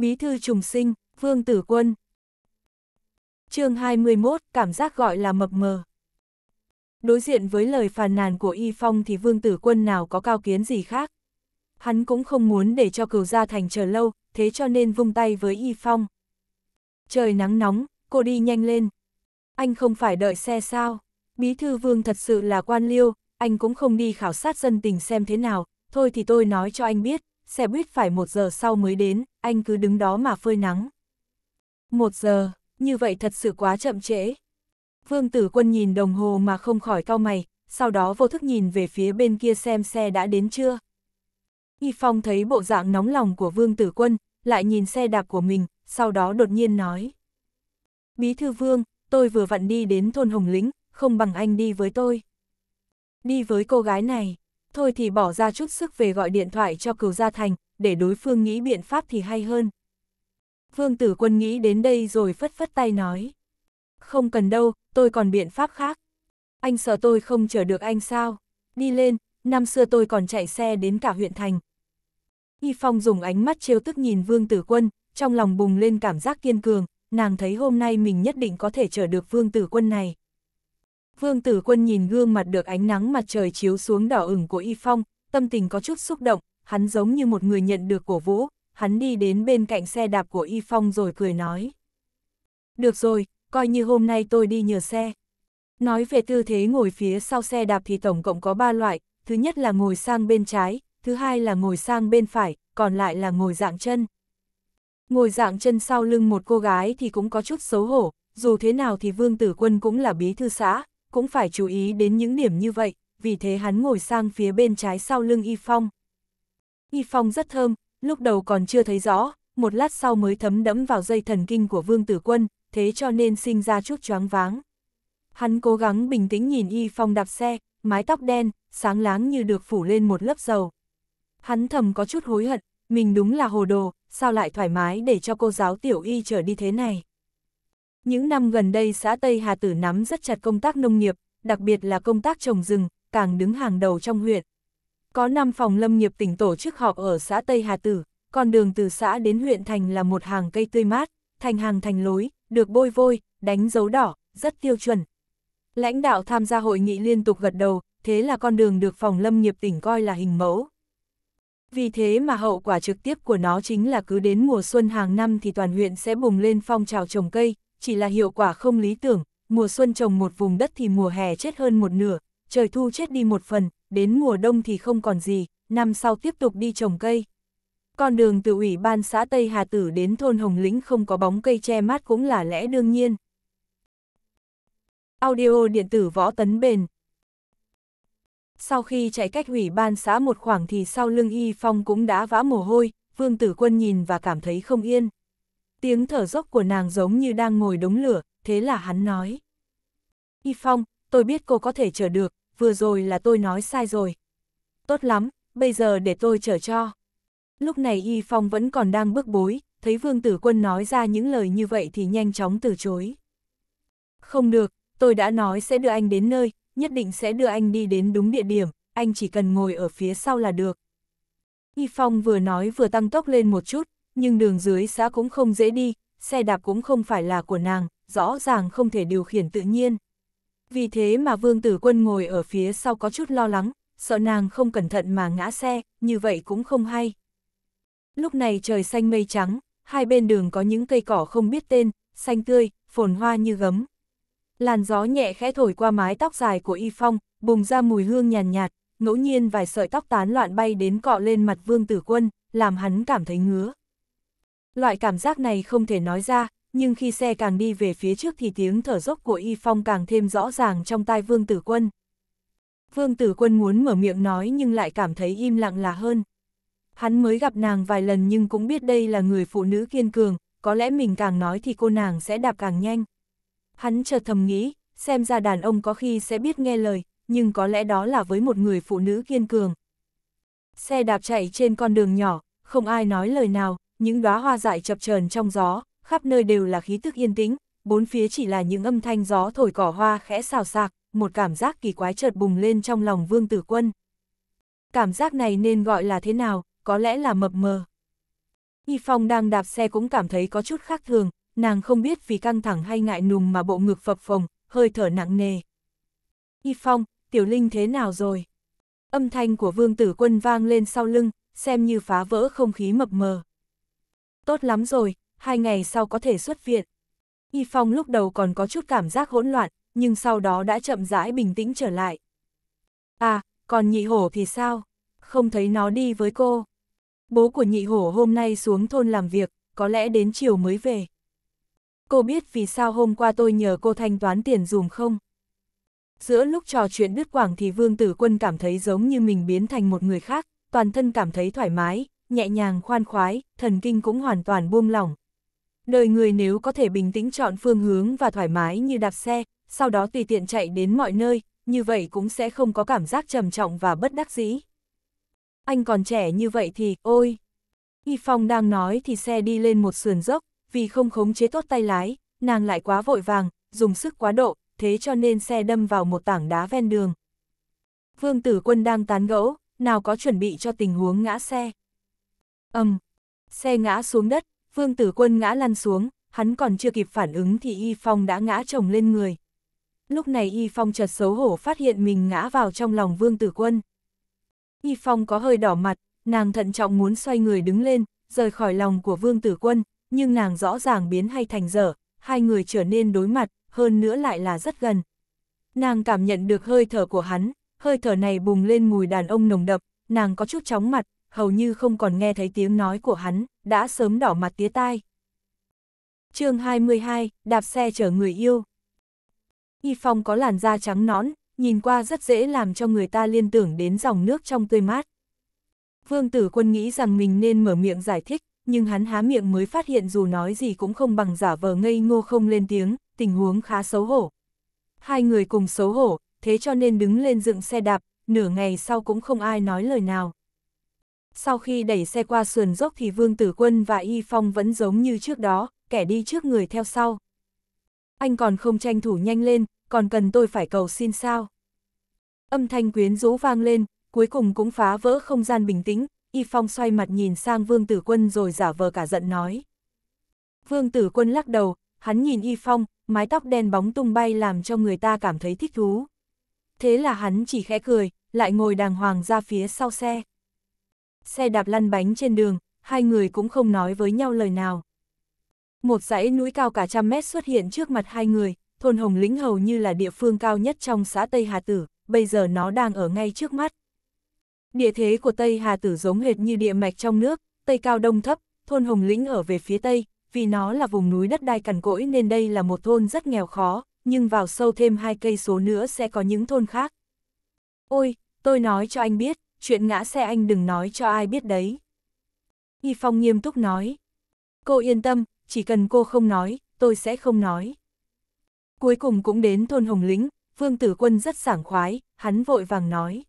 Bí thư trùng sinh, Vương Tử Quân. chương 21, cảm giác gọi là mập mờ. Đối diện với lời phàn nàn của Y Phong thì Vương Tử Quân nào có cao kiến gì khác. Hắn cũng không muốn để cho cửu gia thành chờ lâu, thế cho nên vung tay với Y Phong. Trời nắng nóng, cô đi nhanh lên. Anh không phải đợi xe sao? Bí thư Vương thật sự là quan liêu, anh cũng không đi khảo sát dân tình xem thế nào, thôi thì tôi nói cho anh biết, xe buýt phải một giờ sau mới đến, anh cứ đứng đó mà phơi nắng. Một giờ, như vậy thật sự quá chậm trễ. Vương tử quân nhìn đồng hồ mà không khỏi cau mày, sau đó vô thức nhìn về phía bên kia xem xe đã đến chưa. Y Phong thấy bộ dạng nóng lòng của Vương Tử Quân, lại nhìn xe đạp của mình, sau đó đột nhiên nói. Bí thư Vương, tôi vừa vặn đi đến thôn Hồng Lĩnh, không bằng anh đi với tôi. Đi với cô gái này, thôi thì bỏ ra chút sức về gọi điện thoại cho cửu gia thành, để đối phương nghĩ biện pháp thì hay hơn. Vương tử quân nghĩ đến đây rồi phất phất tay nói. Không cần đâu, tôi còn biện pháp khác. Anh sợ tôi không chờ được anh sao? Đi lên, năm xưa tôi còn chạy xe đến cả huyện thành. Y Phong dùng ánh mắt trêu tức nhìn Vương Tử Quân, trong lòng bùng lên cảm giác kiên cường, nàng thấy hôm nay mình nhất định có thể chờ được Vương Tử Quân này. Vương Tử Quân nhìn gương mặt được ánh nắng mặt trời chiếu xuống đỏ ửng của Y Phong, tâm tình có chút xúc động, hắn giống như một người nhận được cổ vũ, hắn đi đến bên cạnh xe đạp của Y Phong rồi cười nói. Được rồi, coi như hôm nay tôi đi nhờ xe. Nói về tư thế ngồi phía sau xe đạp thì tổng cộng có 3 loại, thứ nhất là ngồi sang bên trái, thứ hai là ngồi sang bên phải, còn lại là ngồi dạng chân. Ngồi dạng chân sau lưng một cô gái thì cũng có chút xấu hổ, dù thế nào thì Vương Tử Quân cũng là bí thư xã, cũng phải chú ý đến những điểm như vậy, vì thế hắn ngồi sang phía bên trái sau lưng Y Phong y phong rất thơm, lúc đầu còn chưa thấy rõ, một lát sau mới thấm đẫm vào dây thần kinh của Vương Tử Quân, thế cho nên sinh ra chút choáng váng. Hắn cố gắng bình tĩnh nhìn y phong đạp xe, mái tóc đen, sáng láng như được phủ lên một lớp dầu. Hắn thầm có chút hối hận, mình đúng là hồ đồ, sao lại thoải mái để cho cô giáo tiểu y trở đi thế này. Những năm gần đây xã Tây Hà Tử nắm rất chặt công tác nông nghiệp, đặc biệt là công tác trồng rừng, càng đứng hàng đầu trong huyện. Có 5 phòng lâm nghiệp tỉnh tổ chức họp ở xã Tây Hà Tử, Con đường từ xã đến huyện thành là một hàng cây tươi mát, thành hàng thành lối, được bôi vôi, đánh dấu đỏ, rất tiêu chuẩn. Lãnh đạo tham gia hội nghị liên tục gật đầu, thế là con đường được phòng lâm nghiệp tỉnh coi là hình mẫu. Vì thế mà hậu quả trực tiếp của nó chính là cứ đến mùa xuân hàng năm thì toàn huyện sẽ bùng lên phong trào trồng cây, chỉ là hiệu quả không lý tưởng, mùa xuân trồng một vùng đất thì mùa hè chết hơn một nửa, trời thu chết đi một phần, đến mùa đông thì không còn gì, năm sau tiếp tục đi trồng cây. Con đường từ ủy ban xã Tây Hà Tử đến thôn Hồng Lĩnh không có bóng cây che mát cũng là lẽ đương nhiên. Audio điện tử võ tấn bền Sau khi chạy cách ủy ban xã một khoảng thì sau lưng Y Phong cũng đã vã mồ hôi, Vương Tử Quân nhìn và cảm thấy không yên. Tiếng thở dốc của nàng giống như đang ngồi đống lửa, thế là hắn nói. Y Phong, tôi biết cô có thể chờ được, vừa rồi là tôi nói sai rồi. Tốt lắm, bây giờ để tôi chở cho. Lúc này Y Phong vẫn còn đang bức bối, thấy Vương Tử Quân nói ra những lời như vậy thì nhanh chóng từ chối. Không được, tôi đã nói sẽ đưa anh đến nơi, nhất định sẽ đưa anh đi đến đúng địa điểm, anh chỉ cần ngồi ở phía sau là được. Y Phong vừa nói vừa tăng tốc lên một chút, nhưng đường dưới xã cũng không dễ đi, xe đạp cũng không phải là của nàng, rõ ràng không thể điều khiển tự nhiên. Vì thế mà Vương Tử Quân ngồi ở phía sau có chút lo lắng, sợ nàng không cẩn thận mà ngã xe, như vậy cũng không hay. Lúc này trời xanh mây trắng, hai bên đường có những cây cỏ không biết tên, xanh tươi, phồn hoa như gấm. Làn gió nhẹ khẽ thổi qua mái tóc dài của Y Phong, bùng ra mùi hương nhàn nhạt, nhạt, ngẫu nhiên vài sợi tóc tán loạn bay đến cọ lên mặt Vương Tử Quân, làm hắn cảm thấy ngứa. Loại cảm giác này không thể nói ra, nhưng khi xe càng đi về phía trước thì tiếng thở dốc của Y Phong càng thêm rõ ràng trong tai Vương Tử Quân. Vương Tử Quân muốn mở miệng nói nhưng lại cảm thấy im lặng là hơn. Hắn mới gặp nàng vài lần nhưng cũng biết đây là người phụ nữ kiên cường, có lẽ mình càng nói thì cô nàng sẽ đạp càng nhanh. Hắn chợt thầm nghĩ, xem ra đàn ông có khi sẽ biết nghe lời, nhưng có lẽ đó là với một người phụ nữ kiên cường. Xe đạp chạy trên con đường nhỏ, không ai nói lời nào, những đóa hoa dại chập chờn trong gió, khắp nơi đều là khí tức yên tĩnh, bốn phía chỉ là những âm thanh gió thổi cỏ hoa khẽ xào xạc, một cảm giác kỳ quái chợt bùng lên trong lòng Vương Tử Quân. Cảm giác này nên gọi là thế nào, có lẽ là mập mờ. Y Phong đang đạp xe cũng cảm thấy có chút khác thường, nàng không biết vì căng thẳng hay ngại nùng mà bộ ngực phập phồng, hơi thở nặng nề. Y Phong, Tiểu Linh thế nào rồi? Âm thanh của Vương Tử Quân vang lên sau lưng, xem như phá vỡ không khí mập mờ. Tốt lắm rồi, hai ngày sau có thể xuất viện. Y Phong lúc đầu còn có chút cảm giác hỗn loạn, nhưng sau đó đã chậm rãi bình tĩnh trở lại. À, còn nhị hổ thì sao? Không thấy nó đi với cô. Bố của nhị hổ hôm nay xuống thôn làm việc, có lẽ đến chiều mới về. Cô biết vì sao hôm qua tôi nhờ cô thanh toán tiền dùm không? Giữa lúc trò chuyện đứt quảng thì Vương Tử Quân cảm thấy giống như mình biến thành một người khác, toàn thân cảm thấy thoải mái, nhẹ nhàng khoan khoái, thần kinh cũng hoàn toàn buông lỏng, Đời người nếu có thể bình tĩnh chọn phương hướng và thoải mái như đạp xe, sau đó tùy tiện chạy đến mọi nơi, như vậy cũng sẽ không có cảm giác trầm trọng và bất đắc dĩ. Anh còn trẻ như vậy thì, ôi! Y Phong đang nói thì xe đi lên một sườn dốc, vì không khống chế tốt tay lái, nàng lại quá vội vàng, dùng sức quá độ, thế cho nên xe đâm vào một tảng đá ven đường. Vương tử quân đang tán gẫu, nào có chuẩn bị cho tình huống ngã xe. ầm, um, xe ngã xuống đất, Vương Tử Quân ngã lăn xuống, hắn còn chưa kịp phản ứng thì Y Phong đã ngã chồng lên người. Lúc này Y Phong chợt xấu hổ phát hiện mình ngã vào trong lòng Vương Tử Quân. Y Phong có hơi đỏ mặt, nàng thận trọng muốn xoay người đứng lên, rời khỏi lòng của Vương Tử Quân, nhưng nàng rõ ràng biến hay thành dở, hai người trở nên đối mặt, hơn nữa lại là rất gần. Nàng cảm nhận được hơi thở của hắn, hơi thở này bùng lên mùi đàn ông nồng đậm, nàng có chút chóng mặt, hầu như không còn nghe thấy tiếng nói của hắn, đã sớm đỏ mặt tía tai. chương 22, đạp xe chở người yêu. Y Phong có làn da trắng nõn, nhìn qua rất dễ làm cho người ta liên tưởng đến dòng nước trong tươi mát. Vương Tử Quân nghĩ rằng mình nên mở miệng giải thích, nhưng hắn há miệng mới phát hiện dù nói gì cũng không bằng giả vờ ngây ngô không lên tiếng, tình huống khá xấu hổ. Hai người cùng xấu hổ, thế cho nên đứng lên dựng xe đạp, nửa ngày sau cũng không ai nói lời nào. Sau khi đẩy xe qua sườn dốc thì Vương Tử Quân và Y Phong vẫn giống như trước đó, kẻ đi trước người theo sau. Anh còn không tranh thủ nhanh lên, còn cần tôi phải cầu xin sao. Âm thanh quyến rũ vang lên, cuối cùng cũng phá vỡ không gian bình tĩnh, Y Phong xoay mặt nhìn sang Vương Tử Quân rồi giả vờ cả giận nói. Vương Tử Quân lắc đầu, hắn nhìn Y Phong, mái tóc đen bóng tung bay làm cho người ta cảm thấy thích thú. Thế là hắn chỉ khẽ cười, lại ngồi đàng hoàng ra phía sau xe xe đạp lăn bánh trên đường, hai người cũng không nói với nhau lời nào. Một dãy núi cao cả trăm mét xuất hiện trước mặt hai người, thôn Hồng Lĩnh hầu như là địa phương cao nhất trong xã Tây Hà Tử, bây giờ nó đang ở ngay trước mắt. Địa thế của Tây Hà Tử giống hệt như địa mạch trong nước, Tây cao đông thấp, thôn Hồng Lĩnh ở về phía Tây, vì nó là vùng núi đất đai cằn cỗi nên đây là một thôn rất nghèo khó, nhưng vào sâu thêm hai cây số nữa sẽ có những thôn khác. Ôi, tôi nói cho anh biết, chuyện ngã xe anh đừng nói cho ai biết đấy. Y Phong nghiêm túc nói. Cô yên tâm, chỉ cần cô không nói, tôi sẽ không nói. Cuối cùng cũng đến thôn Hồng Lĩnh, Vương Tử Quân rất sảng khoái, hắn vội vàng nói.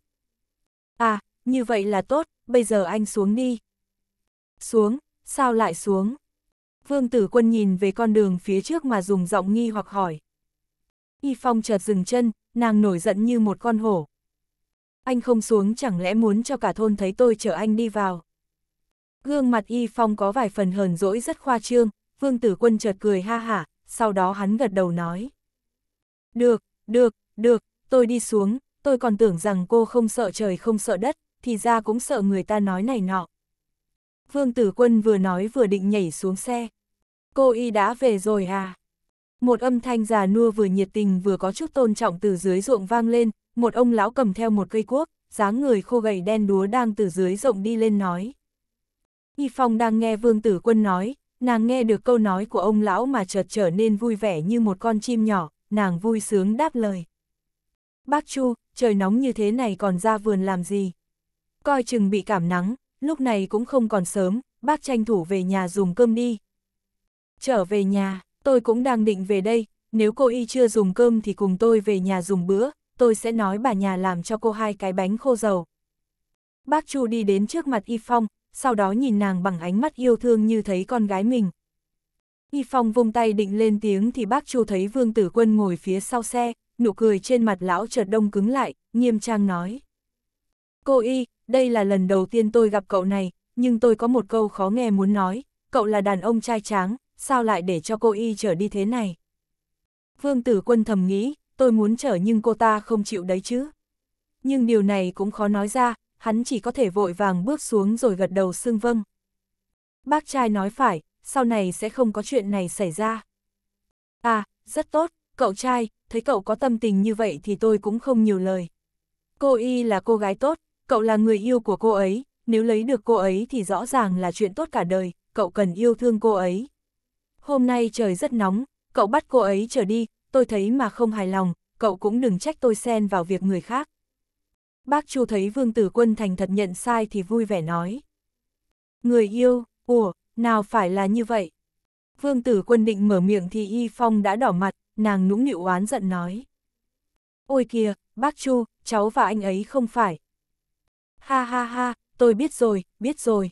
À, như vậy là tốt, bây giờ anh xuống đi. Xuống, sao lại xuống? Vương Tử Quân nhìn về con đường phía trước mà dùng giọng nghi hoặc hỏi. Y Phong chợt dừng chân, nàng nổi giận như một con hổ, anh không xuống chẳng lẽ muốn cho cả thôn thấy tôi chở anh đi vào. Gương mặt Y Phong có vài phần hờn dỗi rất khoa trương, Vương Tử Quân chợt cười ha hả, sau đó hắn gật đầu nói. Được, được, được, tôi đi xuống, tôi còn tưởng rằng cô không sợ trời không sợ đất, thì ra cũng sợ người ta nói này nọ. Vương Tử Quân vừa nói vừa định nhảy xuống xe. Cô Y đã về rồi à? Một âm thanh già nua vừa nhiệt tình vừa có chút tôn trọng từ dưới ruộng vang lên, một ông lão cầm theo một cây cuốc, dáng người khô gầy đen đúa đang từ dưới rộng đi lên nói. Y Phong đang nghe Vương Tử Quân nói, nàng nghe được câu nói của ông lão mà chợt trở nên vui vẻ như một con chim nhỏ, nàng vui sướng đáp lời. Bác Chu, trời nóng như thế này còn ra vườn làm gì? Coi chừng bị cảm nắng, lúc này cũng không còn sớm, bác tranh thủ về nhà dùng cơm đi. Trở về nhà, tôi cũng đang định về đây, nếu cô y chưa dùng cơm thì cùng tôi về nhà dùng bữa, tôi sẽ nói bà nhà làm cho cô hai cái bánh khô dầu. Bác Chu đi đến trước mặt Y Phong, sau đó nhìn nàng bằng ánh mắt yêu thương như thấy con gái mình. Y Phong vung tay định lên tiếng thì bác Chu thấy Vương Tử Quân ngồi phía sau xe, nụ cười trên mặt lão chợt đông cứng lại, nghiêm trang nói. Cô Y, đây là lần đầu tiên tôi gặp cậu này, nhưng tôi có một câu khó nghe muốn nói, cậu là đàn ông trai tráng, sao lại để cho cô Y trở đi thế này? Vương Tử Quân thầm nghĩ, tôi muốn trở nhưng cô ta không chịu đấy chứ. Nhưng điều này cũng khó nói ra, hắn chỉ có thể vội vàng bước xuống rồi gật đầu xưng vâng. Bác trai nói phải, sau này sẽ không có chuyện này xảy ra. À, rất tốt, cậu trai, thấy cậu có tâm tình như vậy thì tôi cũng không nhiều lời. Cô y là cô gái tốt, cậu là người yêu của cô ấy, nếu lấy được cô ấy thì rõ ràng là chuyện tốt cả đời, cậu cần yêu thương cô ấy. Hôm nay trời rất nóng, cậu bắt cô ấy trở đi, tôi thấy mà không hài lòng, cậu cũng đừng trách tôi xen vào việc người khác. Bác Chu thấy Vương Tử Quân thành thật nhận sai thì vui vẻ nói. Người yêu, ủa, nào phải là như vậy? Vương Tử Quân định mở miệng thì Y Phong đã đỏ mặt, nàng nũng nịu oán giận nói. Ôi kìa, bác Chu, cháu và anh ấy không phải. Ha ha ha, tôi biết rồi, biết rồi.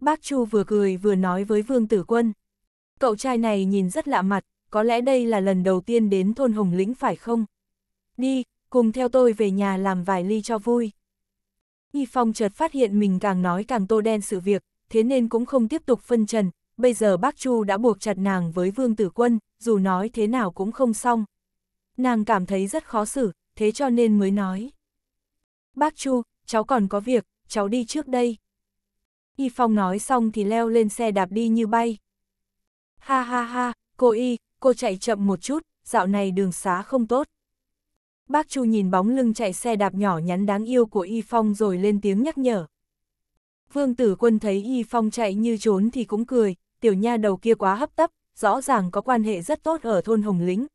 Bác Chu vừa cười vừa nói với Vương Tử Quân. Cậu trai này nhìn rất lạ mặt, có lẽ đây là lần đầu tiên đến thôn Hồng Lĩnh phải không? Đi, cùng theo tôi về nhà làm vài ly cho vui. Y Phong chợt phát hiện mình càng nói càng tô đen sự việc, thế nên cũng không tiếp tục phân trần, bây giờ bác Chu đã buộc chặt nàng với Vương Tử Quân, dù nói thế nào cũng không xong. Nàng cảm thấy rất khó xử, thế cho nên mới nói. Bác Chu, cháu còn có việc, cháu đi trước đây. Y Phong nói xong thì leo lên xe đạp đi như bay. Ha ha ha, cô Y, cô chạy chậm một chút, dạo này đường xá không tốt. Bác Chu nhìn bóng lưng chạy xe đạp nhỏ nhắn đáng yêu của Y Phong rồi lên tiếng nhắc nhở. Vương Tử Quân thấy Y Phong chạy như trốn thì cũng cười, tiểu nha đầu kia quá hấp tấp, rõ ràng có quan hệ rất tốt ở thôn Hồng Lĩnh.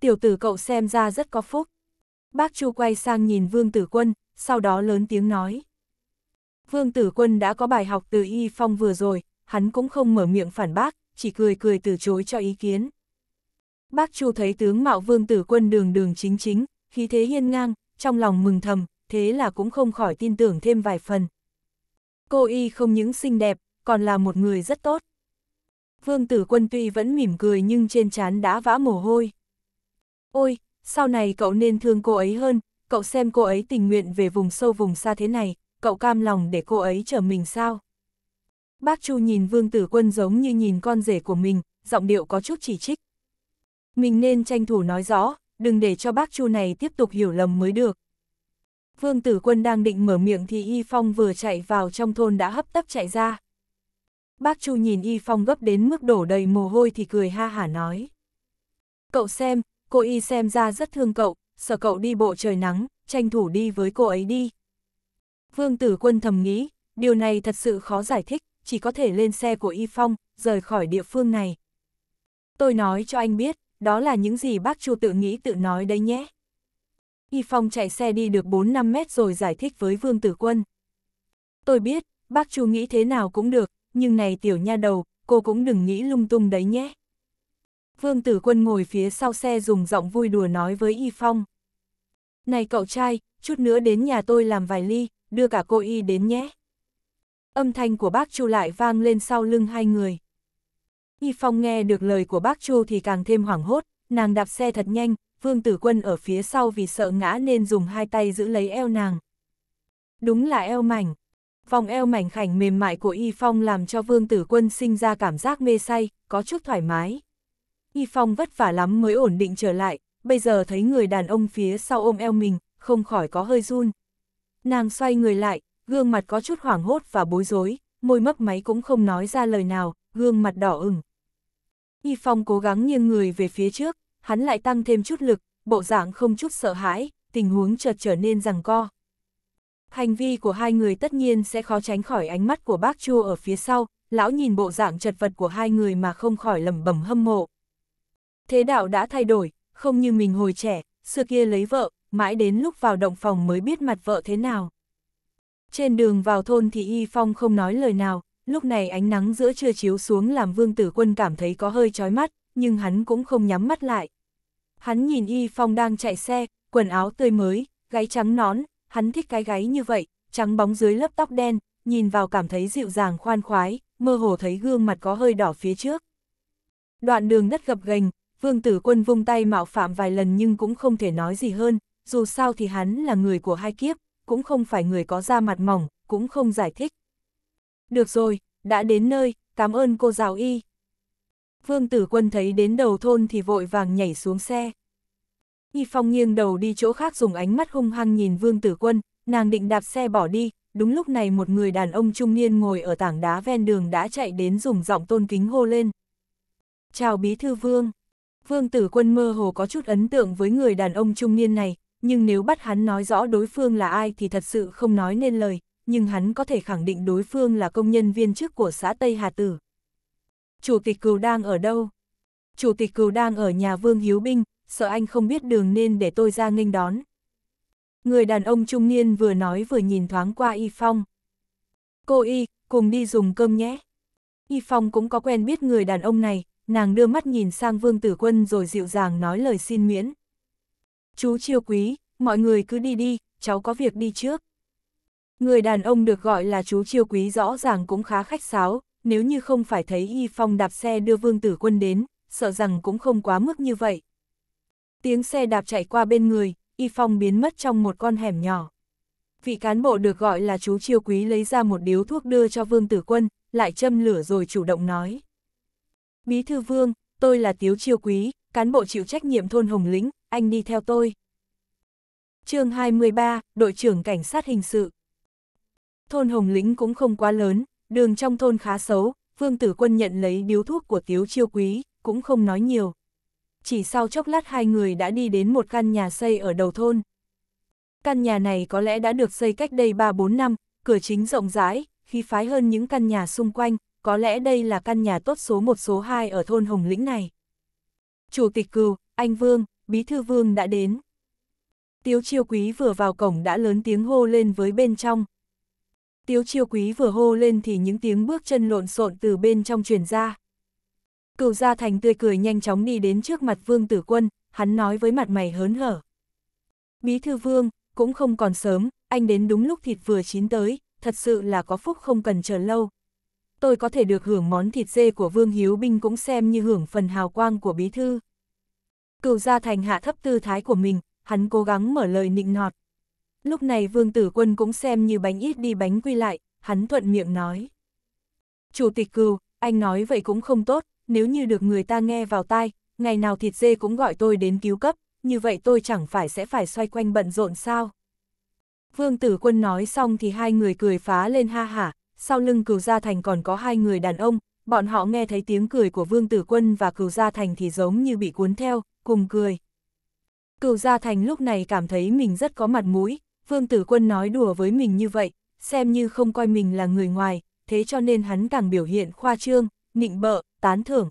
Tiểu tử cậu xem ra rất có phúc. Bác Chu quay sang nhìn Vương Tử Quân, sau đó lớn tiếng nói. Vương Tử Quân đã có bài học từ Y Phong vừa rồi, hắn cũng không mở miệng phản bác, chỉ cười cười từ chối cho ý kiến. Bác Chu thấy tướng mạo vương tử quân đường đường chính chính, khí thế hiên ngang, trong lòng mừng thầm, thế là cũng không khỏi tin tưởng thêm vài phần. Cô y không những xinh đẹp, còn là một người rất tốt. Vương tử quân tuy vẫn mỉm cười nhưng trên trán đã vã mồ hôi. Ôi, sau này cậu nên thương cô ấy hơn, cậu xem cô ấy tình nguyện về vùng sâu vùng xa thế này, cậu cam lòng để cô ấy chở mình sao? Bác Chu nhìn Vương Tử Quân giống như nhìn con rể của mình, giọng điệu có chút chỉ trích. Mình nên tranh thủ nói rõ, đừng để cho bác Chu này tiếp tục hiểu lầm mới được. Vương Tử Quân đang định mở miệng thì Y Phong vừa chạy vào trong thôn đã hấp tấp chạy ra. Bác Chu nhìn Y Phong gấp đến mức đổ đầy mồ hôi thì cười ha hả nói. Cậu xem, cô Y xem ra rất thương cậu, sợ cậu đi bộ trời nắng, tranh thủ đi với cô ấy đi. Vương Tử Quân thầm nghĩ, điều này thật sự khó giải thích, chỉ có thể lên xe của Y Phong, rời khỏi địa phương này. Tôi nói cho anh biết, đó là những gì bác Chu tự nghĩ tự nói đấy nhé. Y Phong chạy xe đi được 4-5 mét rồi giải thích với Vương Tử Quân. Tôi biết, bác Chu nghĩ thế nào cũng được, nhưng này tiểu nha đầu, cô cũng đừng nghĩ lung tung đấy nhé. Vương Tử Quân ngồi phía sau xe dùng giọng vui đùa nói với Y Phong. Này cậu trai, chút nữa đến nhà tôi làm vài ly, đưa cả cô Y đến nhé âm thanh của bác Chu lại vang lên sau lưng hai người. Y Phong nghe được lời của bác Chu thì càng thêm hoảng hốt, nàng đạp xe thật nhanh, Vương Tử Quân ở phía sau vì sợ ngã nên dùng hai tay giữ lấy eo nàng. Đúng là eo mảnh. Vòng eo mảnh khảnh mềm mại của Y Phong làm cho Vương Tử Quân sinh ra cảm giác mê say, có chút thoải mái. Y Phong vất vả lắm mới ổn định trở lại, bây giờ thấy người đàn ông phía sau ôm eo mình, không khỏi có hơi run. Nàng xoay người lại, gương mặt có chút hoảng hốt và bối rối, môi mấp máy cũng không nói ra lời nào, gương mặt đỏ ửng. Y Phong cố gắng nghiêng người về phía trước, hắn lại tăng thêm chút lực, bộ dạng không chút sợ hãi, tình huống chợt trở nên rằng co. Hành vi của hai người tất nhiên sẽ khó tránh khỏi ánh mắt của bác Chu ở phía sau, lão nhìn bộ dạng chật vật của hai người mà không khỏi lẩm bẩm hâm mộ. Thế đạo đã thay đổi, không như mình hồi trẻ, xưa kia lấy vợ, mãi đến lúc vào động phòng mới biết mặt vợ thế nào. Trên đường vào thôn thì Y Phong không nói lời nào, lúc này ánh nắng giữa trưa chiếu xuống làm Vương Tử Quân cảm thấy có hơi chói mắt, nhưng hắn cũng không nhắm mắt lại. Hắn nhìn Y Phong đang chạy xe, quần áo tươi mới, gáy trắng nón, hắn thích cái gáy như vậy, trắng bóng dưới lớp tóc đen, nhìn vào cảm thấy dịu dàng khoan khoái, mơ hồ thấy gương mặt có hơi đỏ phía trước. Đoạn đường đất gập ghềnh, Vương Tử Quân vung tay mạo phạm vài lần nhưng cũng không thể nói gì hơn, dù sao thì hắn là người của hai kiếp, cũng không phải người có da mặt mỏng, cũng không giải thích. Được rồi, đã đến nơi, cảm ơn cô giáo y. Vương tử quân thấy đến đầu thôn thì vội vàng nhảy xuống xe. Y Phong nghiêng đầu đi chỗ khác dùng ánh mắt hung hăng nhìn Vương Tử Quân, nàng định đạp xe bỏ đi, đúng lúc này một người đàn ông trung niên ngồi ở tảng đá ven đường đã chạy đến dùng giọng tôn kính hô lên. Chào Bí Thư Vương. Vương Tử Quân mơ hồ có chút ấn tượng với người đàn ông trung niên này, nhưng nếu bắt hắn nói rõ đối phương là ai thì thật sự không nói nên lời, nhưng hắn có thể khẳng định đối phương là công nhân viên chức của xã Tây Hà Tử. Chủ tịch cừu đang ở đâu? Chủ tịch cừu đang ở nhà Vương Hiếu Binh, sợ anh không biết đường nên để tôi ra nghênh đón. Người đàn ông trung niên vừa nói vừa nhìn thoáng qua Y Phong. Cô Y, cùng đi dùng cơm nhé. Y Phong cũng có quen biết người đàn ông này, nàng đưa mắt nhìn sang Vương Tử Quân rồi dịu dàng nói lời xin miễn chú chiêu quý, mọi người cứ đi đi, cháu có việc đi trước. Người đàn ông được gọi là chú chiêu quý rõ ràng cũng khá khách sáo, nếu như không phải thấy Y Phong đạp xe đưa vương tử quân đến, sợ rằng cũng không quá mức như vậy. Tiếng xe đạp chạy qua bên người, Y Phong biến mất trong một con hẻm nhỏ. Vị cán bộ được gọi là chú chiêu quý lấy ra một điếu thuốc đưa cho vương tử quân, lại châm lửa rồi chủ động nói. Bí thư vương, tôi là tiếu chiêu quý, cán bộ chịu trách nhiệm thôn Hồng Lĩnh, anh đi theo tôi. chương 23, đội trưởng cảnh sát hình sự. Thôn Hồng Lĩnh cũng không quá lớn, đường trong thôn khá xấu, Vương Tử Quân nhận lấy điếu thuốc của Tiếu Chiêu Quý, cũng không nói nhiều. Chỉ sau chốc lát hai người đã đi đến một căn nhà xây ở đầu thôn. Căn nhà này có lẽ đã được xây cách đây 3-4 năm, cửa chính rộng rãi, khí phái hơn những căn nhà xung quanh, có lẽ đây là căn nhà tốt số 1 số 2 ở thôn Hồng Lĩnh này. Chủ tịch cừu, anh Vương, bí thư vương đã đến. Tiếu chiêu quý vừa vào cổng đã lớn tiếng hô lên với bên trong. Tiếu chiêu quý vừa hô lên thì những tiếng bước chân lộn xộn từ bên trong truyền ra. Cửu gia thành tươi cười nhanh chóng đi đến trước mặt vương tử quân, hắn nói với mặt mày hớn hở. Bí thư vương, cũng không còn sớm, anh đến đúng lúc thịt vừa chín tới, thật sự là có phúc không cần chờ lâu. Tôi có thể được hưởng món thịt dê của Vương Hiếu Binh cũng xem như hưởng phần hào quang của bí thư cửu gia thành hạ thấp tư thái của mình, hắn cố gắng mở lời nịnh nọt. Lúc này vương tử quân cũng xem như bánh ít đi bánh quy lại, hắn thuận miệng nói. Chủ tịch cừu, anh nói vậy cũng không tốt, nếu như được người ta nghe vào tai, ngày nào thịt dê cũng gọi tôi đến cứu cấp, như vậy tôi chẳng phải sẽ phải xoay quanh bận rộn sao. Vương tử quân nói xong thì hai người cười phá lên ha hả, sau lưng cừu gia thành còn có hai người đàn ông, bọn họ nghe thấy tiếng cười của vương tử quân và cừu gia thành thì giống như bị cuốn theo, cùng cười. Cửu Gia Thành lúc này cảm thấy mình rất có mặt mũi, Vương Tử Quân nói đùa với mình như vậy, xem như không coi mình là người ngoài, thế cho nên hắn càng biểu hiện khoa trương, nịnh bợ, tán thưởng.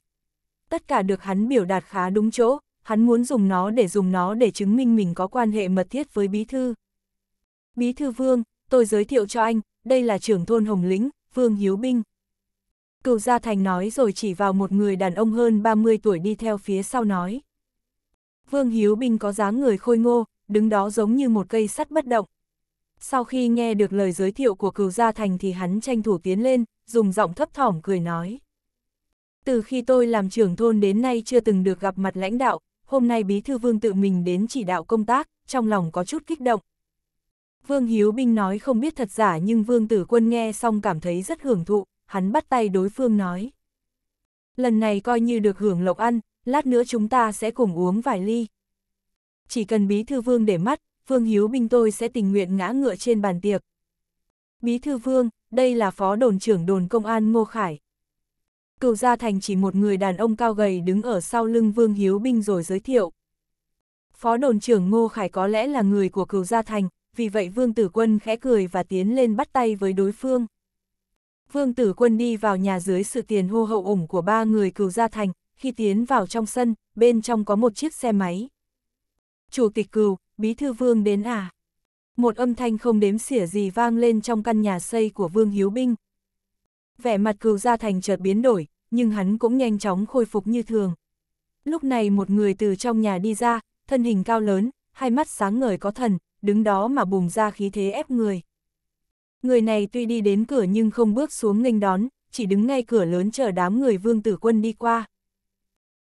Tất cả được hắn biểu đạt khá đúng chỗ, hắn muốn dùng nó để dùng nó để chứng minh mình có quan hệ mật thiết với Bí Thư. Bí Thư Vương, tôi giới thiệu cho anh, đây là trưởng thôn Hồng Lĩnh, Vương Hiếu Binh. Cửu Gia Thành nói rồi chỉ vào một người đàn ông hơn 30 tuổi đi theo phía sau nói. Vương Hiếu Bình có dáng người khôi ngô, đứng đó giống như một cây sắt bất động. Sau khi nghe được lời giới thiệu của cửu gia thành thì hắn tranh thủ tiến lên, dùng giọng thấp thỏm cười nói. Từ khi tôi làm trưởng thôn đến nay chưa từng được gặp mặt lãnh đạo, hôm nay bí thư vương tự mình đến chỉ đạo công tác, trong lòng có chút kích động. Vương Hiếu Bình nói không biết thật giả nhưng vương tử quân nghe xong cảm thấy rất hưởng thụ, hắn bắt tay đối phương nói. Lần này coi như được hưởng lộc ăn, lát nữa chúng ta sẽ cùng uống vài ly. Chỉ cần bí thư vương để mắt, vương hiếu binh tôi sẽ tình nguyện ngã ngựa trên bàn tiệc. Bí thư vương, đây là phó đồn trưởng đồn công an Ngô Khải. Cựu gia thành chỉ một người đàn ông cao gầy đứng ở sau lưng vương hiếu binh rồi giới thiệu. Phó đồn trưởng Ngô Khải có lẽ là người của cựu gia thành, vì vậy Vương Tử Quân khẽ cười và tiến lên bắt tay với đối phương. Vương Tử Quân đi vào nhà dưới sự tiền hô hậu ủng của ba người cừu gia thành, khi tiến vào trong sân, bên trong có một chiếc xe máy. Chủ tịch cừu, bí thư vương đến à? Một âm thanh không đếm xỉa gì vang lên trong căn nhà xây của vương hiếu binh. Vẻ mặt cừu ra thành chợt biến đổi, nhưng hắn cũng nhanh chóng khôi phục như thường. Lúc này một người từ trong nhà đi ra, thân hình cao lớn, hai mắt sáng ngời có thần, đứng đó mà bùng ra khí thế ép người. Người này tuy đi đến cửa nhưng không bước xuống nghênh đón, chỉ đứng ngay cửa lớn chờ đám người vương tử quân đi qua.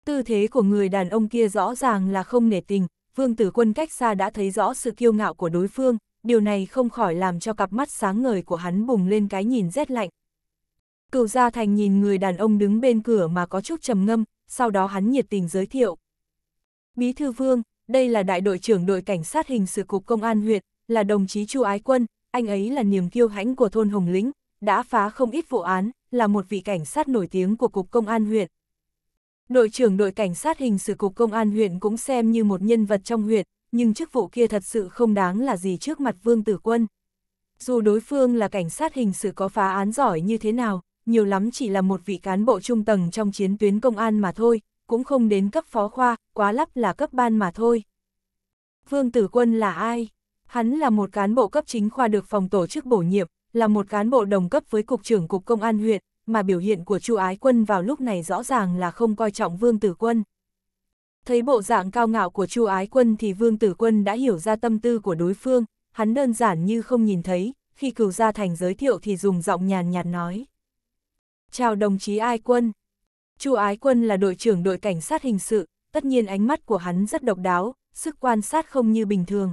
Tư thế của người đàn ông kia rõ ràng là không nể tình, vương tử quân cách xa đã thấy rõ sự kiêu ngạo của đối phương, điều này không khỏi làm cho cặp mắt sáng ngời của hắn bùng lên cái nhìn rét lạnh. Cựu gia thành nhìn người đàn ông đứng bên cửa mà có chút trầm ngâm, sau đó hắn nhiệt tình giới thiệu. Bí thư vương, đây là đại đội trưởng đội cảnh sát hình sự cục công an huyện, là đồng chí Chu Ái Quân, anh ấy là niềm kiêu hãnh của thôn Hồng Lĩnh, đã phá không ít vụ án, là một vị cảnh sát nổi tiếng của cục công an huyện, Đội trưởng đội cảnh sát hình sự cục công an huyện cũng xem như một nhân vật trong huyện, nhưng chức vụ kia thật sự không đáng là gì trước mặt Vương Tử Quân. Dù đối phương là cảnh sát hình sự có phá án giỏi như thế nào, nhiều lắm chỉ là một vị cán bộ trung tầng trong chiến tuyến công an mà thôi, cũng không đến cấp phó khoa, quá lắp là cấp ban mà thôi. Vương Tử Quân là ai? Hắn là một cán bộ cấp chính khoa được phòng tổ chức bổ nhiệm, là một cán bộ đồng cấp với cục trưởng cục công an huyện, mà biểu hiện của Chu Ái Quân vào lúc này rõ ràng là không coi trọng Vương Tử Quân. Thấy bộ dạng cao ngạo của Chu Ái Quân thì Vương Tử Quân đã hiểu ra tâm tư của đối phương, hắn đơn giản như không nhìn thấy, khi cửu gia thành giới thiệu thì dùng giọng nhàn nhạt nói. Chào đồng chí Ái Quân. Chu Ái Quân là đội trưởng đội cảnh sát hình sự, tất nhiên ánh mắt của hắn rất độc đáo, sức quan sát không như bình thường.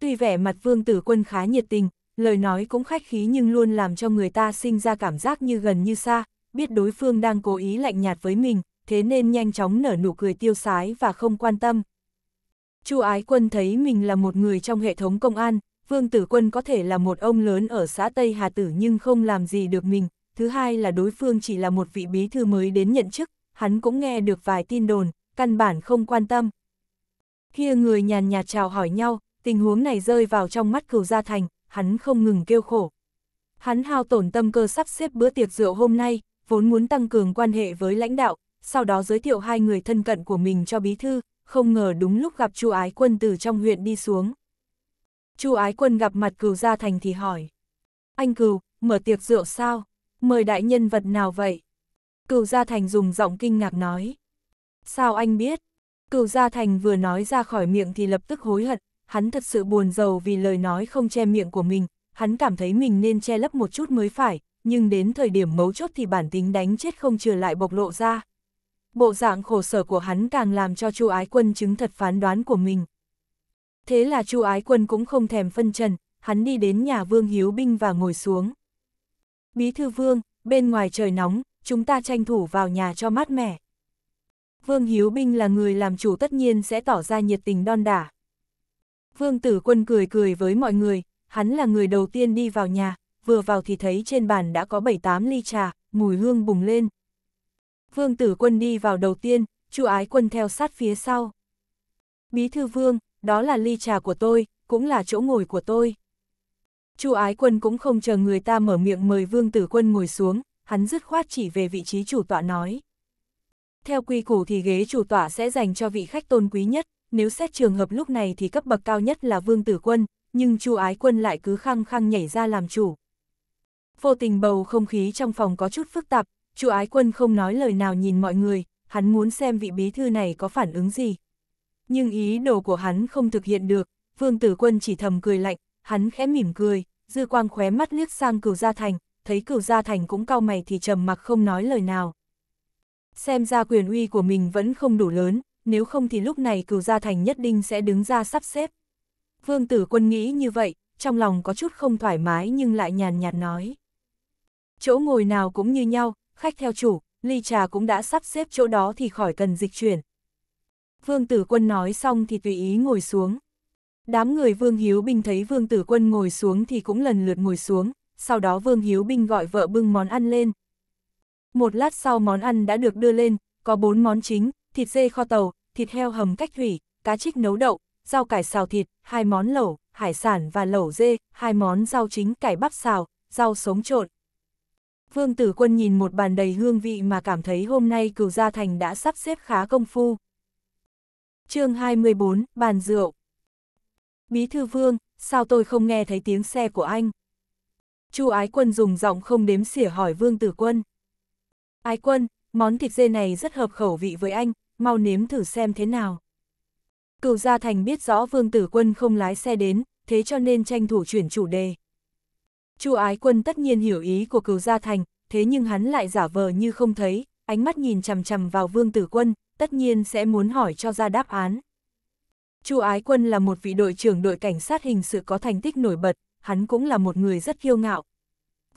Tuy vẻ mặt Vương Tử Quân khá nhiệt tình, lời nói cũng khách khí nhưng luôn làm cho người ta sinh ra cảm giác như gần như xa, biết đối phương đang cố ý lạnh nhạt với mình, thế nên nhanh chóng nở nụ cười tiêu sái và không quan tâm. Chu Ái Quân thấy mình là một người trong hệ thống công an, Vương Tử Quân có thể là một ông lớn ở xã Tây Hà Tử nhưng không làm gì được mình, thứ hai là đối phương chỉ là một vị bí thư mới đến nhận chức, hắn cũng nghe được vài tin đồn, căn bản không quan tâm. Khi người nhàn nhạt chào hỏi nhau, tình huống này rơi vào trong mắt cửu gia thành, hắn không ngừng kêu khổ. Hắn hao tổn tâm cơ sắp xếp bữa tiệc rượu hôm nay, vốn muốn tăng cường quan hệ với lãnh đạo, sau đó giới thiệu hai người thân cận của mình cho bí thư, không ngờ đúng lúc gặp chu ái quân từ trong huyện đi xuống. chu ái quân gặp mặt cừu gia thành thì hỏi. Anh cừu, mở tiệc rượu sao? Mời đại nhân vật nào vậy? Cửu gia thành dùng giọng kinh ngạc nói. Sao anh biết? Cửu gia thành vừa nói ra khỏi miệng thì lập tức hối hận, hắn thật sự buồn rầu vì lời nói không che miệng của mình, hắn cảm thấy mình nên che lấp một chút mới phải, nhưng đến thời điểm mấu chốt thì bản tính đánh chết không trừ lại bộc lộ ra. Bộ dạng khổ sở của hắn càng làm cho Chu Ái Quân chứng thật phán đoán của mình. Thế là Chu Ái Quân cũng không thèm phân trần, hắn đi đến nhà Vương Hiếu Binh và ngồi xuống. Bí thư Vương, bên ngoài trời nóng, chúng ta tranh thủ vào nhà cho mát mẻ. Vương Hiếu Binh là người làm chủ tất nhiên sẽ tỏ ra nhiệt tình đon đả. Vương Tử Quân cười cười với mọi người, hắn là người đầu tiên đi vào nhà, vừa vào thì thấy trên bàn đã có 7-8 ly trà, mùi hương bùng lên. Vương Tử Quân đi vào đầu tiên, chu ái quân theo sát phía sau. Bí thư vương, đó là ly trà của tôi, cũng là chỗ ngồi của tôi. chu ái quân cũng không chờ người ta mở miệng mời vương tử quân ngồi xuống, hắn dứt khoát chỉ về vị trí chủ tọa nói. Theo quy củ thì ghế chủ tọa sẽ dành cho vị khách tôn quý nhất, nếu xét trường hợp lúc này thì cấp bậc cao nhất là Vương Tử Quân, nhưng Chu Ái Quân lại cứ khăng khăng nhảy ra làm chủ. Vô tình bầu không khí trong phòng có chút phức tạp, Chu Ái Quân không nói lời nào nhìn mọi người, hắn muốn xem vị bí thư này có phản ứng gì. Nhưng ý đồ của hắn không thực hiện được, Vương Tử Quân chỉ thầm cười lạnh, hắn khẽ mỉm cười, dư quang khóe mắt liếc sang Cửu Gia Thành, thấy Cửu Gia Thành cũng cao mày thì trầm mặc không nói lời nào. Xem ra quyền uy của mình vẫn không đủ lớn, nếu không thì lúc này cửu gia thành nhất định sẽ đứng ra sắp xếp. Vương tử quân nghĩ như vậy, trong lòng có chút không thoải mái nhưng lại nhàn nhạt nói. Chỗ ngồi nào cũng như nhau, khách theo chủ, ly trà cũng đã sắp xếp chỗ đó thì khỏi cần dịch chuyển. Vương tử quân nói xong thì tùy ý ngồi xuống. Đám người Vương Hiếu Binh thấy Vương tử quân ngồi xuống thì cũng lần lượt ngồi xuống, sau đó Vương Hiếu Binh gọi vợ bưng món ăn lên. Một lát sau món ăn đã được đưa lên, có bốn món chính, thịt dê kho tàu, thịt heo hầm cách thủy, cá trích nấu đậu, rau cải xào thịt, hai món lẩu, hải sản và lẩu dê, hai món rau chính cải bắp xào, rau sống trộn. Vương Tử Quân nhìn một bàn đầy hương vị mà cảm thấy hôm nay cửu gia thành đã sắp xếp khá công phu. chương 24, bàn rượu. Bí thư Vương, sao tôi không nghe thấy tiếng xe của anh? Chu Ái Quân dùng giọng không đếm xỉa hỏi Vương Tử Quân. Ái Quân, món thịt dê này rất hợp khẩu vị với anh, mau nếm thử xem thế nào. Cửu Gia Thành biết rõ Vương Tử Quân không lái xe đến, thế cho nên tranh thủ chuyển chủ đề. Chu Ái Quân tất nhiên hiểu ý của Cửu Gia Thành, thế nhưng hắn lại giả vờ như không thấy, ánh mắt nhìn chằm chằm vào Vương Tử Quân, tất nhiên sẽ muốn hỏi cho ra đáp án. Chu Ái Quân là một vị đội trưởng đội cảnh sát hình sự có thành tích nổi bật, hắn cũng là một người rất kiêu ngạo.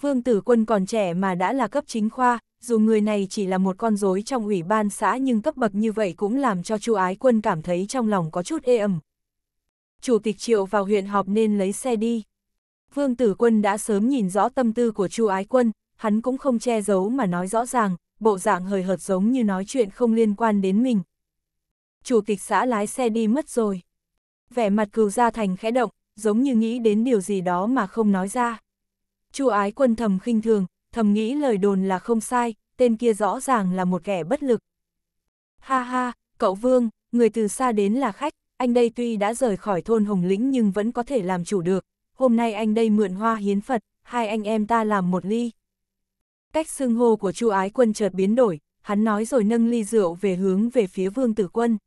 Vương Tử Quân còn trẻ mà đã là cấp chính khoa, dù người này chỉ là một con rối trong ủy ban xã nhưng cấp bậc như vậy cũng làm cho chu ái quân cảm thấy trong lòng có chút ê ẩm. Chủ tịch triệu vào huyện họp nên lấy xe đi. Vương tử quân đã sớm nhìn rõ tâm tư của chu ái quân, hắn cũng không che giấu mà nói rõ ràng, bộ dạng hời hợt giống như nói chuyện không liên quan đến mình. Chủ tịch xã lái xe đi mất rồi. Vẻ mặt cừu ra thành khẽ động, giống như nghĩ đến điều gì đó mà không nói ra. Chu ái quân thầm khinh thường, thầm nghĩ lời đồn là không sai, tên kia rõ ràng là một kẻ bất lực. Ha ha, cậu Vương, người từ xa đến là khách, anh đây tuy đã rời khỏi thôn Hồng Lĩnh nhưng vẫn có thể làm chủ được, hôm nay anh đây mượn hoa hiến Phật, hai anh em ta làm một ly. Cách xưng hô của chu ái quân chợt biến đổi, hắn nói rồi nâng ly rượu về hướng về phía Vương Tử Quân.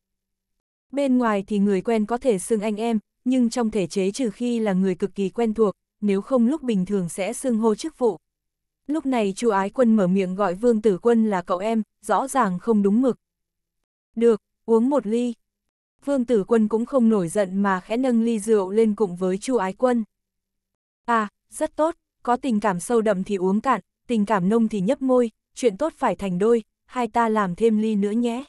Bên ngoài thì người quen có thể xưng anh em, nhưng trong thể chế trừ khi là người cực kỳ quen thuộc, nếu không lúc bình thường sẽ xưng hô chức vụ. Lúc này chu ái quân mở miệng gọi vương tử quân là cậu em, rõ ràng không đúng mực. Được, uống một ly. Vương tử quân cũng không nổi giận mà khẽ nâng ly rượu lên cùng với chu ái quân. À, rất tốt, có tình cảm sâu đậm thì uống cạn, tình cảm nông thì nhấp môi, chuyện tốt phải thành đôi, hai ta làm thêm ly nữa nhé.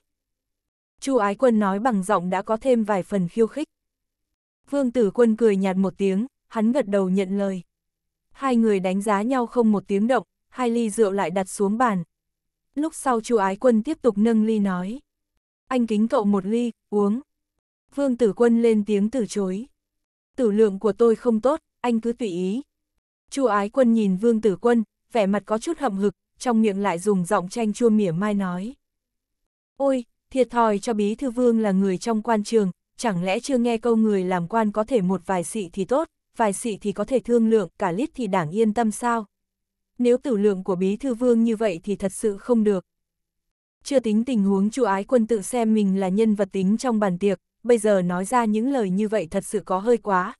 Chu Ái Quân nói bằng giọng đã có thêm vài phần khiêu khích. Vương Tử Quân cười nhạt một tiếng, hắn gật đầu nhận lời. Hai người đánh giá nhau không một tiếng động, hai ly rượu lại đặt xuống bàn. Lúc sau chu ái quân tiếp tục nâng ly nói. Anh kính cậu một ly, uống. Vương tử quân lên tiếng từ chối. Tử lượng của tôi không tốt, anh cứ tùy ý. chu ái quân nhìn vương tử quân, vẻ mặt có chút hậm hực, trong miệng lại dùng giọng tranh chua mỉa mai nói. Ôi, thiệt thòi cho bí thư vương là người trong quan trường, chẳng lẽ chưa nghe câu người làm quan có thể một vài sĩ thì tốt, vài sĩ thì có thể thương lượng, cả lít thì đảng yên tâm sao? nếu tử lượng của bí thư vương như vậy thì thật sự không được. Chưa tính tình huống chu ái quân tự xem mình là nhân vật tính trong bàn tiệc, bây giờ nói ra những lời như vậy thật sự có hơi quá.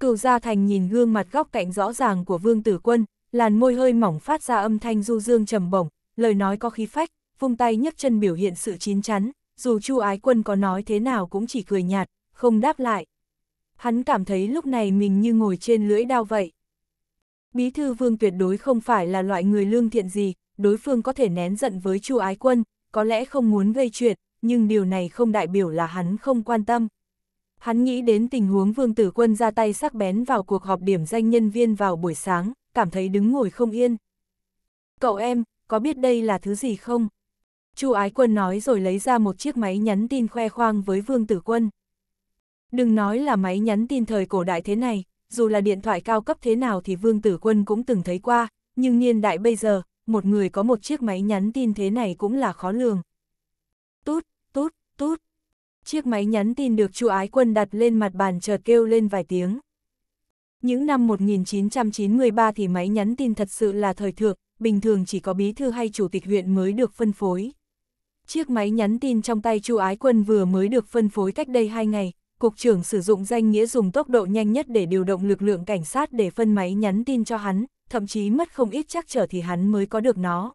cựu Gia Thành nhìn gương mặt góc cạnh rõ ràng của Vương Tử Quân, làn môi hơi mỏng phát ra âm thanh du dương trầm bổng, lời nói có khí phách, vung tay nhấc chân biểu hiện sự chín chắn, dù Chu Ái Quân có nói thế nào cũng chỉ cười nhạt, không đáp lại. Hắn cảm thấy lúc này mình như ngồi trên lưỡi đao vậy. Bí thư vương tuyệt đối không phải là loại người lương thiện gì, đối phương có thể nén giận với chu ái quân, có lẽ không muốn gây chuyện, nhưng điều này không đại biểu là hắn không quan tâm. Hắn nghĩ đến tình huống vương tử quân ra tay sắc bén vào cuộc họp điểm danh nhân viên vào buổi sáng, cảm thấy đứng ngồi không yên. Cậu em, có biết đây là thứ gì không? Chu Ái Quân nói rồi lấy ra một chiếc máy nhắn tin khoe khoang với Vương Tử Quân. Đừng nói là máy nhắn tin thời cổ đại thế này, dù là điện thoại cao cấp thế nào thì Vương Tử Quân cũng từng thấy qua, nhưng niên đại bây giờ, một người có một chiếc máy nhắn tin thế này cũng là khó lường. Tút, tút, tút. Chiếc máy nhắn tin được chu ái quân đặt lên mặt bàn chợt kêu lên vài tiếng. Những năm 1993 thì máy nhắn tin thật sự là thời thượng, bình thường chỉ có bí thư hay chủ tịch huyện mới được phân phối. Chiếc máy nhắn tin trong tay chu ái quân vừa mới được phân phối cách đây 2 ngày, Cục trưởng sử dụng danh nghĩa dùng tốc độ nhanh nhất để điều động lực lượng cảnh sát để phân máy nhắn tin cho hắn, thậm chí mất không ít chắc trở thì hắn mới có được nó.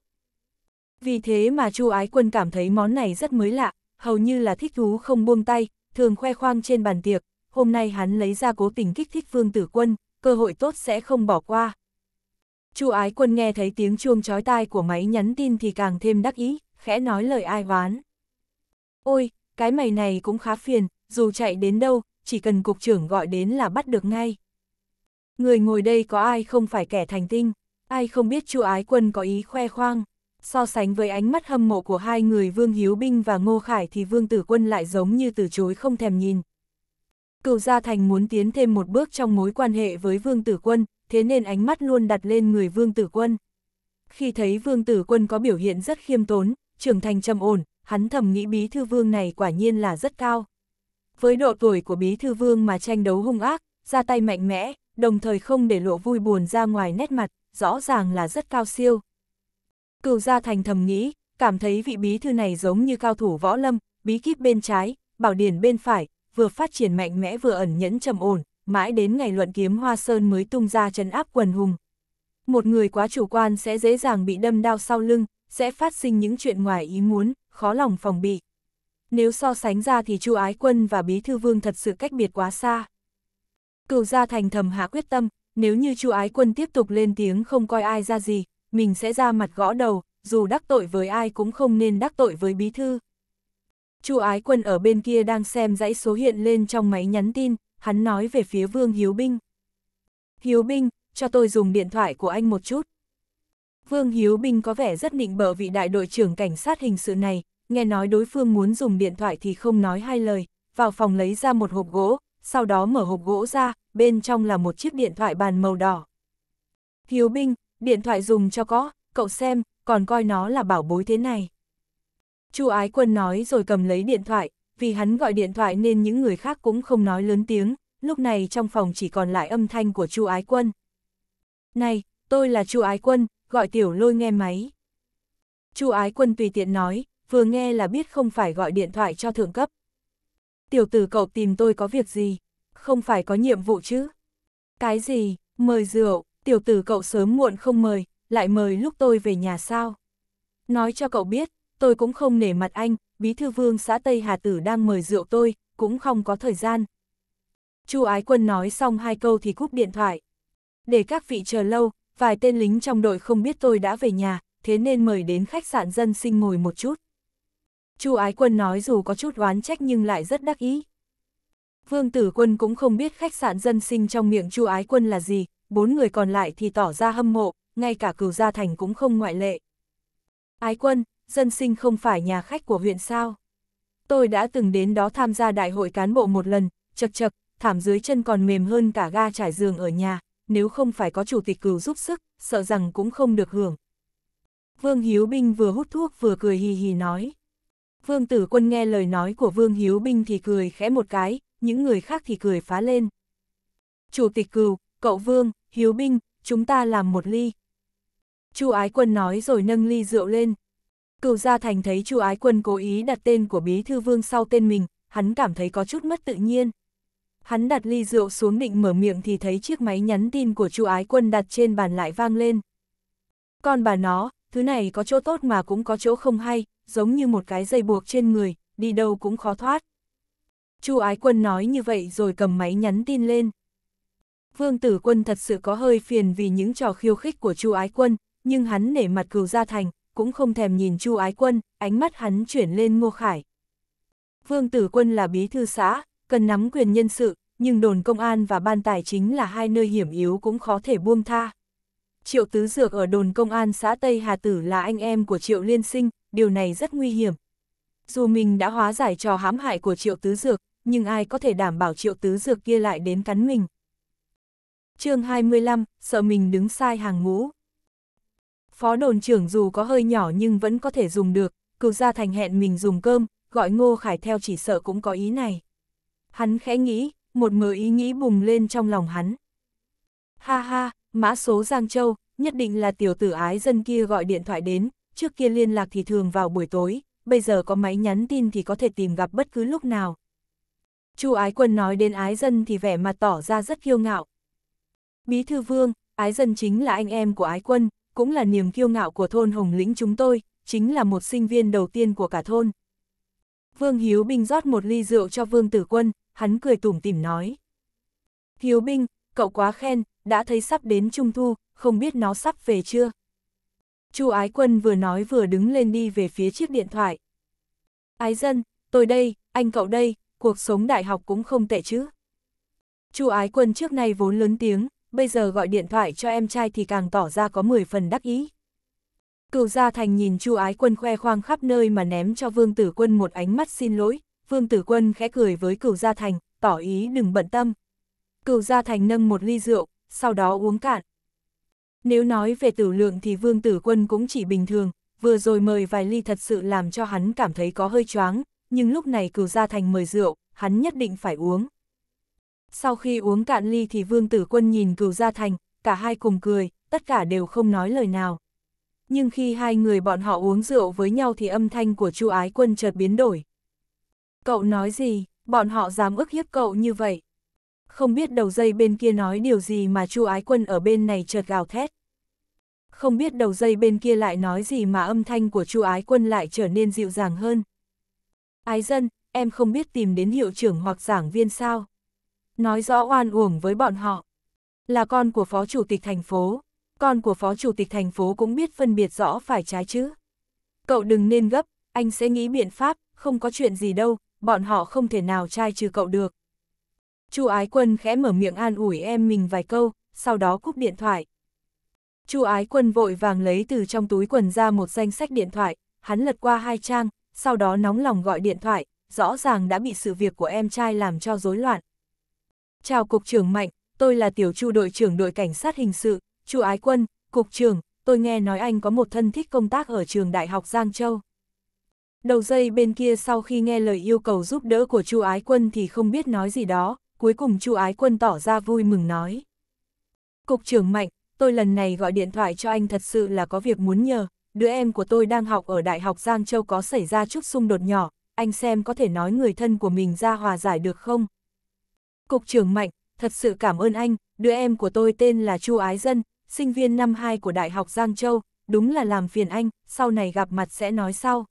Vì thế mà Chu Ái Quân cảm thấy món này rất mới lạ, hầu như là thích thú không buông tay, thường khoe khoang trên bàn tiệc, hôm nay hắn lấy ra cố tình kích thích Phương Tử Quân, cơ hội tốt sẽ không bỏ qua. Chu Ái Quân nghe thấy tiếng chuông chói tai của máy nhắn tin thì càng thêm đắc ý, khẽ nói lời ai oán. Ôi, cái mày này cũng khá phiền, dù chạy đến đâu, chỉ cần cục trưởng gọi đến là bắt được ngay. Người ngồi đây có ai không phải kẻ thành tinh, ai không biết chu ái quân có ý khoe khoang. So sánh với ánh mắt hâm mộ của hai người Vương Hiếu Binh và Ngô Khải thì Vương Tử Quân lại giống như từ chối không thèm nhìn. Cựu Gia Thành muốn tiến thêm một bước trong mối quan hệ với Vương Tử Quân, thế nên ánh mắt luôn đặt lên người Vương Tử Quân. Khi thấy Vương Tử Quân có biểu hiện rất khiêm tốn, trưởng thành trầm ổn, hắn thầm nghĩ bí thư vương này quả nhiên là rất cao với độ tuổi của Bí Thư Vương mà tranh đấu hung ác, ra tay mạnh mẽ, đồng thời không để lộ vui buồn ra ngoài nét mặt, rõ ràng là rất cao siêu. Cửu Gia Thành thầm nghĩ, cảm thấy vị Bí Thư này giống như cao thủ võ lâm, bí kíp bên trái, bảo điển bên phải, vừa phát triển mạnh mẽ vừa ẩn nhẫn trầm ổn, mãi đến ngày luận kiếm Hoa Sơn mới tung ra trấn áp quần hùng. Một người quá chủ quan sẽ dễ dàng bị đâm đau sau lưng, sẽ phát sinh những chuyện ngoài ý muốn, khó lòng phòng bị nếu so sánh ra thì Chu Ái Quân và Bí Thư Vương thật sự cách biệt quá xa. Cửu Gia Thành thầm hạ quyết tâm, nếu như Chu Ái Quân tiếp tục lên tiếng không coi ai ra gì, mình sẽ ra mặt gõ đầu, dù đắc tội với ai cũng không nên đắc tội với Bí Thư. Chu Ái Quân ở bên kia đang xem dãy số hiện lên trong máy nhắn tin, hắn nói về phía Vương Hiếu Binh. Hiếu Binh, cho tôi dùng điện thoại của anh một chút. Vương Hiếu Binh có vẻ rất nịnh bợ vị đại đội trưởng cảnh sát hình sự này, nghe nói đối phương muốn dùng điện thoại thì không nói hai lời, vào phòng lấy ra một hộp gỗ, sau đó mở hộp gỗ ra, bên trong là một chiếc điện thoại bàn màu đỏ. Hiếu binh, điện thoại dùng cho có, cậu xem, còn coi nó là bảo bối thế này. Chu Ái Quân nói rồi cầm lấy điện thoại, vì hắn gọi điện thoại nên những người khác cũng không nói lớn tiếng, lúc này trong phòng chỉ còn lại âm thanh của Chu Ái Quân. "Này, tôi là Chu Ái Quân, gọi Tiểu Lôi nghe máy." Chu Ái Quân tùy tiện nói, vừa nghe là biết không phải gọi điện thoại cho thượng cấp. Tiểu tử cậu tìm tôi có việc gì? Không phải có nhiệm vụ chứ? Cái gì? Mời rượu, tiểu tử cậu sớm muộn không mời, lại mời lúc tôi về nhà sao? Nói cho cậu biết, tôi cũng không nể mặt anh, bí thư vương xã Tây Hà Tử đang mời rượu tôi, cũng không có thời gian. Chu Ái Quân nói xong hai câu thì cúp điện thoại. Để các vị chờ lâu, vài tên lính trong đội không biết tôi đã về nhà, thế nên mời đến khách sạn dân sinh ngồi một chút. Chu Ái Quân nói dù có chút oán trách nhưng lại rất đắc ý. Vương Tử Quân cũng không biết khách sạn dân sinh trong miệng Chu Ái Quân là gì, bốn người còn lại thì tỏ ra hâm mộ, ngay cả cửu gia thành cũng không ngoại lệ. Ái Quân, dân sinh không phải nhà khách của huyện sao? Tôi đã từng đến đó tham gia đại hội cán bộ một lần, chật chật, thảm dưới chân còn mềm hơn cả ga trải giường ở nhà, nếu không phải có chủ tịch cửu giúp sức, sợ rằng cũng không được hưởng. Vương Hiếu Binh vừa hút thuốc vừa cười hì hì nói. Vương tử quân nghe lời nói của Vương Hiếu Binh thì cười khẽ một cái, những người khác thì cười phá lên. Chủ tịch cừu, cậu Vương, Hiếu Binh, chúng ta làm một ly. Chu Ái Quân nói rồi nâng ly rượu lên. Cựu Gia Thành thấy Chu Ái Quân cố ý đặt tên của Bí Thư Vương sau tên mình, hắn cảm thấy có chút mất tự nhiên. Hắn đặt ly rượu xuống định mở miệng thì thấy chiếc máy nhắn tin của Chu Ái Quân đặt trên bàn lại vang lên. Con bà nó, thứ này có chỗ tốt mà cũng có chỗ không hay, giống như một cái dây buộc trên người, đi đâu cũng khó thoát. Chu Ái Quân nói như vậy rồi cầm máy nhắn tin lên. Vương Tử Quân thật sự có hơi phiền vì những trò khiêu khích của Chu Ái Quân, nhưng hắn nể mặt cừu gia thành, cũng không thèm nhìn Chu Ái Quân, ánh mắt hắn chuyển lên Ngô Khải. Vương Tử Quân là bí thư xã, cần nắm quyền nhân sự, nhưng đồn công an và ban tài chính là hai nơi hiểm yếu cũng khó thể buông tha. Triệu Tứ Dược ở đồn công an xã Tây Hà Tử là anh em của Triệu Liên Sinh, điều này rất nguy hiểm. Dù mình đã hóa giải trò hãm hại của Triệu Tứ Dược, nhưng ai có thể đảm bảo Triệu Tứ Dược kia lại đến cắn mình. chương 25, sợ mình đứng sai hàng ngũ. Phó đồn trưởng dù có hơi nhỏ nhưng vẫn có thể dùng được, cựu gia thành hẹn mình dùng cơm, gọi Ngô Khải theo chỉ sợ cũng có ý này. Hắn khẽ nghĩ, một mớ ý nghĩ bùng lên trong lòng hắn. Ha ha, mã số Giang Châu, nhất định là tiểu tử ái dân kia gọi điện thoại đến, trước kia liên lạc thì thường vào buổi tối, bây giờ có máy nhắn tin thì có thể tìm gặp bất cứ lúc nào. Chu ái quân nói đến ái dân thì vẻ mặt tỏ ra rất kiêu ngạo. Bí thư vương, ái dân chính là anh em của ái quân, cũng là niềm kiêu ngạo của thôn Hồng Lĩnh chúng tôi, chính là một sinh viên đầu tiên của cả thôn. Vương Hiếu Binh rót một ly rượu cho Vương Tử Quân, hắn cười tủm tỉm nói. Hiếu Binh, cậu quá khen, đã thấy sắp đến trung thu, không biết nó sắp về chưa. Chu Ái Quân vừa nói vừa đứng lên đi về phía chiếc điện thoại. Ái dân, tôi đây, anh cậu đây, cuộc sống đại học cũng không tệ chứ. Chu Ái Quân trước nay vốn lớn tiếng, bây giờ gọi điện thoại cho em trai thì càng tỏ ra có 10 phần đắc ý. Cửu Gia Thành nhìn Chu Ái Quân khoe khoang khắp nơi mà ném cho Vương Tử Quân một ánh mắt xin lỗi, Vương Tử Quân khẽ cười với Cửu Gia Thành, tỏ ý đừng bận tâm. Cửu Gia Thành nâng một ly rượu, sau đó uống cạn. Nếu nói về tử lượng thì Vương Tử Quân cũng chỉ bình thường, vừa rồi mời vài ly thật sự làm cho hắn cảm thấy có hơi choáng, nhưng lúc này cửu gia thành mời rượu, hắn nhất định phải uống. Sau khi uống cạn ly thì Vương Tử Quân nhìn cửu gia thành, cả hai cùng cười, tất cả đều không nói lời nào. Nhưng khi hai người bọn họ uống rượu với nhau thì âm thanh của Chu Ái Quân chợt biến đổi. Cậu nói gì, bọn họ dám ức hiếp cậu như vậy? Không biết đầu dây bên kia nói điều gì mà chu ái quân ở bên này chợt gào thét. Không biết đầu dây bên kia lại nói gì mà âm thanh của chu ái quân lại trở nên dịu dàng hơn. Ái dân, em không biết tìm đến hiệu trưởng hoặc giảng viên sao. Nói rõ oan uổng với bọn họ. Là con của phó chủ tịch thành phố. Con của phó chủ tịch thành phố cũng biết phân biệt rõ phải trái chứ. Cậu đừng nên gấp, anh sẽ nghĩ biện pháp, không có chuyện gì đâu, bọn họ không thể nào trai trừ cậu được. Chu Ái Quân khẽ mở miệng an ủi em mình vài câu, sau đó cúp điện thoại. Chu Ái Quân vội vàng lấy từ trong túi quần ra một danh sách điện thoại, hắn lật qua hai trang, sau đó nóng lòng gọi điện thoại, rõ ràng đã bị sự việc của em trai làm cho rối loạn. Chào Cục trưởng Mạnh, tôi là Tiểu Chu đội trưởng đội cảnh sát hình sự, Chu Ái Quân, Cục trưởng, tôi nghe nói anh có một thân thích công tác ở trường Đại học Giang Châu. Đầu dây bên kia sau khi nghe lời yêu cầu giúp đỡ của Chu Ái Quân thì không biết nói gì đó, cuối cùng Chu Ái Quân tỏ ra vui mừng nói. Cục trưởng Mạnh, tôi lần này gọi điện thoại cho anh thật sự là có việc muốn nhờ, đứa em của tôi đang học ở Đại học Giang Châu có xảy ra chút xung đột nhỏ, anh xem có thể nói người thân của mình ra hòa giải được không? Cục trưởng Mạnh, thật sự cảm ơn anh, đứa em của tôi tên là Chu Ái Dân, sinh viên năm 2 của Đại học Giang Châu, đúng là làm phiền anh, sau này gặp mặt sẽ nói sau.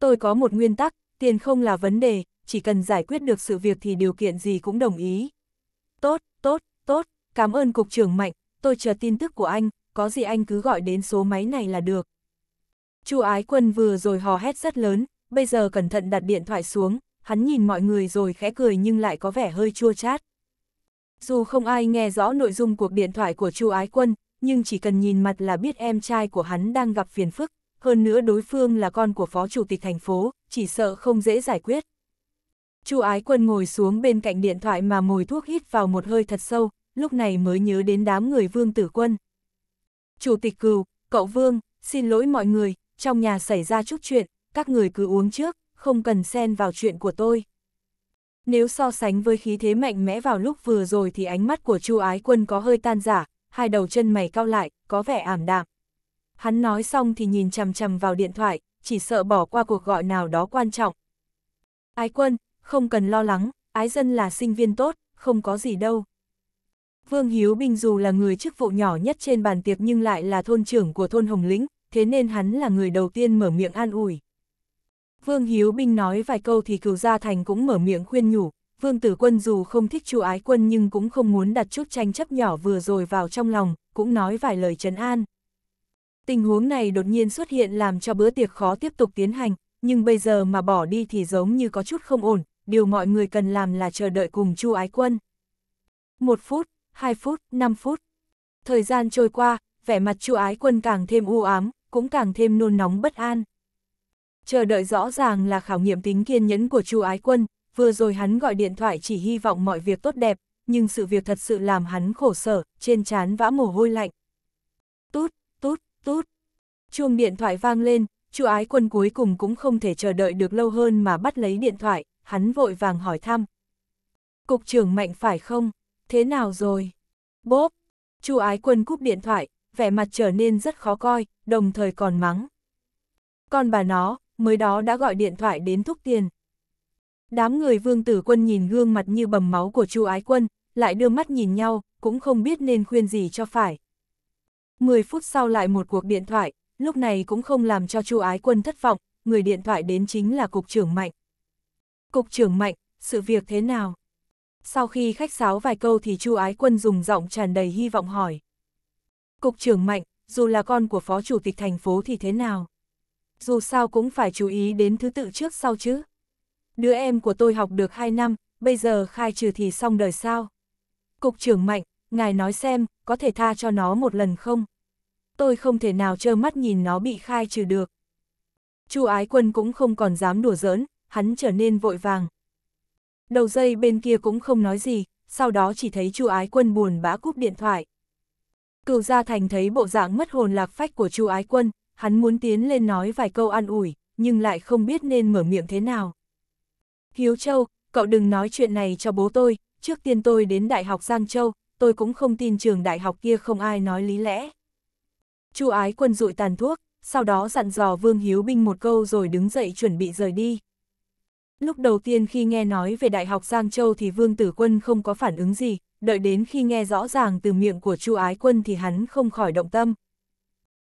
Tôi có một nguyên tắc, tiền không là vấn đề, chỉ cần giải quyết được sự việc thì điều kiện gì cũng đồng ý. Tốt, tốt, tốt, cảm ơn Cục trưởng Mạnh, tôi chờ tin tức của anh, có gì anh cứ gọi đến số máy này là được. Chu Ái Quân vừa rồi hò hét rất lớn, bây giờ cẩn thận đặt điện thoại xuống, hắn nhìn mọi người rồi khẽ cười nhưng lại có vẻ hơi chua chát. Dù không ai nghe rõ nội dung cuộc điện thoại của Chu Ái Quân, nhưng chỉ cần nhìn mặt là biết em trai của hắn đang gặp phiền phức, hơn nữa đối phương là con của phó chủ tịch thành phố, chỉ sợ không dễ giải quyết. Chu Ái Quân ngồi xuống bên cạnh điện thoại mà mồi thuốc hít vào một hơi thật sâu, lúc này mới nhớ đến đám người Vương Tử Quân. Chủ tịch Cừu, cậu Vương, xin lỗi mọi người, trong nhà xảy ra chút chuyện, các người cứ uống trước, không cần xen vào chuyện của tôi. Nếu so sánh với khí thế mạnh mẽ vào lúc vừa rồi thì ánh mắt của Chu Ái Quân có hơi tan giả, hai đầu chân mày cao lại, có vẻ ảm đạm. Hắn nói xong thì nhìn chằm chằm vào điện thoại, chỉ sợ bỏ qua cuộc gọi nào đó quan trọng. Ái Quân, không cần lo lắng, ái dân là sinh viên tốt, không có gì đâu. Vương Hiếu Bình dù là người chức vụ nhỏ nhất trên bàn tiệc nhưng lại là thôn trưởng của thôn Hồng Lĩnh, thế nên hắn là người đầu tiên mở miệng an ủi. Vương Hiếu Bình nói vài câu thì cửu gia thành cũng mở miệng khuyên nhủ, Vương Tử Quân dù không thích chu ái quân nhưng cũng không muốn đặt chút tranh chấp nhỏ vừa rồi vào trong lòng, cũng nói vài lời trấn an. Tình huống này đột nhiên xuất hiện làm cho bữa tiệc khó tiếp tục tiến hành, nhưng bây giờ mà bỏ đi thì giống như có chút không ổn, điều mọi người cần làm là chờ đợi cùng Chu Ái Quân. Một phút, hai phút, năm phút. Thời gian trôi qua, vẻ mặt Chu Ái Quân càng thêm u ám, cũng càng thêm nôn nóng bất an. Chờ đợi rõ ràng là khảo nghiệm tính kiên nhẫn của Chu Ái Quân, vừa rồi hắn gọi điện thoại chỉ hy vọng mọi việc tốt đẹp, nhưng sự việc thật sự làm hắn khổ sở, trên trán vã mồ hôi lạnh. Tút, tút, tút. Chuông điện thoại vang lên, Chu Ái Quân cuối cùng cũng không thể chờ đợi được lâu hơn mà bắt lấy điện thoại, hắn vội vàng hỏi thăm. Cục trưởng mạnh phải không? Thế nào rồi? Bốp! Chu ái quân cúp điện thoại, vẻ mặt trở nên rất khó coi, đồng thời còn mắng. Con bà nó, mới đó đã gọi điện thoại đến thúc tiền. Đám người vương tử quân nhìn gương mặt như bầm máu của chu ái quân, lại đưa mắt nhìn nhau, cũng không biết nên khuyên gì cho phải. mười phút sau lại một cuộc điện thoại, lúc này cũng không làm cho chu ái quân thất vọng, người điện thoại đến chính là cục trưởng mạnh cục trưởng mạnh, sự việc thế nào? Sau khi khách sáo vài câu thì Chu Ái Quân dùng giọng tràn đầy hy vọng hỏi. Cục trưởng mạnh, dù là con của phó chủ tịch thành phố thì thế nào? Dù sao cũng phải chú ý đến thứ tự trước sau chứ. Đứa em của tôi học được 2 năm, bây giờ khai trừ thì xong đời sao? Cục trưởng mạnh, ngài nói xem, có thể tha cho nó một lần không? Tôi không thể nào trơ mắt nhìn nó bị khai trừ được. Chu Ái Quân cũng không còn dám đùa giỡn, hắn trở nên vội vàng. Đầu dây bên kia cũng không nói gì, sau đó chỉ thấy chu ái quân buồn bã cúp điện thoại. cựu Gia Thành thấy bộ dạng mất hồn lạc phách của chu ái quân, hắn muốn tiến lên nói vài câu an ủi, nhưng lại không biết nên mở miệng thế nào. Hiếu Châu, cậu đừng nói chuyện này cho bố tôi, trước tiên tôi đến Đại học Giang Châu, tôi cũng không tin trường đại học kia không ai nói lý lẽ. Chu ái quân rụi tàn thuốc, sau đó dặn dò Vương Hiếu Binh một câu rồi đứng dậy chuẩn bị rời đi. Lúc đầu tiên khi nghe nói về Đại học Giang Châu thì Vương Tử Quân không có phản ứng gì, đợi đến khi nghe rõ ràng từ miệng của Chu Ái Quân thì hắn không khỏi động tâm.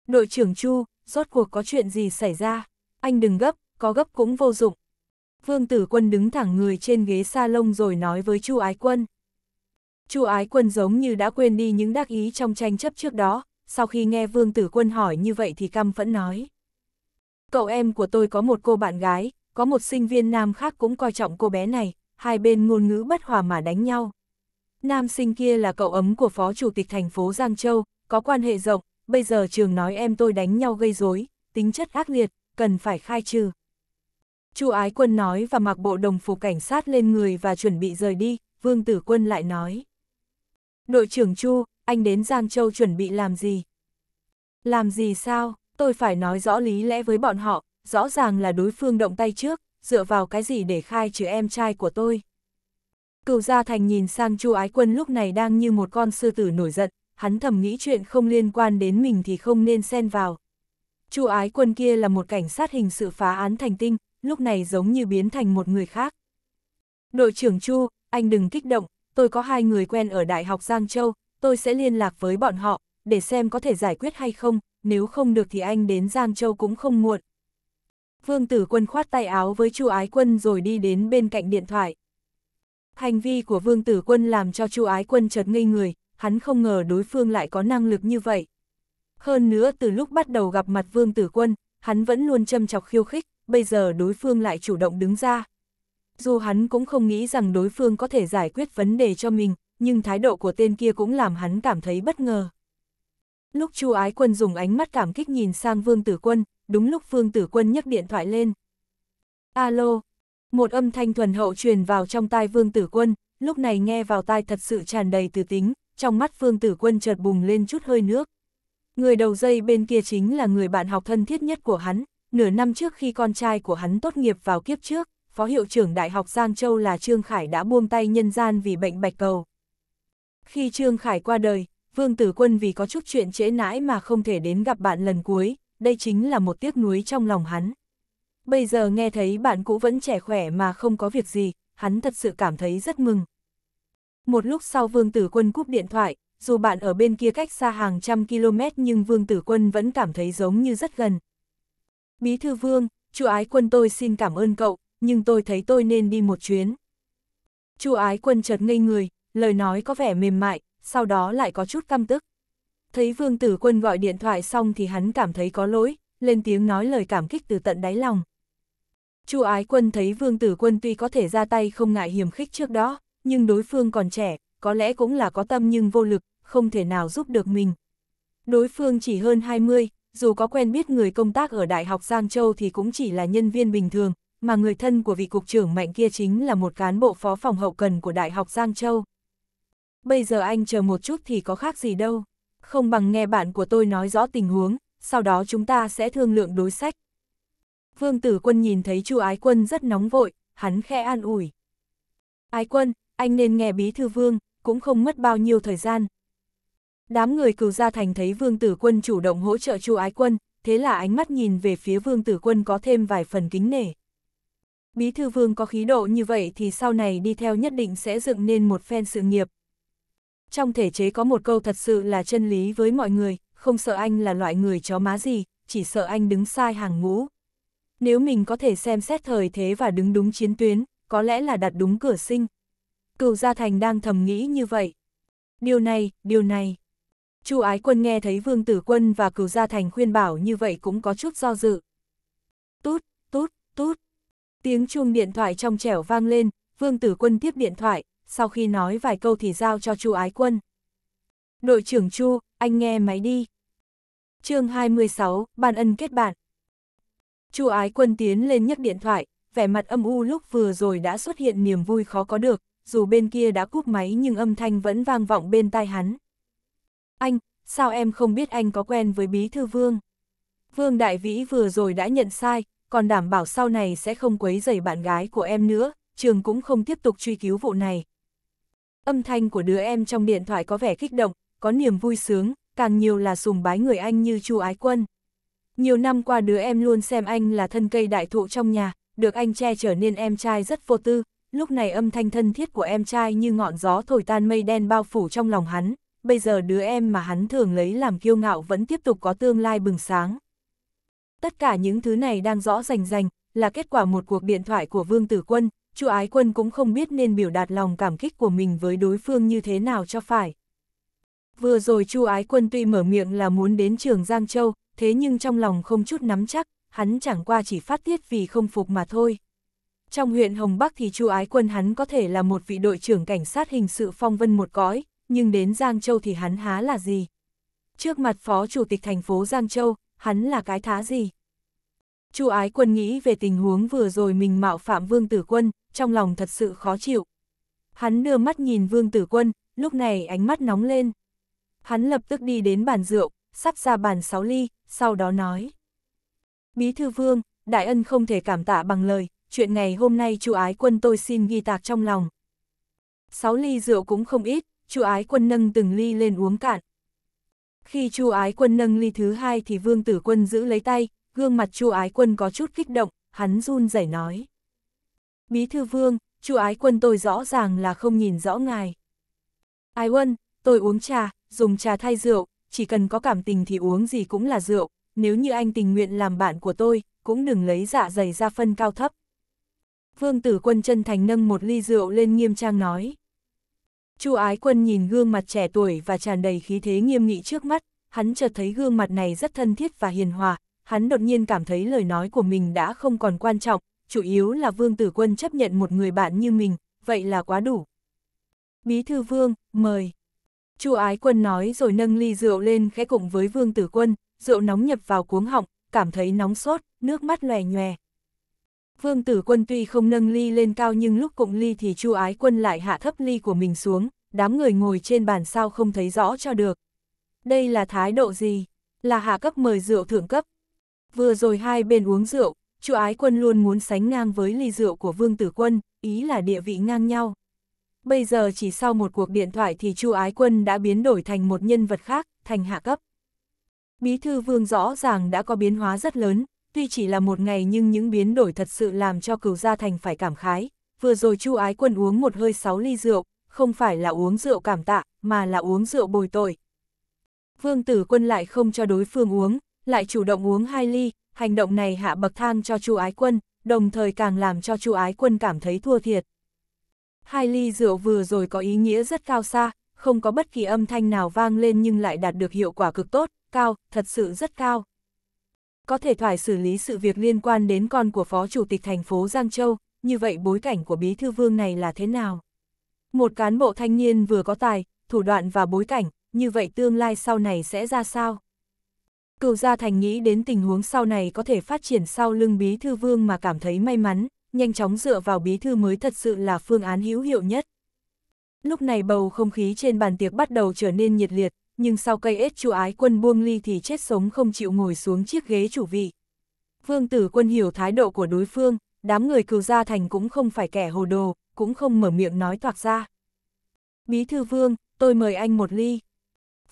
Đội trưởng Chu, rốt cuộc có chuyện gì xảy ra? Anh đừng gấp, có gấp cũng vô dụng. Vương Tử Quân đứng thẳng người trên ghế sa lông rồi nói với Chu Ái Quân. Chu Ái Quân giống như đã quên đi những đắc ý trong tranh chấp trước đó, sau khi nghe Vương Tử Quân hỏi như vậy thì căm phẫn nói. Cậu em của tôi có một cô bạn gái, có một sinh viên nam khác cũng coi trọng cô bé này, hai bên ngôn ngữ bất hòa mà đánh nhau. Nam sinh kia là cậu ấm của phó chủ tịch thành phố Giang Châu, có quan hệ rộng, bây giờ trường nói em tôi đánh nhau gây rối, tính chất ác liệt, cần phải khai trừ. Chu Ái Quân nói và mặc bộ đồng phục cảnh sát lên người và chuẩn bị rời đi, Vương Tử Quân lại nói. Đội trưởng Chu, anh đến Giang Châu chuẩn bị làm gì? Làm gì sao? Tôi phải nói rõ lý lẽ với bọn họ, rõ ràng là đối phương động tay trước, dựa vào cái gì để khai trừ em trai của tôi. Cửu Gia Thành nhìn sang Chu Ái Quân lúc này đang như một con sư tử nổi giận, hắn thầm nghĩ chuyện không liên quan đến mình thì không nên xen vào. Chu Ái Quân kia là một cảnh sát hình sự phá án thành tinh, lúc này giống như biến thành một người khác. Đội trưởng Chu, anh đừng kích động, tôi có hai người quen ở Đại học Giang Châu, tôi sẽ liên lạc với bọn họ, để xem có thể giải quyết hay không, nếu không được thì anh đến Giang Châu cũng không muộn, Vương Tử Quân khoát tay áo với Chu Ái Quân rồi đi đến bên cạnh điện thoại. Hành vi của Vương Tử Quân làm cho Chu Ái Quân chợt ngây người, hắn không ngờ đối phương lại có năng lực như vậy. Hơn nữa từ lúc bắt đầu gặp mặt Vương Tử Quân, hắn vẫn luôn châm chọc khiêu khích, bây giờ đối phương lại chủ động đứng ra. Dù hắn cũng không nghĩ rằng đối phương có thể giải quyết vấn đề cho mình, nhưng thái độ của tên kia cũng làm hắn cảm thấy bất ngờ. Lúc Chu Ái Quân dùng ánh mắt cảm kích nhìn sang Vương Tử Quân, đúng lúc Phương Tử Quân nhấc điện thoại lên. Alo, một âm thanh thuần hậu truyền vào trong tai Vương Tử Quân, lúc này nghe vào tai thật sự tràn đầy từ tính, trong mắt Phương Tử Quân chợt bùng lên chút hơi nước. Người đầu dây bên kia chính là người bạn học thân thiết nhất của hắn, nửa năm trước khi con trai của hắn tốt nghiệp vào kiếp trước, Phó Hiệu trưởng Đại học Giang Châu là Trương Khải đã buông tay nhân gian vì bệnh bạch cầu. Khi Trương Khải qua đời, Vương Tử Quân vì có chút chuyện trễ nãi mà không thể đến gặp bạn lần cuối, đây chính là một tiếc nuối trong lòng hắn. Bây giờ nghe thấy bạn cũ vẫn trẻ khỏe mà không có việc gì, hắn thật sự cảm thấy rất mừng. Một lúc sau Vương Tử Quân cúp điện thoại, dù bạn ở bên kia cách xa hàng trăm km nhưng Vương Tử Quân vẫn cảm thấy giống như rất gần. Bí thư Vương, chu ái quân tôi xin cảm ơn cậu, nhưng tôi thấy tôi nên đi một chuyến. chu ái quân chợt ngây người, lời nói có vẻ mềm mại, sau đó lại có chút căm tức. Thấy Vương Tử Quân gọi điện thoại xong thì hắn cảm thấy có lỗi, lên tiếng nói lời cảm kích từ tận đáy lòng. Chu Ái Quân thấy Vương Tử Quân tuy có thể ra tay không ngại hiểm khích trước đó, nhưng đối phương còn trẻ, có lẽ cũng là có tâm nhưng vô lực, không thể nào giúp được mình. Đối phương chỉ hơn 20, dù có quen biết người công tác ở Đại học Giang Châu thì cũng chỉ là nhân viên bình thường, mà người thân của vị cục trưởng mạnh kia chính là một cán bộ phó phòng hậu cần của Đại học Giang Châu. Bây giờ anh chờ một chút thì có khác gì đâu không bằng nghe bạn của tôi nói rõ tình huống, sau đó chúng ta sẽ thương lượng đối sách. Vương tử quân nhìn thấy chu ái quân rất nóng vội, hắn khẽ an ủi. Ái quân, anh nên nghe bí thư vương, cũng không mất bao nhiêu thời gian. Đám người cừu gia thành thấy vương tử quân chủ động hỗ trợ chu ái quân, thế là ánh mắt nhìn về phía vương tử quân có thêm vài phần kính nể. Bí thư vương có khí độ như vậy thì sau này đi theo nhất định sẽ dựng nên một phen sự nghiệp, trong thể chế có một câu thật sự là chân lý với mọi người, không sợ anh là loại người chó má gì, chỉ sợ anh đứng sai hàng ngũ. Nếu mình có thể xem xét thời thế và đứng đúng chiến tuyến, có lẽ là đặt đúng cửa sinh. Cửu Gia Thành đang thầm nghĩ như vậy. Điều này, điều này. Chu Ái Quân nghe thấy Vương Tử Quân và Cửu Gia Thành khuyên bảo như vậy cũng có chút do dự. Tút, tút, tút. Tiếng chuông điện thoại trong trẻo vang lên, Vương Tử Quân tiếp điện thoại, sau khi nói vài câu thì giao cho Chu Ái Quân. Đội trưởng Chu, anh nghe máy đi. chương 26, bàn ân kết bạn. Chu Ái Quân tiến lên nhấc điện thoại, vẻ mặt âm u lúc vừa rồi đã xuất hiện niềm vui khó có được, dù bên kia đã cúp máy nhưng âm thanh vẫn vang vọng bên tai hắn. Anh, sao em không biết anh có quen với Bí Thư Vương? Vương Đại Vĩ vừa rồi đã nhận sai, còn đảm bảo sau này sẽ không quấy rầy bạn gái của em nữa, trường cũng không tiếp tục truy cứu vụ này, Âm thanh của đứa em trong điện thoại có vẻ kích động, có niềm vui sướng, càng nhiều là sùng bái người anh như Chu Ái Quân. Nhiều năm qua đứa em luôn xem anh là thân cây đại thụ trong nhà, được anh che trở nên em trai rất vô tư, lúc này âm thanh thân thiết của em trai như ngọn gió thổi tan mây đen bao phủ trong lòng hắn, bây giờ đứa em mà hắn thường lấy làm kiêu ngạo vẫn tiếp tục có tương lai bừng sáng. Tất cả những thứ này đang rõ rành rành, là kết quả một cuộc điện thoại của Vương Tử Quân, Chu Ái Quân cũng không biết nên biểu đạt lòng cảm kích của mình với đối phương như thế nào cho phải. Vừa rồi Chu Ái Quân tuy mở miệng là muốn đến trường Giang Châu, thế nhưng trong lòng không chút nắm chắc, hắn chẳng qua chỉ phát tiết vì không phục mà thôi. Trong huyện Hồng Bắc thì Chu Ái Quân hắn có thể là một vị đội trưởng cảnh sát hình sự phong vân một cõi, nhưng đến Giang Châu thì hắn há là gì? Trước mặt phó chủ tịch thành phố Giang Châu, hắn là cái thá gì? Chu Ái Quân nghĩ về tình huống vừa rồi mình mạo phạm Vương Tử Quân, trong lòng thật sự khó chịu. Hắn đưa mắt nhìn Vương Tử Quân, lúc này ánh mắt nóng lên. Hắn lập tức đi đến bàn rượu, sắp ra bàn sáu ly, sau đó nói. Bí thư Vương, Đại Ân không thể cảm tạ bằng lời, chuyện ngày hôm nay chu ái quân tôi xin ghi tạc trong lòng. Sáu ly rượu cũng không ít, chu ái quân nâng từng ly lên uống cạn. Khi chu ái quân nâng ly thứ hai thì Vương Tử Quân giữ lấy tay, gương mặt chu ái quân có chút kích động, hắn run rẩy nói. Bí thư vương, chu ái quân tôi rõ ràng là không nhìn rõ ngài. Ái quân, tôi uống trà, dùng trà thay rượu, chỉ cần có cảm tình thì uống gì cũng là rượu, nếu như anh tình nguyện làm bạn của tôi, cũng đừng lấy dạ dày ra phân cao thấp. Vương tử quân chân thành nâng một ly rượu lên nghiêm trang nói. chu ái quân nhìn gương mặt trẻ tuổi và tràn đầy khí thế nghiêm nghị trước mắt, hắn chợt thấy gương mặt này rất thân thiết và hiền hòa, hắn đột nhiên cảm thấy lời nói của mình đã không còn quan trọng, chủ yếu là Vương Tử Quân chấp nhận một người bạn như mình, vậy là quá đủ. Bí thư Vương, mời. Chu Ái Quân nói rồi nâng ly rượu lên khẽ cùng với Vương Tử Quân, rượu nóng nhập vào cuống họng, cảm thấy nóng sốt, nước mắt lòe nhòe. Vương Tử Quân tuy không nâng ly lên cao nhưng lúc cùng ly thì Chu Ái Quân lại hạ thấp ly của mình xuống, đám người ngồi trên bàn sao không thấy rõ cho được. Đây là thái độ gì? Là hạ cấp mời rượu thượng cấp. Vừa rồi hai bên uống rượu, chu ái quân luôn muốn sánh ngang với ly rượu của vương tử quân, ý là địa vị ngang nhau. Bây giờ chỉ sau một cuộc điện thoại thì chu ái quân đã biến đổi thành một nhân vật khác, thành hạ cấp. Bí thư vương rõ ràng đã có biến hóa rất lớn, tuy chỉ là một ngày nhưng những biến đổi thật sự làm cho cửu gia thành phải cảm khái. Vừa rồi chu ái quân uống một hơi sáu ly rượu, không phải là uống rượu cảm tạ, mà là uống rượu bồi tội. Vương tử quân lại không cho đối phương uống, lại chủ động uống hai ly, hành động này hạ bậc thang cho Chu Ái Quân, đồng thời càng làm cho Chu Ái Quân cảm thấy thua thiệt. Hai ly rượu vừa rồi có ý nghĩa rất cao xa, không có bất kỳ âm thanh nào vang lên nhưng lại đạt được hiệu quả cực tốt, cao, thật sự rất cao. Có thể thoải xử lý sự việc liên quan đến con của Phó Chủ tịch thành phố Giang Châu, như vậy bối cảnh của Bí Thư Vương này là thế nào? Một cán bộ thanh niên vừa có tài, thủ đoạn và bối cảnh, như vậy tương lai sau này sẽ ra sao? Cựu gia thành nghĩ đến tình huống sau này có thể phát triển sau lưng bí thư vương mà cảm thấy may mắn, nhanh chóng dựa vào bí thư mới thật sự là phương án hữu hiệu nhất. Lúc này bầu không khí trên bàn tiệc bắt đầu trở nên nhiệt liệt, nhưng sau cây ếch chu ái quân buông ly thì chết sống không chịu ngồi xuống chiếc ghế chủ vị. Vương tử quân hiểu thái độ của đối phương, đám người cừu gia thành cũng không phải kẻ hồ đồ, cũng không mở miệng nói toạc ra. Bí thư vương, tôi mời anh một ly.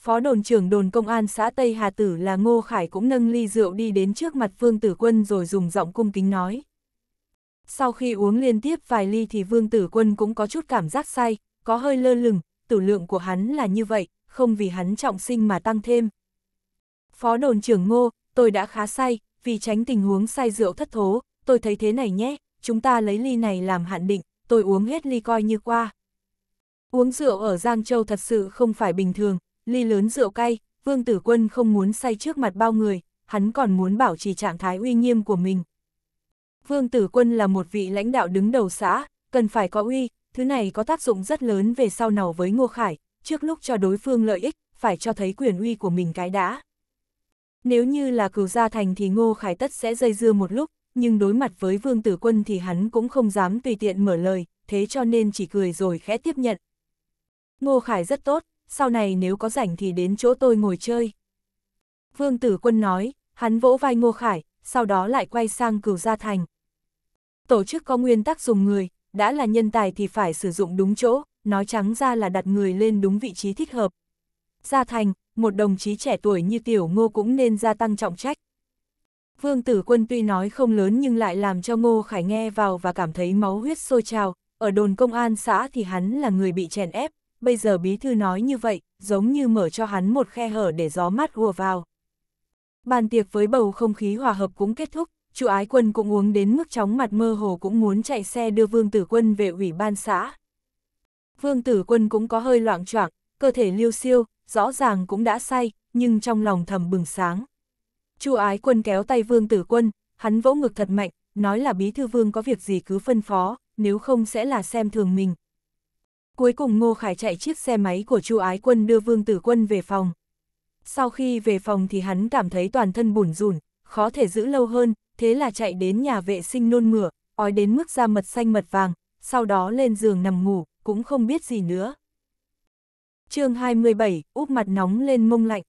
Phó đồn trưởng đồn công an xã Tây Hà Tử là Ngô Khải cũng nâng ly rượu đi đến trước mặt Vương Tử Quân rồi dùng giọng cung kính nói. Sau khi uống liên tiếp vài ly thì Vương Tử Quân cũng có chút cảm giác say, có hơi lơ lửng, tử lượng của hắn là như vậy, không vì hắn trọng sinh mà tăng thêm. Phó đồn trưởng Ngô, tôi đã khá say, vì tránh tình huống say rượu thất thố, tôi thấy thế này nhé, chúng ta lấy ly này làm hạn định, tôi uống hết ly coi như qua. Uống rượu ở Giang Châu thật sự không phải bình thường, ly lớn rượu cay, Vương Tử Quân không muốn say trước mặt bao người, hắn còn muốn bảo trì trạng thái uy nghiêm của mình. Vương Tử Quân là một vị lãnh đạo đứng đầu xã, cần phải có uy, thứ này có tác dụng rất lớn về sau nào với Ngô Khải, trước lúc cho đối phương lợi ích, phải cho thấy quyền uy của mình cái đã. Nếu như là cửu gia thành thì Ngô Khải tất sẽ dây dưa một lúc, nhưng đối mặt với Vương Tử Quân thì hắn cũng không dám tùy tiện mở lời, thế cho nên chỉ cười rồi khẽ tiếp nhận. Ngô Khải rất tốt, sau này nếu có rảnh thì đến chỗ tôi ngồi chơi. Vương Tử Quân nói, hắn vỗ vai Ngô Khải, sau đó lại quay sang cửu gia thành. Tổ chức có nguyên tắc dùng người, đã là nhân tài thì phải sử dụng đúng chỗ, nói trắng ra là đặt người lên đúng vị trí thích hợp. Gia thành, một đồng chí trẻ tuổi như tiểu ngô cũng nên gia tăng trọng trách. Vương Tử Quân tuy nói không lớn nhưng lại làm cho Ngô Khải nghe vào và cảm thấy máu huyết sôi trào, ở đồn công an xã thì hắn là người bị chèn ép, bây giờ bí thư nói như vậy, giống như mở cho hắn một khe hở để gió mát hùa vào. Bàn tiệc với bầu không khí hòa hợp cũng kết thúc, chu ái quân cũng uống đến mức chóng mặt mơ hồ cũng muốn chạy xe đưa vương tử quân về ủy ban xã. Vương tử quân cũng có hơi loạn choạng, cơ thể liêu siêu, rõ ràng cũng đã say, nhưng trong lòng thầm bừng sáng. chu ái quân kéo tay vương tử quân, hắn vỗ ngực thật mạnh, nói là bí thư vương có việc gì cứ phân phó, nếu không sẽ là xem thường mình, Cuối cùng Ngô Khải chạy chiếc xe máy của Chu Ái Quân đưa Vương Tử Quân về phòng. Sau khi về phòng thì hắn cảm thấy toàn thân bủn rủn, khó thể giữ lâu hơn, thế là chạy đến nhà vệ sinh nôn mửa, ói đến mức da mật xanh mật vàng, sau đó lên giường nằm ngủ, cũng không biết gì nữa. chương 27, úp mặt nóng lên mông lạnh.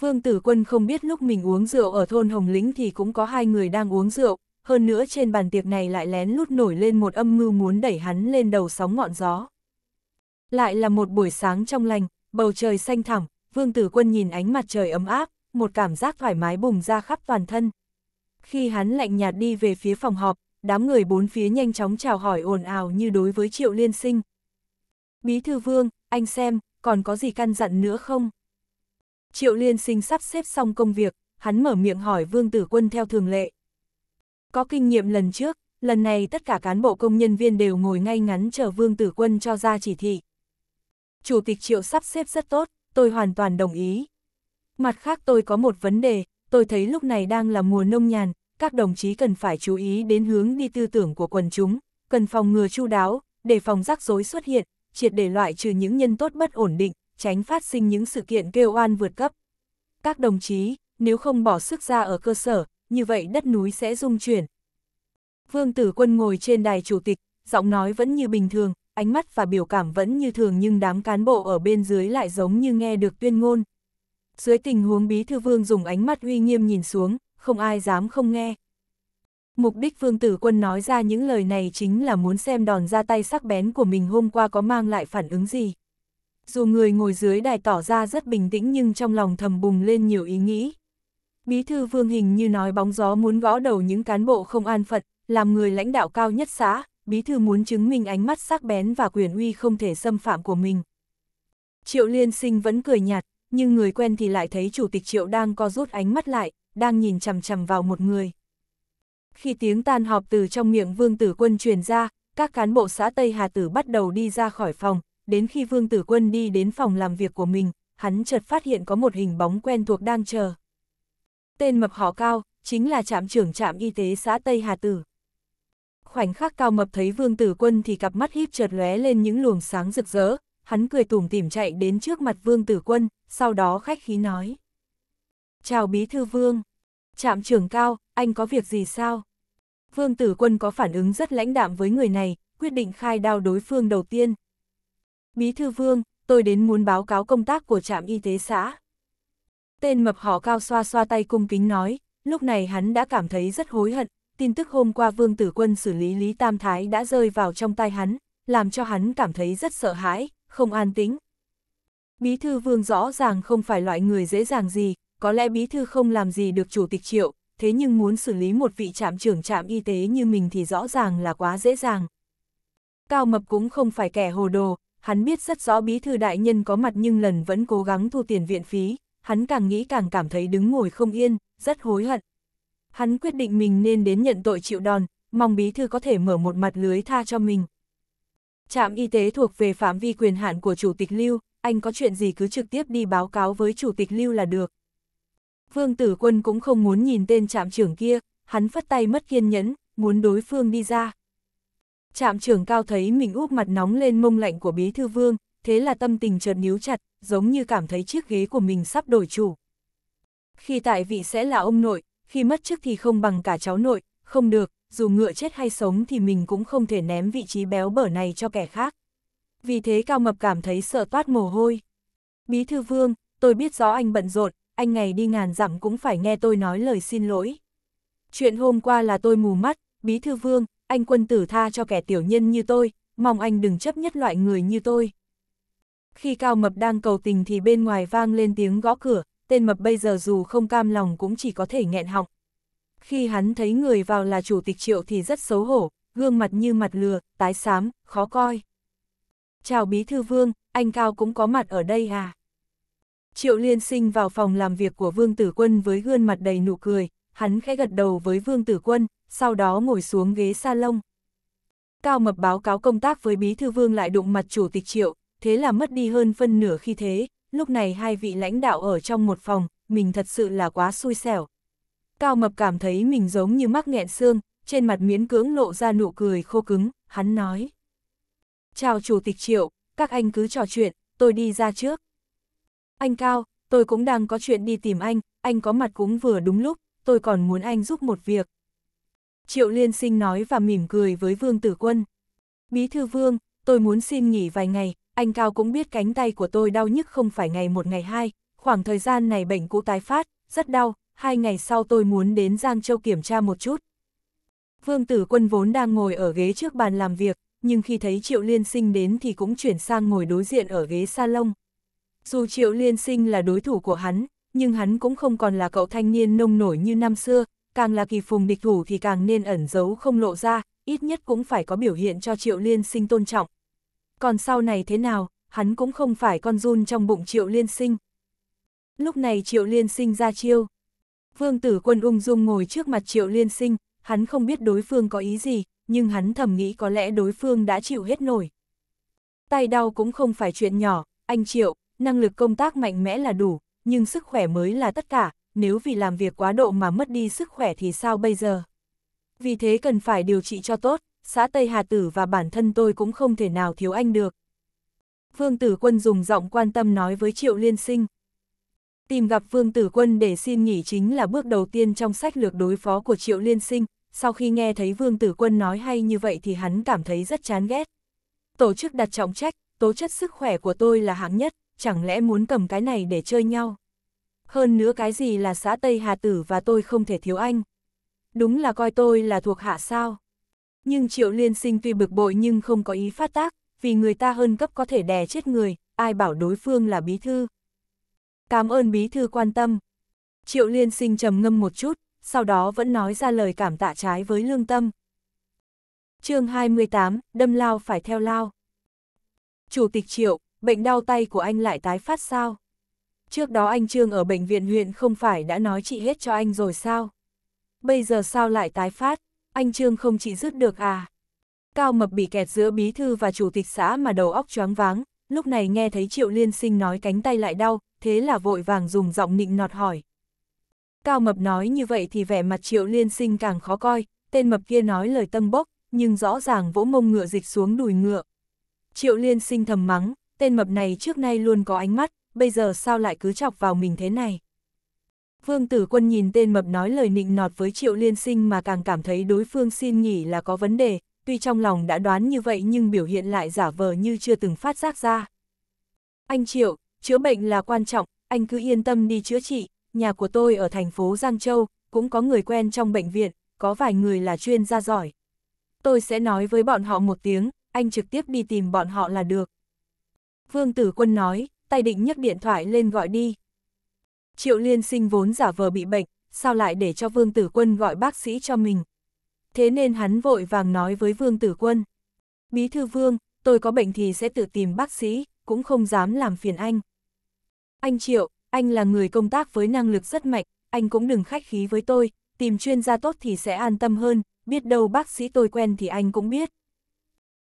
Vương Tử Quân không biết lúc mình uống rượu ở thôn Hồng Lĩnh thì cũng có hai người đang uống rượu, hơn nữa trên bàn tiệc này lại lén lút nổi lên một âm mưu muốn đẩy hắn lên đầu sóng ngọn gió. Lại là một buổi sáng trong lành, bầu trời xanh thẳm, vương tử quân nhìn ánh mặt trời ấm áp, một cảm giác thoải mái bùng ra khắp toàn thân. Khi hắn lạnh nhạt đi về phía phòng họp, đám người bốn phía nhanh chóng chào hỏi ồn ào như đối với triệu liên sinh. Bí thư vương, anh xem, còn có gì căn dặn nữa không? Triệu liên sinh sắp xếp xong công việc, hắn mở miệng hỏi vương tử quân theo thường lệ. Có kinh nghiệm lần trước, lần này tất cả cán bộ công nhân viên đều ngồi ngay ngắn chờ Vương Tử Quân cho ra chỉ thị. Chủ tịch Triệu sắp xếp rất tốt, tôi hoàn toàn đồng ý. Mặt khác tôi có một vấn đề, tôi thấy lúc này đang là mùa nông nhàn, các đồng chí cần phải chú ý đến hướng đi tư tưởng của quần chúng, cần phòng ngừa chu đáo, để phòng rắc rối xuất hiện, triệt để loại trừ những nhân tốt bất ổn định, tránh phát sinh những sự kiện kêu oan vượt cấp. Các đồng chí, nếu không bỏ sức ra ở cơ sở, như vậy đất núi sẽ rung chuyển. Vương tử quân ngồi trên đài chủ tịch, giọng nói vẫn như bình thường, ánh mắt và biểu cảm vẫn như thường nhưng đám cán bộ ở bên dưới lại giống như nghe được tuyên ngôn. Dưới tình huống bí thư vương dùng ánh mắt uy nghiêm nhìn xuống, không ai dám không nghe. Mục đích vương tử quân nói ra những lời này chính là muốn xem đòn ra tay sắc bén của mình hôm qua có mang lại phản ứng gì. Dù người ngồi dưới đài tỏ ra rất bình tĩnh nhưng trong lòng thầm bùng lên nhiều ý nghĩ. Bí thư vương hình như nói bóng gió muốn gõ đầu những cán bộ không an phận, làm người lãnh đạo cao nhất xã, bí thư muốn chứng minh ánh mắt sắc bén và quyền uy không thể xâm phạm của mình. Triệu liên sinh vẫn cười nhạt, nhưng người quen thì lại thấy chủ tịch triệu đang co rút ánh mắt lại, đang nhìn chằm chằm vào một người. Khi tiếng tan họp từ trong miệng vương tử quân truyền ra, các cán bộ xã Tây Hà Tử bắt đầu đi ra khỏi phòng, đến khi vương tử quân đi đến phòng làm việc của mình, hắn chợt phát hiện có một hình bóng quen thuộc đang chờ tên mập họ cao, chính là trạm trưởng trạm y tế xã Tây Hà Tử. Khoảnh khắc cao mập thấy vương tử quân thì cặp mắt híp chợt lóe lên những luồng sáng rực rỡ, hắn cười tủm tỉm chạy đến trước mặt vương tử quân, sau đó khách khí nói. Chào bí thư vương, trạm trưởng cao, anh có việc gì sao? Vương tử quân có phản ứng rất lãnh đạm với người này, quyết định khai đao đối phương đầu tiên. Bí thư vương, tôi đến muốn báo cáo công tác của trạm y tế xã. Tên mập họ cao xoa xoa tay cung kính nói, lúc này hắn đã cảm thấy rất hối hận, tin tức hôm qua Vương Tử Quân xử lý Lý Tam Thái đã rơi vào trong tay hắn, làm cho hắn cảm thấy rất sợ hãi, không an tĩnh. Bí thư Vương rõ ràng không phải loại người dễ dàng gì, có lẽ bí thư không làm gì được chủ tịch triệu, thế nhưng muốn xử lý một vị trạm trưởng trạm y tế như mình thì rõ ràng là quá dễ dàng. Cao Mập cũng không phải kẻ hồ đồ, hắn biết rất rõ bí thư đại nhân có mặt nhưng lần vẫn cố gắng thu tiền viện phí, hắn càng nghĩ càng cảm thấy đứng ngồi không yên, rất hối hận. Hắn quyết định mình nên đến nhận tội chịu đòn, mong bí thư có thể mở một mặt lưới tha cho mình. Trạm y tế thuộc về phạm vi quyền hạn của Chủ tịch Lưu, anh có chuyện gì cứ trực tiếp đi báo cáo với Chủ tịch Lưu là được. Vương Tử Quân cũng không muốn nhìn tên trạm trưởng kia, hắn phất tay mất kiên nhẫn, muốn đối phương đi ra. Trạm trưởng cao thấy mình úp mặt nóng lên mông lạnh của bí thư vương, thế là tâm tình chợt níu chặt, giống như cảm thấy chiếc ghế của mình sắp đổi chủ. Khi tại vị sẽ là ông nội, khi mất chức thì không bằng cả cháu nội, không được, dù ngựa chết hay sống thì mình cũng không thể ném vị trí béo bở này cho kẻ khác. Vì thế Cao Mập cảm thấy sợ toát mồ hôi. Bí thư vương, tôi biết rõ anh bận rộn, anh ngày đi ngàn dặm cũng phải nghe tôi nói lời xin lỗi. Chuyện hôm qua là tôi mù mắt, bí thư vương, anh quân tử tha cho kẻ tiểu nhân như tôi, mong anh đừng chấp nhất loại người như tôi. Khi Cao Mập đang cầu tình thì bên ngoài vang lên tiếng gõ cửa, tên Mập bây giờ dù không cam lòng cũng chỉ có thể nghẹn họng. Khi hắn thấy người vào là chủ tịch triệu thì rất xấu hổ, gương mặt như mặt lừa, tái xám, khó coi. Chào Bí Thư Vương, anh Cao cũng có mặt ở đây à? Triệu Liên Sinh vào phòng làm việc của Vương Tử Quân với gương mặt đầy nụ cười, hắn khẽ gật đầu với Vương Tử Quân, sau đó ngồi xuống ghế salon. Cao Mập báo cáo công tác với Bí Thư Vương lại đụng mặt Chủ tịch Triệu, thế là mất đi hơn phân nửa khi thế, lúc này hai vị lãnh đạo ở trong một phòng, mình thật sự là quá xui xẻo. Cao Mập cảm thấy mình giống như mắc nghẹn xương, trên mặt miễn cưỡng lộ ra nụ cười khô cứng, hắn nói. Chào Chủ tịch Triệu, các anh cứ trò chuyện, tôi đi ra trước. Anh Cao, tôi cũng đang có chuyện đi tìm anh, anh có mặt cũng vừa đúng lúc, tôi còn muốn anh giúp một việc. Triệu Liên Sinh nói và mỉm cười với Vương Tử Quân. Bí thư Vương, tôi muốn xin nghỉ vài ngày, anh Cao cũng biết cánh tay của tôi đau nhức không phải ngày một ngày hai, khoảng thời gian này bệnh cũ tái phát, rất đau, hai ngày sau tôi muốn đến Giang Châu kiểm tra một chút. Vương Tử Quân vốn đang ngồi ở ghế trước bàn làm việc, nhưng khi thấy Triệu Liên Sinh đến thì cũng chuyển sang ngồi đối diện ở ghế salon. Dù Triệu Liên Sinh là đối thủ của hắn, nhưng hắn cũng không còn là cậu thanh niên nông nổi như năm xưa, càng là kỳ phùng địch thủ thì càng nên ẩn giấu không lộ ra, ít nhất cũng phải có biểu hiện cho Triệu Liên Sinh tôn trọng còn sau này thế nào, hắn cũng không phải con run trong bụng triệu liên sinh. Lúc này triệu liên sinh ra chiêu. Vương tử quân ung dung ngồi trước mặt triệu liên sinh, hắn không biết đối phương có ý gì, nhưng hắn thầm nghĩ có lẽ đối phương đã chịu hết nổi. Tay đau cũng không phải chuyện nhỏ, anh triệu, năng lực công tác mạnh mẽ là đủ, nhưng sức khỏe mới là tất cả, nếu vì làm việc quá độ mà mất đi sức khỏe thì sao bây giờ? Vì thế cần phải điều trị cho tốt, xã Tây Hà Tử và bản thân tôi cũng không thể nào thiếu anh được. Vương Tử Quân dùng giọng quan tâm nói với Triệu Liên Sinh. Tìm gặp Vương Tử Quân để xin nghỉ chính là bước đầu tiên trong sách lược đối phó của Triệu Liên Sinh, sau khi nghe thấy Vương Tử Quân nói hay như vậy thì hắn cảm thấy rất chán ghét. Tổ chức đặt trọng trách, tố chất sức khỏe của tôi là hạng nhất, chẳng lẽ muốn cầm cái này để chơi nhau. Hơn nữa cái gì là xã Tây Hà Tử và tôi không thể thiếu anh. Đúng là coi tôi là thuộc hạ sao. Nhưng triệu liên sinh tuy bực bội nhưng không có ý phát tác, vì người ta hơn cấp có thể đè chết người, ai bảo đối phương là bí thư. Cảm ơn bí thư quan tâm. Triệu liên sinh trầm ngâm một chút, sau đó vẫn nói ra lời cảm tạ trái với lương tâm. chương 28, đâm lao phải theo lao. Chủ tịch triệu, bệnh đau tay của anh lại tái phát sao? Trước đó anh Trương ở bệnh viện huyện không phải đã nói trị hết cho anh rồi sao? Bây giờ sao lại tái phát? anh Trương không chỉ dứt được à. Cao Mập bị kẹt giữa bí thư và chủ tịch xã mà đầu óc choáng váng, lúc này nghe thấy Triệu Liên Sinh nói cánh tay lại đau, thế là vội vàng dùng giọng nịnh nọt hỏi. Cao Mập nói như vậy thì vẻ mặt Triệu Liên Sinh càng khó coi, tên Mập kia nói lời tâm bốc, nhưng rõ ràng vỗ mông ngựa dịch xuống đùi ngựa. Triệu Liên Sinh thầm mắng, tên Mập này trước nay luôn có ánh mắt, bây giờ sao lại cứ chọc vào mình thế này. Vương Tử Quân nhìn tên mập nói lời nịnh nọt với Triệu Liên Sinh mà càng cảm thấy đối phương xin nghỉ là có vấn đề, tuy trong lòng đã đoán như vậy nhưng biểu hiện lại giả vờ như chưa từng phát giác ra. Anh Triệu, chữa bệnh là quan trọng, anh cứ yên tâm đi chữa trị, nhà của tôi ở thành phố Giang Châu, cũng có người quen trong bệnh viện, có vài người là chuyên gia giỏi. Tôi sẽ nói với bọn họ một tiếng, anh trực tiếp đi tìm bọn họ là được. Vương Tử Quân nói, tay định nhấc điện thoại lên gọi đi, Triệu Liên Sinh vốn giả vờ bị bệnh, sao lại để cho Vương Tử Quân gọi bác sĩ cho mình. Thế nên hắn vội vàng nói với Vương Tử Quân. Bí thư Vương, tôi có bệnh thì sẽ tự tìm bác sĩ, cũng không dám làm phiền anh. Anh Triệu, anh là người công tác với năng lực rất mạnh, anh cũng đừng khách khí với tôi, tìm chuyên gia tốt thì sẽ an tâm hơn, biết đâu bác sĩ tôi quen thì anh cũng biết.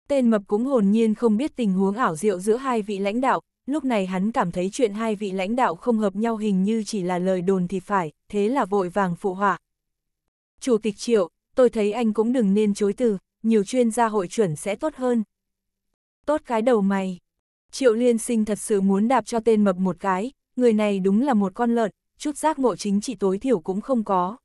Tên mập cũng hồn nhiên không biết tình huống ảo diệu giữa hai vị lãnh đạo, lúc này hắn cảm thấy chuyện hai vị lãnh đạo không hợp nhau hình như chỉ là lời đồn thì phải, thế là vội vàng phụ họa. Chủ tịch Triệu, tôi thấy anh cũng đừng nên chối từ, nhiều chuyên gia hội chuẩn sẽ tốt hơn. Tốt cái đầu mày. Triệu Liên Sinh thật sự muốn đạp cho tên mập một cái, người này đúng là một con lợn, chút giác ngộ chính trị tối thiểu cũng không có.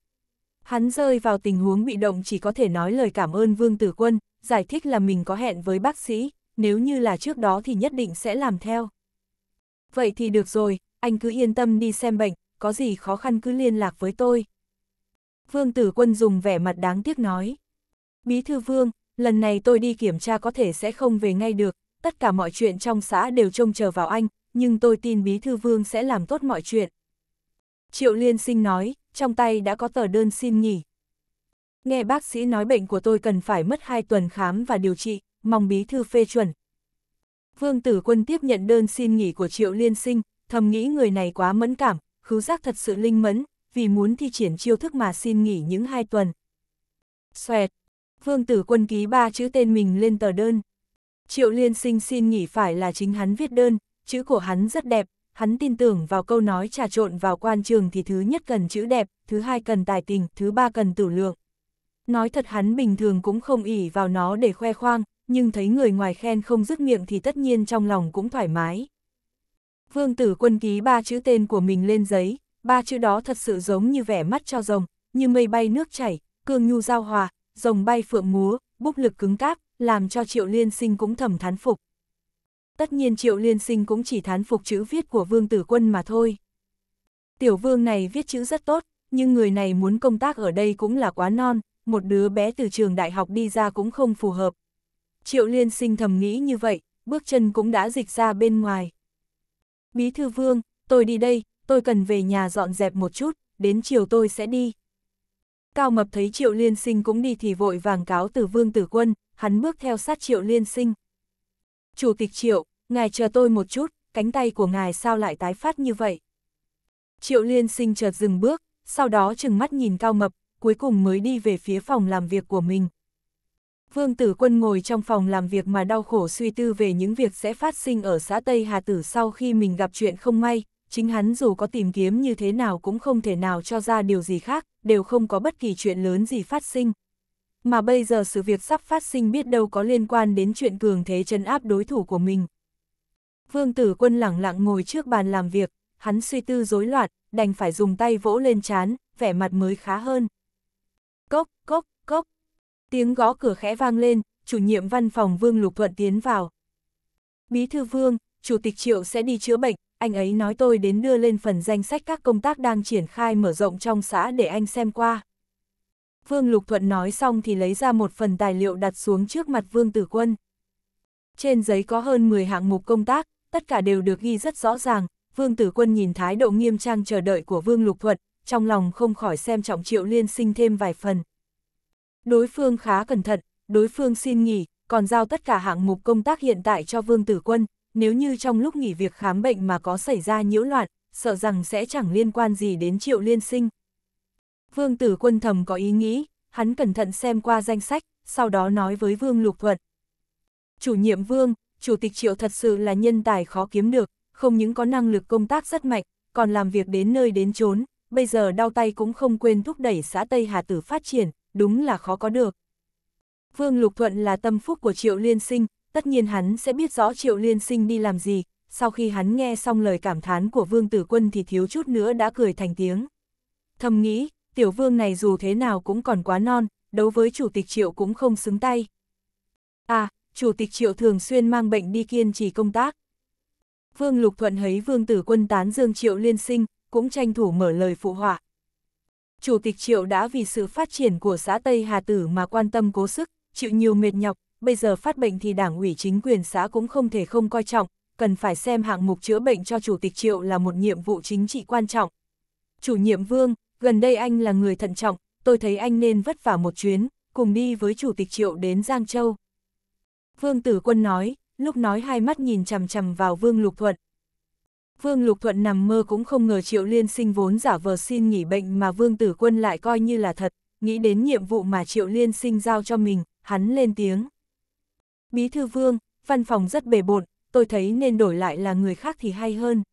Hắn rơi vào tình huống bị động chỉ có thể nói lời cảm ơn Vương Tử Quân, giải thích là mình có hẹn với bác sĩ, nếu như là trước đó thì nhất định sẽ làm theo vậy thì được rồi, anh cứ yên tâm đi xem bệnh, có gì khó khăn cứ liên lạc với tôi. Vương Tử Quân dùng vẻ mặt đáng tiếc nói. Bí thư Vương, lần này tôi đi kiểm tra có thể sẽ không về ngay được, tất cả mọi chuyện trong xã đều trông chờ vào anh, nhưng tôi tin Bí thư Vương sẽ làm tốt mọi chuyện. Triệu Liên Sinh nói, trong tay đã có tờ đơn xin nghỉ. Nghe bác sĩ nói bệnh của tôi cần phải mất 2 tuần khám và điều trị, mong Bí thư phê chuẩn, Vương Tử Quân tiếp nhận đơn xin nghỉ của Triệu Liên Sinh, thầm nghĩ người này quá mẫn cảm, khứu giác thật sự linh mẫn, vì muốn thi triển chiêu thức mà xin nghỉ những hai tuần. Xoẹt! Vương Tử Quân ký ba chữ tên mình lên tờ đơn. Triệu Liên Sinh xin nghỉ phải là chính hắn viết đơn, chữ của hắn rất đẹp, hắn tin tưởng vào câu nói trà trộn vào quan trường thì thứ nhất cần chữ đẹp, thứ hai cần tài tình, thứ ba cần tử lượng. Nói thật hắn bình thường cũng không ỉ vào nó để khoe khoang, nhưng thấy người ngoài khen không dứt miệng thì tất nhiên trong lòng cũng thoải mái. Vương tử quân ký ba chữ tên của mình lên giấy, ba chữ đó thật sự giống như vẻ mắt cho rồng, như mây bay nước chảy, cương nhu giao hòa, rồng bay phượng múa, bốc lực cứng cáp, làm cho Triệu Liên Sinh cũng thầm thán phục. Tất nhiên Triệu Liên Sinh cũng chỉ thán phục chữ viết của Vương Tử Quân mà thôi. Tiểu Vương này viết chữ rất tốt, nhưng người này muốn công tác ở đây cũng là quá non, một đứa bé từ trường đại học đi ra cũng không phù hợp, Triệu Liên sinh thầm nghĩ như vậy, bước chân cũng đã dịch ra bên ngoài. Bí thư vương, tôi đi đây, tôi cần về nhà dọn dẹp một chút, đến chiều tôi sẽ đi. Cao Mập thấy Triệu Liên Sinh cũng đi thì vội vàng cáo từ Vương Tử Quân, hắn bước theo sát Triệu Liên Sinh. Chủ tịch Triệu, ngài chờ tôi một chút, cánh tay của ngài sao lại tái phát như vậy? Triệu Liên Sinh chợt dừng bước, sau đó chừng mắt nhìn Cao Mập, cuối cùng mới đi về phía phòng làm việc của mình. Vương Tử Quân ngồi trong phòng làm việc mà đau khổ suy tư về những việc sẽ phát sinh ở xã Tây Hà Tử sau khi mình gặp chuyện không may, chính hắn dù có tìm kiếm như thế nào cũng không thể nào cho ra điều gì khác, đều không có bất kỳ chuyện lớn gì phát sinh. Mà bây giờ sự việc sắp phát sinh biết đâu có liên quan đến chuyện cường thế chân áp đối thủ của mình. Vương Tử Quân lẳng lặng ngồi trước bàn làm việc, hắn suy tư rối loạn, đành phải dùng tay vỗ lên chán, vẻ mặt mới khá hơn. Cốc, cốc, cốc, Tiếng gõ cửa khẽ vang lên, chủ nhiệm văn phòng Vương Lục Thuận tiến vào. Bí thư Vương, Chủ tịch Triệu sẽ đi chữa bệnh, anh ấy nói tôi đến đưa lên phần danh sách các công tác đang triển khai mở rộng trong xã để anh xem qua. Vương Lục Thuận nói xong thì lấy ra một phần tài liệu đặt xuống trước mặt Vương Tử Quân. Trên giấy có hơn 10 hạng mục công tác, tất cả đều được ghi rất rõ ràng, Vương Tử Quân nhìn thái độ nghiêm trang chờ đợi của Vương Lục Thuận, trong lòng không khỏi xem trọng Triệu Liên sinh thêm vài phần. Đối phương khá cẩn thận, đối phương xin nghỉ, còn giao tất cả hạng mục công tác hiện tại cho Vương Tử Quân, nếu như trong lúc nghỉ việc khám bệnh mà có xảy ra nhiễu loạn, sợ rằng sẽ chẳng liên quan gì đến Triệu Liên Sinh. Vương Tử Quân thầm có ý nghĩ, hắn cẩn thận xem qua danh sách, sau đó nói với Vương Lục Thuận. Chủ nhiệm Vương, Chủ tịch Triệu thật sự là nhân tài khó kiếm được, không những có năng lực công tác rất mạnh, còn làm việc đến nơi đến chốn, bây giờ đau tay cũng không quên thúc đẩy xã Tây Hà Tử phát triển, đúng là khó có được. Vương Lục Thuận là tâm phúc của Triệu Liên Sinh, tất nhiên hắn sẽ biết rõ Triệu Liên Sinh đi làm gì, sau khi hắn nghe xong lời cảm thán của Vương Tử Quân thì thiếu chút nữa đã cười thành tiếng. Thầm nghĩ, tiểu vương này dù thế nào cũng còn quá non, đấu với Chủ tịch Triệu cũng không xứng tay. À, Chủ tịch Triệu thường xuyên mang bệnh đi kiên trì công tác. Vương Lục Thuận thấy Vương Tử Quân tán dương Triệu Liên Sinh, cũng tranh thủ mở lời phụ họa. Chủ tịch Triệu đã vì sự phát triển của xã Tây Hà Tử mà quan tâm cố sức, chịu nhiều mệt nhọc, bây giờ phát bệnh thì đảng ủy chính quyền xã cũng không thể không coi trọng, cần phải xem hạng mục chữa bệnh cho Chủ tịch Triệu là một nhiệm vụ chính trị quan trọng. Chủ nhiệm Vương, gần đây anh là người thận trọng, tôi thấy anh nên vất vả một chuyến, cùng đi với Chủ tịch Triệu đến Giang Châu. Vương Tử Quân nói, lúc nói hai mắt nhìn chằm chằm vào Vương Lục Thuận, Vương Lục Thuận nằm mơ cũng không ngờ Triệu Liên Sinh vốn giả vờ xin nghỉ bệnh mà Vương Tử Quân lại coi như là thật, nghĩ đến nhiệm vụ mà Triệu Liên Sinh giao cho mình, hắn lên tiếng. Bí thư Vương, văn phòng rất bề bộn, tôi thấy nên đổi lại là người khác thì hay hơn.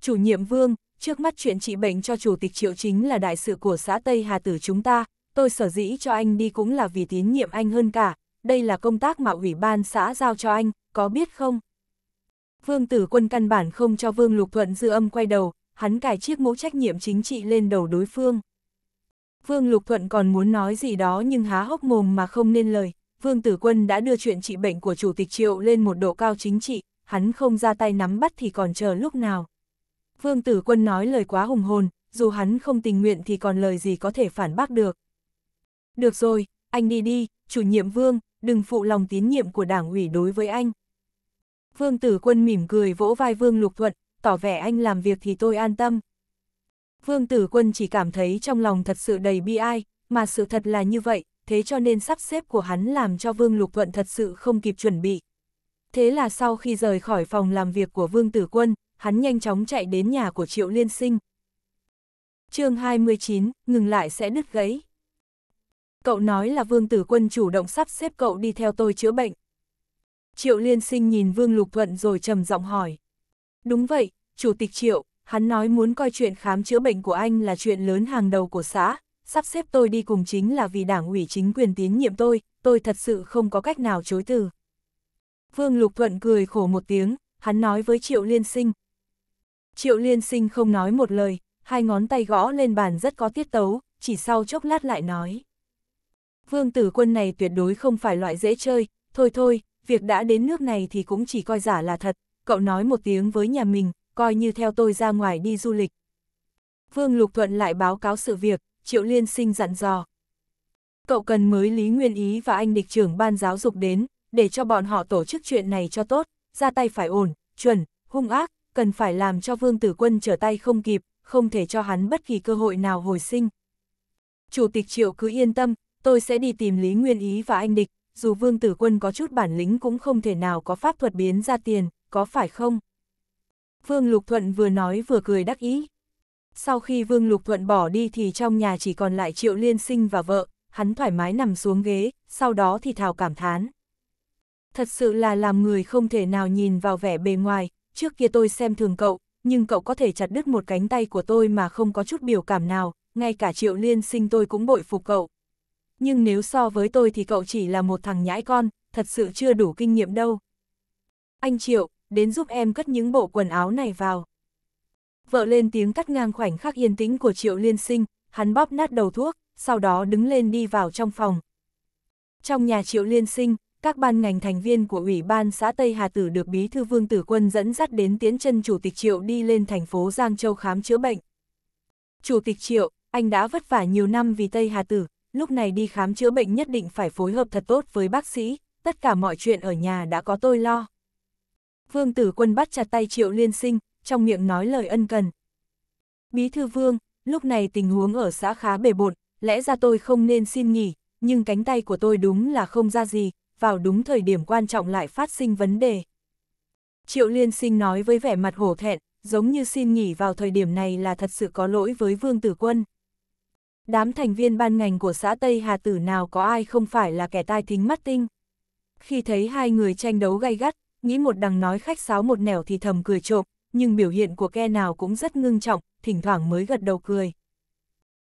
Chủ nhiệm Vương, trước mắt chuyện trị bệnh cho Chủ tịch Triệu chính là đại sự của xã Tây Hà Tử chúng ta, tôi sở dĩ cho anh đi cũng là vì tín nhiệm anh hơn cả, đây là công tác mà ủy ban xã giao cho anh, có biết không? Vương tử quân căn bản không cho Vương Lục Thuận dư âm quay đầu, hắn cài chiếc mũ trách nhiệm chính trị lên đầu đối phương. Vương Lục Thuận còn muốn nói gì đó nhưng há hốc mồm mà không nên lời, Vương Tử Quân đã đưa chuyện trị bệnh của Chủ tịch Triệu lên một độ cao chính trị, hắn không ra tay nắm bắt thì còn chờ lúc nào. Vương Tử Quân nói lời quá hùng hồn, dù hắn không tình nguyện thì còn lời gì có thể phản bác được. Được rồi, anh đi đi, chủ nhiệm Vương, đừng phụ lòng tín nhiệm của đảng ủy đối với anh. Vương Tử Quân mỉm cười vỗ vai Vương Lục Thuận, tỏ vẻ anh làm việc thì tôi an tâm. Vương Tử Quân chỉ cảm thấy trong lòng thật sự đầy bi ai, mà sự thật là như vậy, thế cho nên sắp xếp của hắn làm cho Vương Lục Thuận thật sự không kịp chuẩn bị. Thế là sau khi rời khỏi phòng làm việc của Vương Tử Quân, hắn nhanh chóng chạy đến nhà của Triệu Liên Sinh. chương 29, ngừng lại sẽ đứt gãy. Cậu nói là Vương Tử Quân chủ động sắp xếp cậu đi theo tôi chữa bệnh. Triệu Liên Sinh nhìn Vương Lục Thuận rồi trầm giọng hỏi. Đúng vậy, Chủ tịch Triệu, hắn nói muốn coi chuyện khám chữa bệnh của anh là chuyện lớn hàng đầu của xã, sắp xếp tôi đi cùng chính là vì đảng ủy chính quyền tín nhiệm tôi, tôi thật sự không có cách nào chối từ. Vương Lục Thuận cười khổ một tiếng, hắn nói với Triệu Liên Sinh. Triệu Liên Sinh không nói một lời, hai ngón tay gõ lên bàn rất có tiết tấu, chỉ sau chốc lát lại nói. Vương tử quân này tuyệt đối không phải loại dễ chơi, thôi thôi, việc đã đến nước này thì cũng chỉ coi giả là thật, cậu nói một tiếng với nhà mình, coi như theo tôi ra ngoài đi du lịch. Vương Lục Thuận lại báo cáo sự việc, Triệu Liên Sinh dặn dò. Cậu cần mới Lý Nguyên Ý và anh địch trưởng ban giáo dục đến, để cho bọn họ tổ chức chuyện này cho tốt, ra tay phải ổn, chuẩn, hung ác, cần phải làm cho Vương Tử Quân trở tay không kịp, không thể cho hắn bất kỳ cơ hội nào hồi sinh. Chủ tịch Triệu cứ yên tâm, tôi sẽ đi tìm Lý Nguyên Ý và anh địch, dù vương tử quân có chút bản lĩnh cũng không thể nào có pháp thuật biến ra tiền, có phải không? Vương Lục Thuận vừa nói vừa cười đắc ý. Sau khi Vương Lục Thuận bỏ đi thì trong nhà chỉ còn lại Triệu Liên Sinh và vợ, hắn thoải mái nằm xuống ghế, sau đó thì thào cảm thán. Thật sự là làm người không thể nào nhìn vào vẻ bề ngoài, trước kia tôi xem thường cậu, nhưng cậu có thể chặt đứt một cánh tay của tôi mà không có chút biểu cảm nào, ngay cả Triệu Liên Sinh tôi cũng bội phục cậu nhưng nếu so với tôi thì cậu chỉ là một thằng nhãi con, thật sự chưa đủ kinh nghiệm đâu. Anh Triệu, đến giúp em cất những bộ quần áo này vào. Vợ lên tiếng cắt ngang khoảnh khắc yên tĩnh của Triệu Liên Sinh, hắn bóp nát đầu thuốc, sau đó đứng lên đi vào trong phòng. Trong nhà Triệu Liên Sinh, các ban ngành thành viên của Ủy ban xã Tây Hà Tử được Bí thư Vương Tử Quân dẫn dắt đến tiến chân Chủ tịch Triệu đi lên thành phố Giang Châu khám chữa bệnh. Chủ tịch Triệu, anh đã vất vả nhiều năm vì Tây Hà Tử, lúc này đi khám chữa bệnh nhất định phải phối hợp thật tốt với bác sĩ, tất cả mọi chuyện ở nhà đã có tôi lo. Vương tử quân bắt chặt tay triệu liên sinh, trong miệng nói lời ân cần. Bí thư vương, lúc này tình huống ở xã khá bể bột, lẽ ra tôi không nên xin nghỉ, nhưng cánh tay của tôi đúng là không ra gì, vào đúng thời điểm quan trọng lại phát sinh vấn đề. Triệu liên sinh nói với vẻ mặt hổ thẹn, giống như xin nghỉ vào thời điểm này là thật sự có lỗi với vương tử quân đám thành viên ban ngành của xã Tây Hà Tử nào có ai không phải là kẻ tai thính mắt tinh. Khi thấy hai người tranh đấu gay gắt, nghĩ một đằng nói khách sáo một nẻo thì thầm cười trộm, nhưng biểu hiện của ke nào cũng rất ngưng trọng, thỉnh thoảng mới gật đầu cười.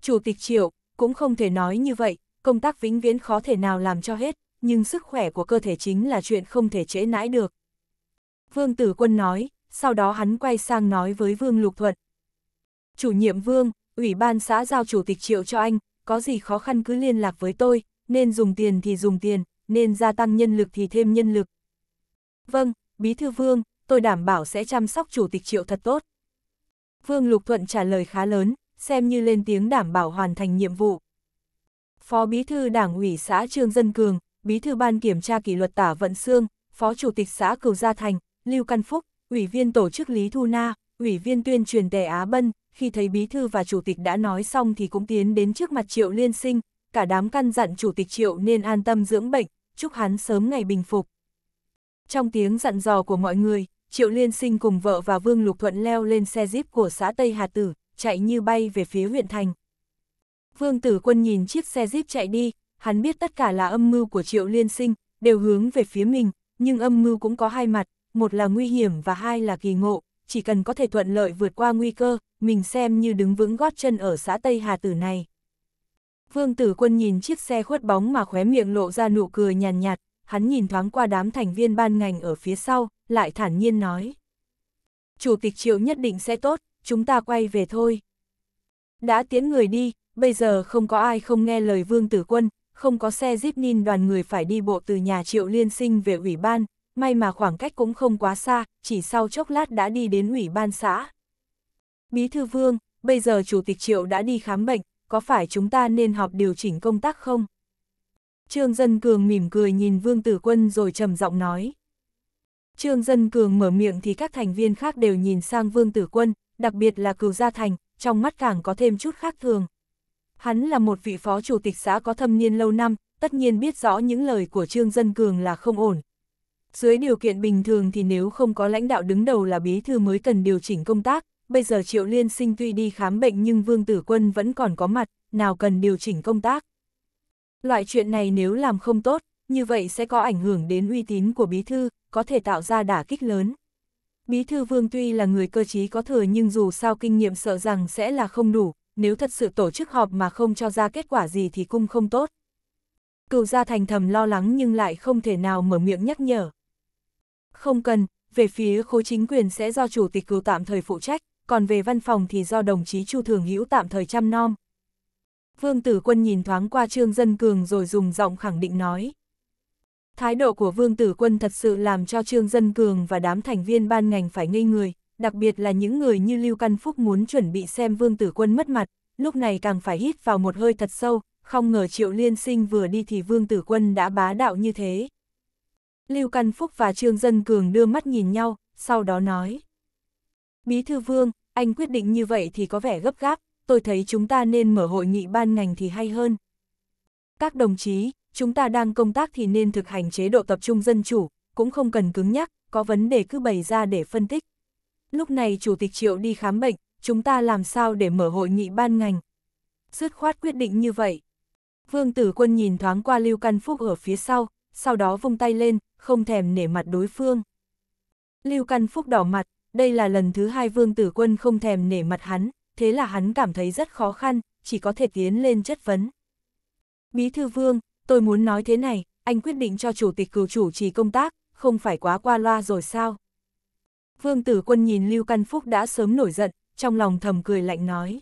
Chủ tịch Triệu, cũng không thể nói như vậy, công tác vĩnh viễn khó thể nào làm cho hết, nhưng sức khỏe của cơ thể chính là chuyện không thể trễ nãi được. Vương Tử Quân nói, sau đó hắn quay sang nói với Vương Lục Thuận. Chủ nhiệm Vương, ủy ban xã giao chủ tịch triệu cho anh, có gì khó khăn cứ liên lạc với tôi, nên dùng tiền thì dùng tiền, nên gia tăng nhân lực thì thêm nhân lực. Vâng, Bí Thư Vương, tôi đảm bảo sẽ chăm sóc chủ tịch triệu thật tốt. Vương Lục Thuận trả lời khá lớn, xem như lên tiếng đảm bảo hoàn thành nhiệm vụ. Phó Bí Thư Đảng ủy xã Trương Dân Cường, Bí Thư Ban Kiểm tra Kỷ luật Tả Vận Sương, Phó Chủ tịch xã Cầu Gia Thành, Lưu Căn Phúc, Ủy viên Tổ chức Lý Thu Na, Ủy viên Tuyên truyền Tề Á Bân, khi thấy bí thư và chủ tịch đã nói xong thì cũng tiến đến trước mặt triệu liên sinh, cả đám căn dặn chủ tịch triệu nên an tâm dưỡng bệnh, chúc hắn sớm ngày bình phục. Trong tiếng dặn dò của mọi người, triệu liên sinh cùng vợ và Vương Lục Thuận leo lên xe jeep của xã Tây Hà Tử, chạy như bay về phía huyện thành. Vương Tử Quân nhìn chiếc xe jeep chạy đi, hắn biết tất cả là âm mưu của triệu liên sinh, đều hướng về phía mình, nhưng âm mưu cũng có hai mặt, một là nguy hiểm và hai là kỳ ngộ, chỉ cần có thể thuận lợi vượt qua nguy cơ, mình xem như đứng vững gót chân ở xã Tây Hà Tử này. Vương Tử Quân nhìn chiếc xe khuất bóng mà khóe miệng lộ ra nụ cười nhàn nhạt, nhạt, hắn nhìn thoáng qua đám thành viên ban ngành ở phía sau, lại thản nhiên nói. Chủ tịch Triệu nhất định sẽ tốt, chúng ta quay về thôi. Đã tiến người đi, bây giờ không có ai không nghe lời Vương Tử Quân, không có xe jeep nin đoàn người phải đi bộ từ nhà Triệu Liên Sinh về ủy ban, may mà khoảng cách cũng không quá xa, chỉ sau chốc lát đã đi đến ủy ban xã. Bí thư vương, bây giờ chủ tịch triệu đã đi khám bệnh, có phải chúng ta nên họp điều chỉnh công tác không? Trương Dân Cường mỉm cười nhìn Vương Tử Quân rồi trầm giọng nói. Trương Dân Cường mở miệng thì các thành viên khác đều nhìn sang Vương Tử Quân, đặc biệt là Cửu Gia Thành, trong mắt càng có thêm chút khác thường. Hắn là một vị phó chủ tịch xã có thâm niên lâu năm, tất nhiên biết rõ những lời của Trương Dân Cường là không ổn, dưới điều kiện bình thường thì nếu không có lãnh đạo đứng đầu là bí thư mới cần điều chỉnh công tác, bây giờ Triệu Liên Sinh tuy đi khám bệnh nhưng Vương Tử Quân vẫn còn có mặt, nào cần điều chỉnh công tác. Loại chuyện này nếu làm không tốt, như vậy sẽ có ảnh hưởng đến uy tín của bí thư, có thể tạo ra đả kích lớn. Bí thư Vương tuy là người cơ trí có thừa nhưng dù sao kinh nghiệm sợ rằng sẽ là không đủ, nếu thật sự tổ chức họp mà không cho ra kết quả gì thì cung không tốt. Cựu gia thành thầm lo lắng nhưng lại không thể nào mở miệng nhắc nhở. Không cần, về phía khối chính quyền sẽ do chủ tịch cử tạm thời phụ trách, còn về văn phòng thì do đồng chí Chu Thường Hữu tạm thời chăm nom. Vương Tử Quân nhìn thoáng qua Trương Dân Cường rồi dùng giọng khẳng định nói. Thái độ của Vương Tử Quân thật sự làm cho Trương Dân Cường và đám thành viên ban ngành phải ngây người, đặc biệt là những người như Lưu Căn Phúc muốn chuẩn bị xem Vương Tử Quân mất mặt, lúc này càng phải hít vào một hơi thật sâu, không ngờ Triệu Liên Sinh vừa đi thì Vương Tử Quân đã bá đạo như thế. Lưu Căn Phúc và Trương Dân Cường đưa mắt nhìn nhau, sau đó nói. Bí thư vương, anh quyết định như vậy thì có vẻ gấp gáp, tôi thấy chúng ta nên mở hội nghị ban ngành thì hay hơn. Các đồng chí, chúng ta đang công tác thì nên thực hành chế độ tập trung dân chủ, cũng không cần cứng nhắc, có vấn đề cứ bày ra để phân tích. Lúc này Chủ tịch Triệu đi khám bệnh, chúng ta làm sao để mở hội nghị ban ngành? Dứt khoát quyết định như vậy. Vương Tử Quân nhìn thoáng qua Lưu Căn Phúc ở phía sau, sau đó vung tay lên, không thèm nể mặt đối phương. Lưu Căn Phúc đỏ mặt, đây là lần thứ hai Vương Tử Quân không thèm nể mặt hắn, thế là hắn cảm thấy rất khó khăn, chỉ có thể tiến lên chất vấn. Bí thư Vương, tôi muốn nói thế này, anh quyết định cho chủ tịch cửu chủ trì công tác, không phải quá qua loa rồi sao? Vương Tử Quân nhìn Lưu Căn Phúc đã sớm nổi giận, trong lòng thầm cười lạnh nói.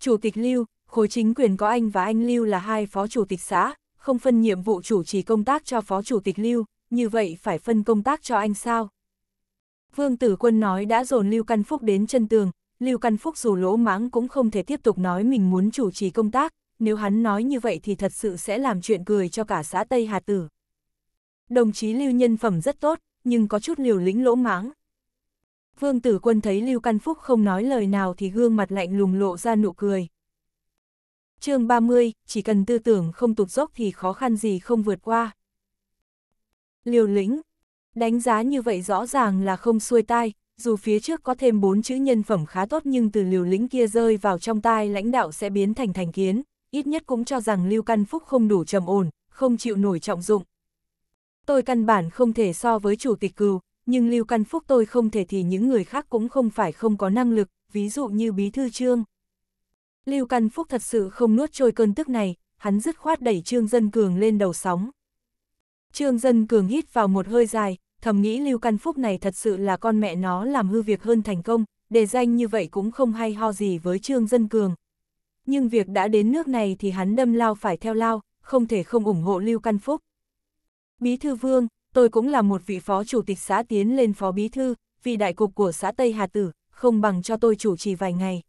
Chủ tịch Lưu, khối chính quyền có anh và anh Lưu là hai phó chủ tịch xã, không phân nhiệm vụ chủ trì công tác cho Phó Chủ tịch Lưu, như vậy phải phân công tác cho anh sao? Vương Tử Quân nói đã dồn Lưu Căn Phúc đến chân tường, Lưu Căn Phúc dù lỗ mãng cũng không thể tiếp tục nói mình muốn chủ trì công tác, nếu hắn nói như vậy thì thật sự sẽ làm chuyện cười cho cả xã Tây Hà Tử. Đồng chí Lưu nhân phẩm rất tốt, nhưng có chút liều lĩnh lỗ mãng. Vương Tử Quân thấy Lưu Căn Phúc không nói lời nào thì gương mặt lạnh lùng lộ ra nụ cười chương 30, chỉ cần tư tưởng không tục dốc thì khó khăn gì không vượt qua. Liều lĩnh, đánh giá như vậy rõ ràng là không xuôi tai, dù phía trước có thêm bốn chữ nhân phẩm khá tốt nhưng từ liều lĩnh kia rơi vào trong tai lãnh đạo sẽ biến thành thành kiến, ít nhất cũng cho rằng Lưu Căn Phúc không đủ trầm ổn, không chịu nổi trọng dụng. Tôi căn bản không thể so với chủ tịch cừu, nhưng Lưu Căn Phúc tôi không thể thì những người khác cũng không phải không có năng lực, ví dụ như bí thư trương. Lưu Căn Phúc thật sự không nuốt trôi cơn tức này, hắn dứt khoát đẩy Trương Dân Cường lên đầu sóng. Trương Dân Cường hít vào một hơi dài, thầm nghĩ Lưu Căn Phúc này thật sự là con mẹ nó làm hư việc hơn thành công, đề danh như vậy cũng không hay ho gì với Trương Dân Cường. Nhưng việc đã đến nước này thì hắn đâm lao phải theo lao, không thể không ủng hộ Lưu Căn Phúc. Bí thư vương, tôi cũng là một vị phó chủ tịch xã tiến lên phó bí thư, vì đại cục của xã Tây Hà Tử, không bằng cho tôi chủ trì vài ngày.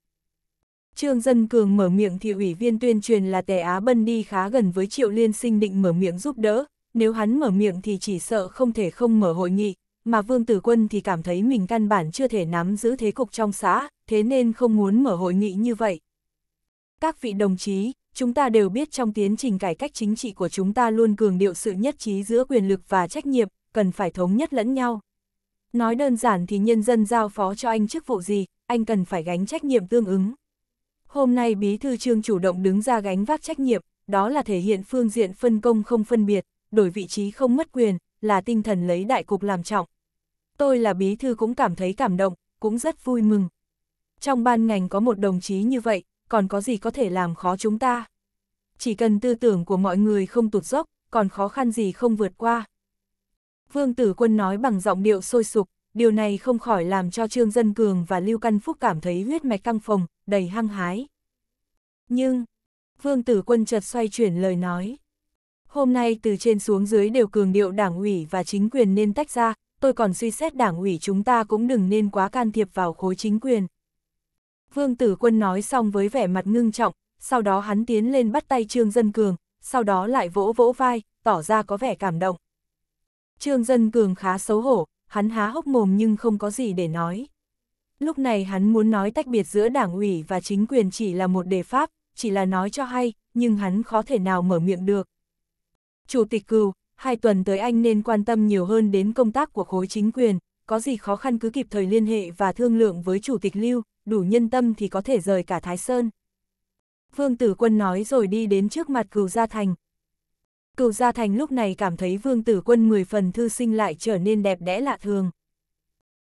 Trương Dân Cường mở miệng thì ủy viên tuyên truyền là Tề Á Bân đi khá gần với Triệu Liên Sinh định mở miệng giúp đỡ, nếu hắn mở miệng thì chỉ sợ không thể không mở hội nghị, mà Vương Tử Quân thì cảm thấy mình căn bản chưa thể nắm giữ thế cục trong xã, thế nên không muốn mở hội nghị như vậy. Các vị đồng chí, chúng ta đều biết trong tiến trình cải cách chính trị của chúng ta luôn cường điệu sự nhất trí giữa quyền lực và trách nhiệm, cần phải thống nhất lẫn nhau. Nói đơn giản thì nhân dân giao phó cho anh chức vụ gì, anh cần phải gánh trách nhiệm tương ứng. Hôm nay Bí Thư Trương chủ động đứng ra gánh vác trách nhiệm, đó là thể hiện phương diện phân công không phân biệt, đổi vị trí không mất quyền, là tinh thần lấy đại cục làm trọng. Tôi là Bí Thư cũng cảm thấy cảm động, cũng rất vui mừng. Trong ban ngành có một đồng chí như vậy, còn có gì có thể làm khó chúng ta? Chỉ cần tư tưởng của mọi người không tụt dốc, còn khó khăn gì không vượt qua. Vương Tử Quân nói bằng giọng điệu sôi sục, điều này không khỏi làm cho Trương Dân Cường và Lưu Căn Phúc cảm thấy huyết mạch căng phồng, đầy hăng hái. Nhưng, Vương Tử Quân chợt xoay chuyển lời nói. Hôm nay từ trên xuống dưới đều cường điệu đảng ủy và chính quyền nên tách ra, tôi còn suy xét đảng ủy chúng ta cũng đừng nên quá can thiệp vào khối chính quyền. Vương Tử Quân nói xong với vẻ mặt ngưng trọng, sau đó hắn tiến lên bắt tay Trương Dân Cường, sau đó lại vỗ vỗ vai, tỏ ra có vẻ cảm động. Trương Dân Cường khá xấu hổ, hắn há hốc mồm nhưng không có gì để nói lúc này hắn muốn nói tách biệt giữa đảng ủy và chính quyền chỉ là một đề pháp, chỉ là nói cho hay, nhưng hắn khó thể nào mở miệng được. Chủ tịch cừu, hai tuần tới anh nên quan tâm nhiều hơn đến công tác của khối chính quyền, có gì khó khăn cứ kịp thời liên hệ và thương lượng với chủ tịch lưu, đủ nhân tâm thì có thể rời cả Thái Sơn. Vương Tử Quân nói rồi đi đến trước mặt cừu Gia Thành. Cừu Gia Thành lúc này cảm thấy Vương Tử Quân mười phần thư sinh lại trở nên đẹp đẽ lạ thường.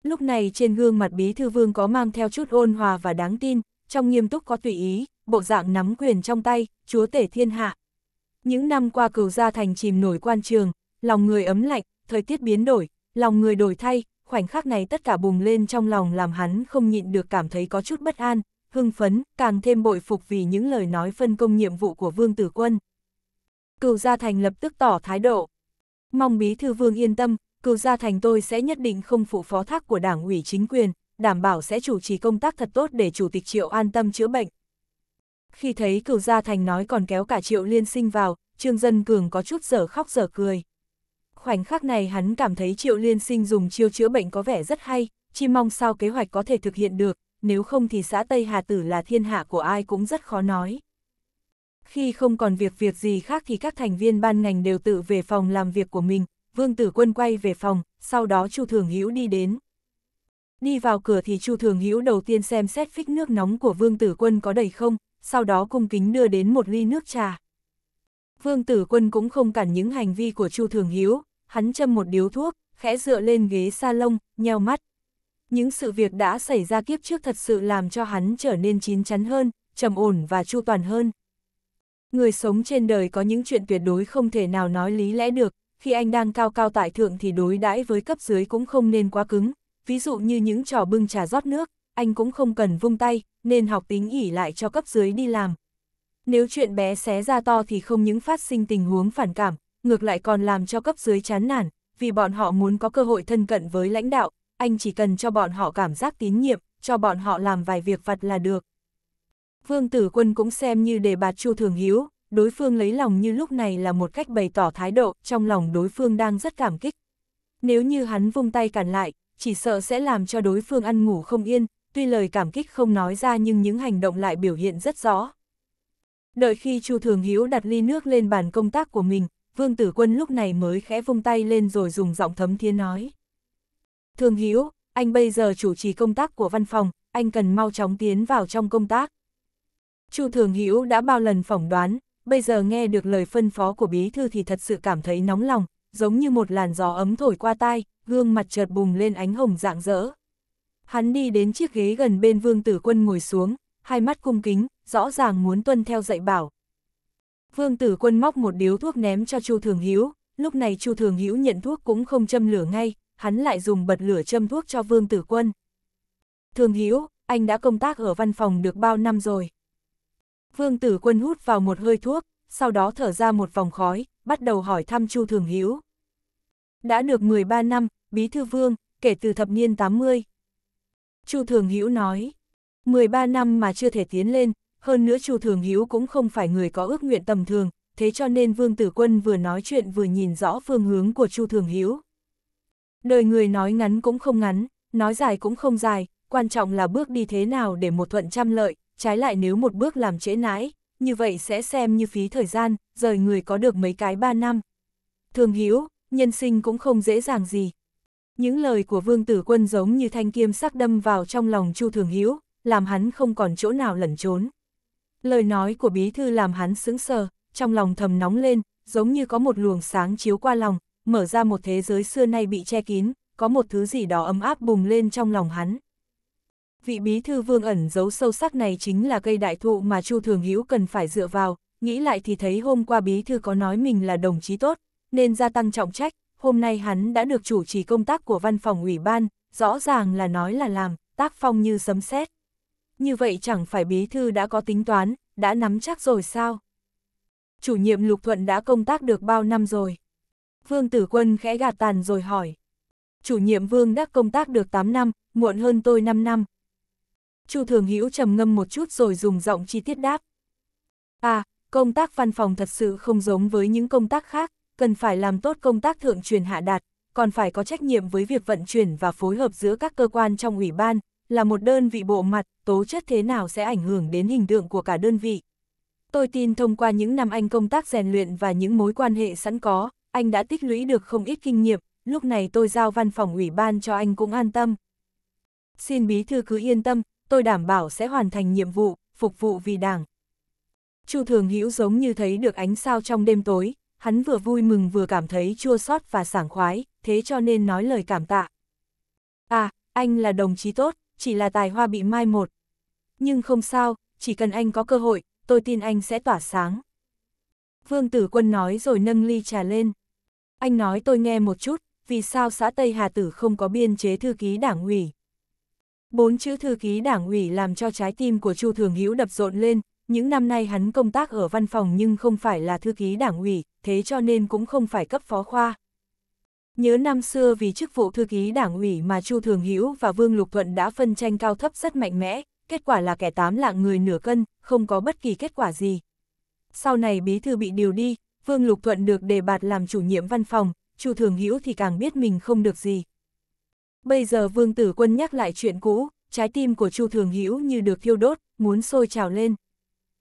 Lúc này trên gương mặt bí thư vương có mang theo chút ôn hòa và đáng tin, trong nghiêm túc có tùy ý, bộ dạng nắm quyền trong tay, chúa tể thiên hạ. Những năm qua cửu gia thành chìm nổi quan trường, lòng người ấm lạnh, thời tiết biến đổi, lòng người đổi thay, khoảnh khắc này tất cả bùng lên trong lòng làm hắn không nhịn được cảm thấy có chút bất an, hưng phấn, càng thêm bội phục vì những lời nói phân công nhiệm vụ của Vương Tử Quân. Cửu Gia Thành lập tức tỏ thái độ. Mong bí thư Vương yên tâm, cựu gia thành tôi sẽ nhất định không phụ phó thác của đảng ủy chính quyền, đảm bảo sẽ chủ trì công tác thật tốt để Chủ tịch Triệu an tâm chữa bệnh. Khi thấy cửu gia thành nói còn kéo cả Triệu liên sinh vào, Trương Dân Cường có chút giở khóc giở cười. Khoảnh khắc này hắn cảm thấy Triệu liên sinh dùng chiêu chữa bệnh có vẻ rất hay, chỉ mong sao kế hoạch có thể thực hiện được, nếu không thì xã Tây Hà Tử là thiên hạ của ai cũng rất khó nói. Khi không còn việc việc gì khác thì các thành viên ban ngành đều tự về phòng làm việc của mình, Vương Tử Quân quay về phòng, sau đó Chu Thường Hữu đi đến. Đi vào cửa thì Chu Thường Hữu đầu tiên xem xét phích nước nóng của Vương Tử Quân có đầy không, sau đó cung kính đưa đến một ly nước trà. Vương Tử Quân cũng không cản những hành vi của Chu Thường Hiếu, hắn châm một điếu thuốc, khẽ dựa lên ghế salon, nheo mắt. Những sự việc đã xảy ra kiếp trước thật sự làm cho hắn trở nên chín chắn hơn, trầm ổn và chu toàn hơn. Người sống trên đời có những chuyện tuyệt đối không thể nào nói lý lẽ được, khi anh đang cao cao tại thượng thì đối đãi với cấp dưới cũng không nên quá cứng, ví dụ như những trò bưng trà rót nước, anh cũng không cần vung tay, nên học tính ỉ lại cho cấp dưới đi làm. Nếu chuyện bé xé ra to thì không những phát sinh tình huống phản cảm, ngược lại còn làm cho cấp dưới chán nản, vì bọn họ muốn có cơ hội thân cận với lãnh đạo, anh chỉ cần cho bọn họ cảm giác tín nhiệm, cho bọn họ làm vài việc vặt là được. Vương Tử Quân cũng xem như đề bạt Chu Thường Hiếu, đối phương lấy lòng như lúc này là một cách bày tỏ thái độ, trong lòng đối phương đang rất cảm kích. Nếu như hắn vung tay cản lại, chỉ sợ sẽ làm cho đối phương ăn ngủ không yên, tuy lời cảm kích không nói ra nhưng những hành động lại biểu hiện rất rõ. Đợi khi Chu Thường Hiếu đặt ly nước lên bàn công tác của mình, Vương Tử Quân lúc này mới khẽ vung tay lên rồi dùng giọng thấm thiên nói. Thường Hiếu, anh bây giờ chủ trì công tác của văn phòng, anh cần mau chóng tiến vào trong công tác. Chu Thường Hiếu đã bao lần phỏng đoán, bây giờ nghe được lời phân phó của bí thư thì thật sự cảm thấy nóng lòng, giống như một làn gió ấm thổi qua tai, gương mặt chợt bùng lên ánh hồng rạng rỡ. Hắn đi đến chiếc ghế gần bên vương tử quân ngồi xuống, hai mắt cung kính, rõ ràng muốn tuân theo dạy bảo. Vương tử quân móc một điếu thuốc ném cho Chu Thường Hữu lúc này Chu Thường Hữu nhận thuốc cũng không châm lửa ngay, hắn lại dùng bật lửa châm thuốc cho Vương Tử Quân. Thường Hữu, anh đã công tác ở văn phòng được bao năm rồi? Vương Tử Quân hút vào một hơi thuốc, sau đó thở ra một vòng khói, bắt đầu hỏi thăm Chu Thường Hiếu. Đã được 13 năm, Bí Thư Vương, kể từ thập niên 80. Chu Thường Hiếu nói, 13 năm mà chưa thể tiến lên, hơn nữa Chu Thường Hiếu cũng không phải người có ước nguyện tầm thường, thế cho nên Vương Tử Quân vừa nói chuyện vừa nhìn rõ phương hướng của Chu Thường Hiếu. Đời người nói ngắn cũng không ngắn, nói dài cũng không dài, quan trọng là bước đi thế nào để một thuận trăm lợi, trái lại nếu một bước làm trễ nãi, như vậy sẽ xem như phí thời gian, rời người có được mấy cái ba năm. Thường hiếu, nhân sinh cũng không dễ dàng gì. Những lời của Vương Tử Quân giống như thanh kiếm sắc đâm vào trong lòng Chu Thường Hiếu, làm hắn không còn chỗ nào lẩn trốn. Lời nói của bí thư làm hắn sững sờ, trong lòng thầm nóng lên, giống như có một luồng sáng chiếu qua lòng, mở ra một thế giới xưa nay bị che kín, có một thứ gì đó ấm áp bùng lên trong lòng hắn vị bí thư vương ẩn giấu sâu sắc này chính là cây đại thụ mà Chu Thường Hữu cần phải dựa vào, nghĩ lại thì thấy hôm qua bí thư có nói mình là đồng chí tốt, nên gia tăng trọng trách, hôm nay hắn đã được chủ trì công tác của văn phòng ủy ban, rõ ràng là nói là làm, tác phong như sấm sét. Như vậy chẳng phải bí thư đã có tính toán, đã nắm chắc rồi sao? Chủ nhiệm Lục Thuận đã công tác được bao năm rồi? Vương Tử Quân khẽ gạt tàn rồi hỏi. Chủ nhiệm Vương đã công tác được 8 năm, muộn hơn tôi 5 năm, Chu Thường Hữu trầm ngâm một chút rồi dùng giọng chi tiết đáp. À, công tác văn phòng thật sự không giống với những công tác khác, cần phải làm tốt công tác thượng truyền hạ đạt, còn phải có trách nhiệm với việc vận chuyển và phối hợp giữa các cơ quan trong ủy ban, là một đơn vị bộ mặt, tố chất thế nào sẽ ảnh hưởng đến hình tượng của cả đơn vị. Tôi tin thông qua những năm anh công tác rèn luyện và những mối quan hệ sẵn có, anh đã tích lũy được không ít kinh nghiệm, lúc này tôi giao văn phòng ủy ban cho anh cũng an tâm. Xin bí thư cứ yên tâm, tôi đảm bảo sẽ hoàn thành nhiệm vụ, phục vụ vì đảng. Chu Thường Hữu giống như thấy được ánh sao trong đêm tối, hắn vừa vui mừng vừa cảm thấy chua xót và sảng khoái, thế cho nên nói lời cảm tạ. À, anh là đồng chí tốt, chỉ là tài hoa bị mai một. Nhưng không sao, chỉ cần anh có cơ hội, tôi tin anh sẽ tỏa sáng. Vương Tử Quân nói rồi nâng ly trà lên. Anh nói tôi nghe một chút, vì sao xã Tây Hà Tử không có biên chế thư ký đảng ủy. Bốn chữ thư ký đảng ủy làm cho trái tim của Chu Thường Hữu đập rộn lên, những năm nay hắn công tác ở văn phòng nhưng không phải là thư ký đảng ủy, thế cho nên cũng không phải cấp phó khoa. Nhớ năm xưa vì chức vụ thư ký đảng ủy mà Chu Thường Hữu và Vương Lục Thuận đã phân tranh cao thấp rất mạnh mẽ, kết quả là kẻ tám lạng người nửa cân, không có bất kỳ kết quả gì. Sau này bí thư bị điều đi, Vương Lục Thuận được đề bạt làm chủ nhiệm văn phòng, Chu Thường Hữu thì càng biết mình không được gì. Bây giờ Vương Tử Quân nhắc lại chuyện cũ, trái tim của Chu Thường Hữu như được thiêu đốt, muốn sôi trào lên.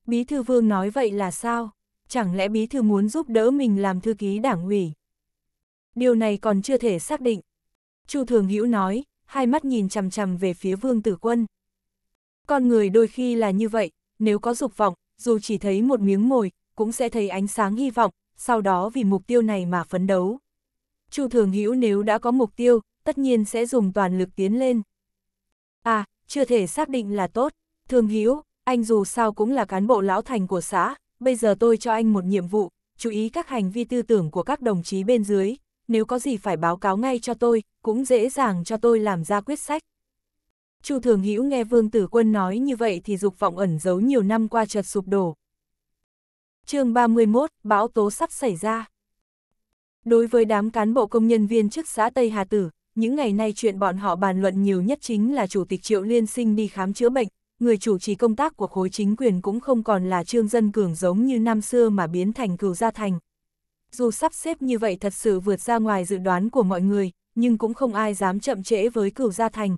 Bí thư Vương nói vậy là sao? Chẳng lẽ bí thư muốn giúp đỡ mình làm thư ký đảng ủy? Điều này còn chưa thể xác định. Chu Thường Hữu nói, hai mắt nhìn chằm chằm về phía Vương Tử Quân. Con người đôi khi là như vậy, nếu có dục vọng, dù chỉ thấy một miếng mồi, cũng sẽ thấy ánh sáng hy vọng, sau đó vì mục tiêu này mà phấn đấu. Chu Thường Hữu nếu đã có mục tiêu, tất nhiên sẽ dùng toàn lực tiến lên. À, chưa thể xác định là tốt, Thương Hiếu, anh dù sao cũng là cán bộ lão thành của xã, bây giờ tôi cho anh một nhiệm vụ, chú ý các hành vi tư tưởng của các đồng chí bên dưới, nếu có gì phải báo cáo ngay cho tôi, cũng dễ dàng cho tôi làm ra quyết sách. Chu Thường Hữu nghe Vương Tử Quân nói như vậy thì dục vọng ẩn giấu nhiều năm qua chợt sụp đổ. chương 31, bão tố sắp xảy ra. Đối với đám cán bộ công nhân viên chức xã Tây Hà Tử, những ngày nay chuyện bọn họ bàn luận nhiều nhất chính là Chủ tịch Triệu Liên Sinh đi khám chữa bệnh, người chủ trì công tác của khối chính quyền cũng không còn là Trương Dân Cường giống như năm xưa mà biến thành cửu gia thành. Dù sắp xếp như vậy thật sự vượt ra ngoài dự đoán của mọi người, nhưng cũng không ai dám chậm trễ với cửu gia thành.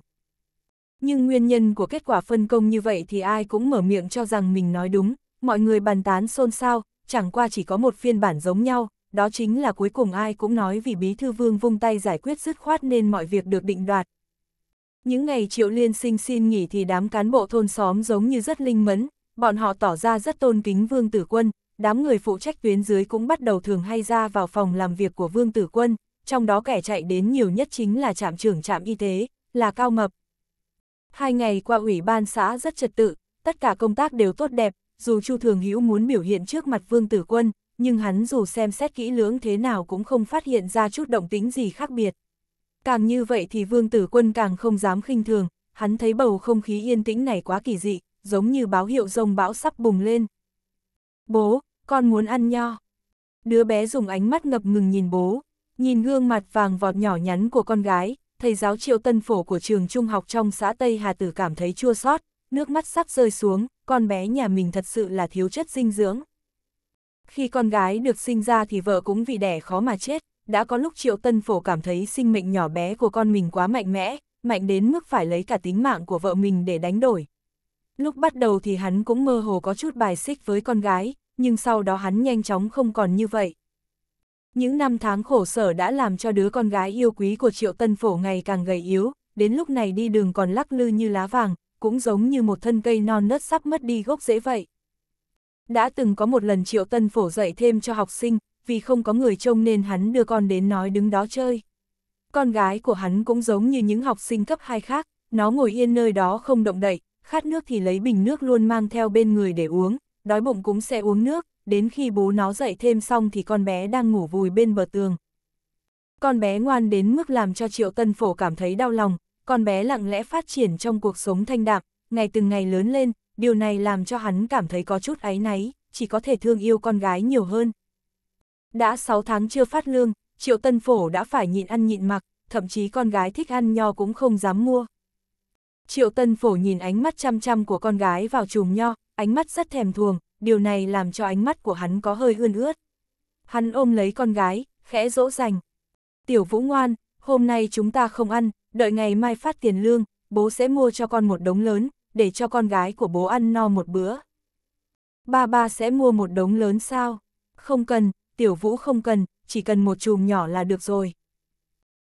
Nhưng nguyên nhân của kết quả phân công như vậy thì ai cũng mở miệng cho rằng mình nói đúng, mọi người bàn tán xôn xao, chẳng qua chỉ có một phiên bản giống nhau, đó chính là cuối cùng ai cũng nói vì Bí Thư Vương vung tay giải quyết dứt khoát nên mọi việc được định đoạt. Những ngày Triệu Liên sinh xin nghỉ thì đám cán bộ thôn xóm giống như rất linh mẫn, bọn họ tỏ ra rất tôn kính Vương Tử Quân, đám người phụ trách tuyến dưới cũng bắt đầu thường hay ra vào phòng làm việc của Vương Tử Quân, trong đó kẻ chạy đến nhiều nhất chính là trạm trưởng trạm y tế, là Cao Mập. Hai ngày qua ủy ban xã rất trật tự, tất cả công tác đều tốt đẹp, dù Chu Thường Hữu muốn biểu hiện trước mặt Vương Tử Quân, nhưng hắn dù xem xét kỹ lưỡng thế nào cũng không phát hiện ra chút động tính gì khác biệt. Càng như vậy thì vương tử quân càng không dám khinh thường, hắn thấy bầu không khí yên tĩnh này quá kỳ dị, giống như báo hiệu rông bão sắp bùng lên. Bố, con muốn ăn nho. Đứa bé dùng ánh mắt ngập ngừng nhìn bố, nhìn gương mặt vàng vọt nhỏ nhắn của con gái, thầy giáo triệu tân phổ của trường trung học trong xã Tây Hà Tử cảm thấy chua xót, nước mắt sắp rơi xuống, con bé nhà mình thật sự là thiếu chất dinh dưỡng. Khi con gái được sinh ra thì vợ cũng vì đẻ khó mà chết, đã có lúc Triệu Tân Phổ cảm thấy sinh mệnh nhỏ bé của con mình quá mạnh mẽ, mạnh đến mức phải lấy cả tính mạng của vợ mình để đánh đổi. Lúc bắt đầu thì hắn cũng mơ hồ có chút bài xích với con gái, nhưng sau đó hắn nhanh chóng không còn như vậy. Những năm tháng khổ sở đã làm cho đứa con gái yêu quý của Triệu Tân Phổ ngày càng gầy yếu, đến lúc này đi đường còn lắc lư như lá vàng, cũng giống như một thân cây non nớt sắp mất đi gốc rễ vậy đã từng có một lần Triệu Tân phổ dạy thêm cho học sinh, vì không có người trông nên hắn đưa con đến nói đứng đó chơi. Con gái của hắn cũng giống như những học sinh cấp 2 khác, nó ngồi yên nơi đó không động đậy, khát nước thì lấy bình nước luôn mang theo bên người để uống, đói bụng cũng sẽ uống nước, đến khi bố nó dậy thêm xong thì con bé đang ngủ vùi bên bờ tường. Con bé ngoan đến mức làm cho Triệu Tân Phổ cảm thấy đau lòng, con bé lặng lẽ phát triển trong cuộc sống thanh đạm, ngày từng ngày lớn lên, điều này làm cho hắn cảm thấy có chút áy náy, chỉ có thể thương yêu con gái nhiều hơn. Đã 6 tháng chưa phát lương, Triệu Tân Phổ đã phải nhịn ăn nhịn mặc, thậm chí con gái thích ăn nho cũng không dám mua. Triệu Tân Phổ nhìn ánh mắt chăm chăm của con gái vào chùm nho, ánh mắt rất thèm thuồng, điều này làm cho ánh mắt của hắn có hơi ươn ướt. Hắn ôm lấy con gái, khẽ dỗ dành. Tiểu Vũ ngoan, hôm nay chúng ta không ăn, đợi ngày mai phát tiền lương, bố sẽ mua cho con một đống lớn, để cho con gái của bố ăn no một bữa. Ba ba sẽ mua một đống lớn sao? Không cần, tiểu vũ không cần, chỉ cần một chùm nhỏ là được rồi.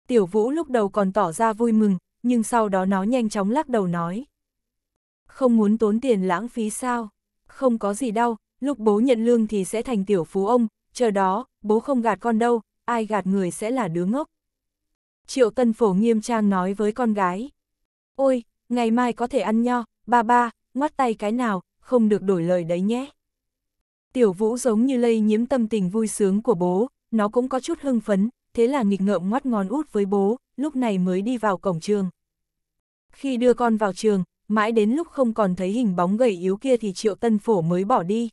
Tiểu vũ lúc đầu còn tỏ ra vui mừng, nhưng sau đó nó nhanh chóng lắc đầu nói. Không muốn tốn tiền lãng phí sao? Không có gì đâu, lúc bố nhận lương thì sẽ thành tiểu phú ông, chờ đó, bố không gạt con đâu, ai gạt người sẽ là đứa ngốc. Triệu Tân Phổ nghiêm trang nói với con gái. Ôi, ngày mai có thể ăn nho, ba ba, ngoắt tay cái nào, không được đổi lời đấy nhé. Tiểu vũ giống như lây nhiễm tâm tình vui sướng của bố, nó cũng có chút hưng phấn, thế là nghịch ngợm ngoắt ngón út với bố, lúc này mới đi vào cổng trường. Khi đưa con vào trường, mãi đến lúc không còn thấy hình bóng gầy yếu kia thì triệu tân phổ mới bỏ đi.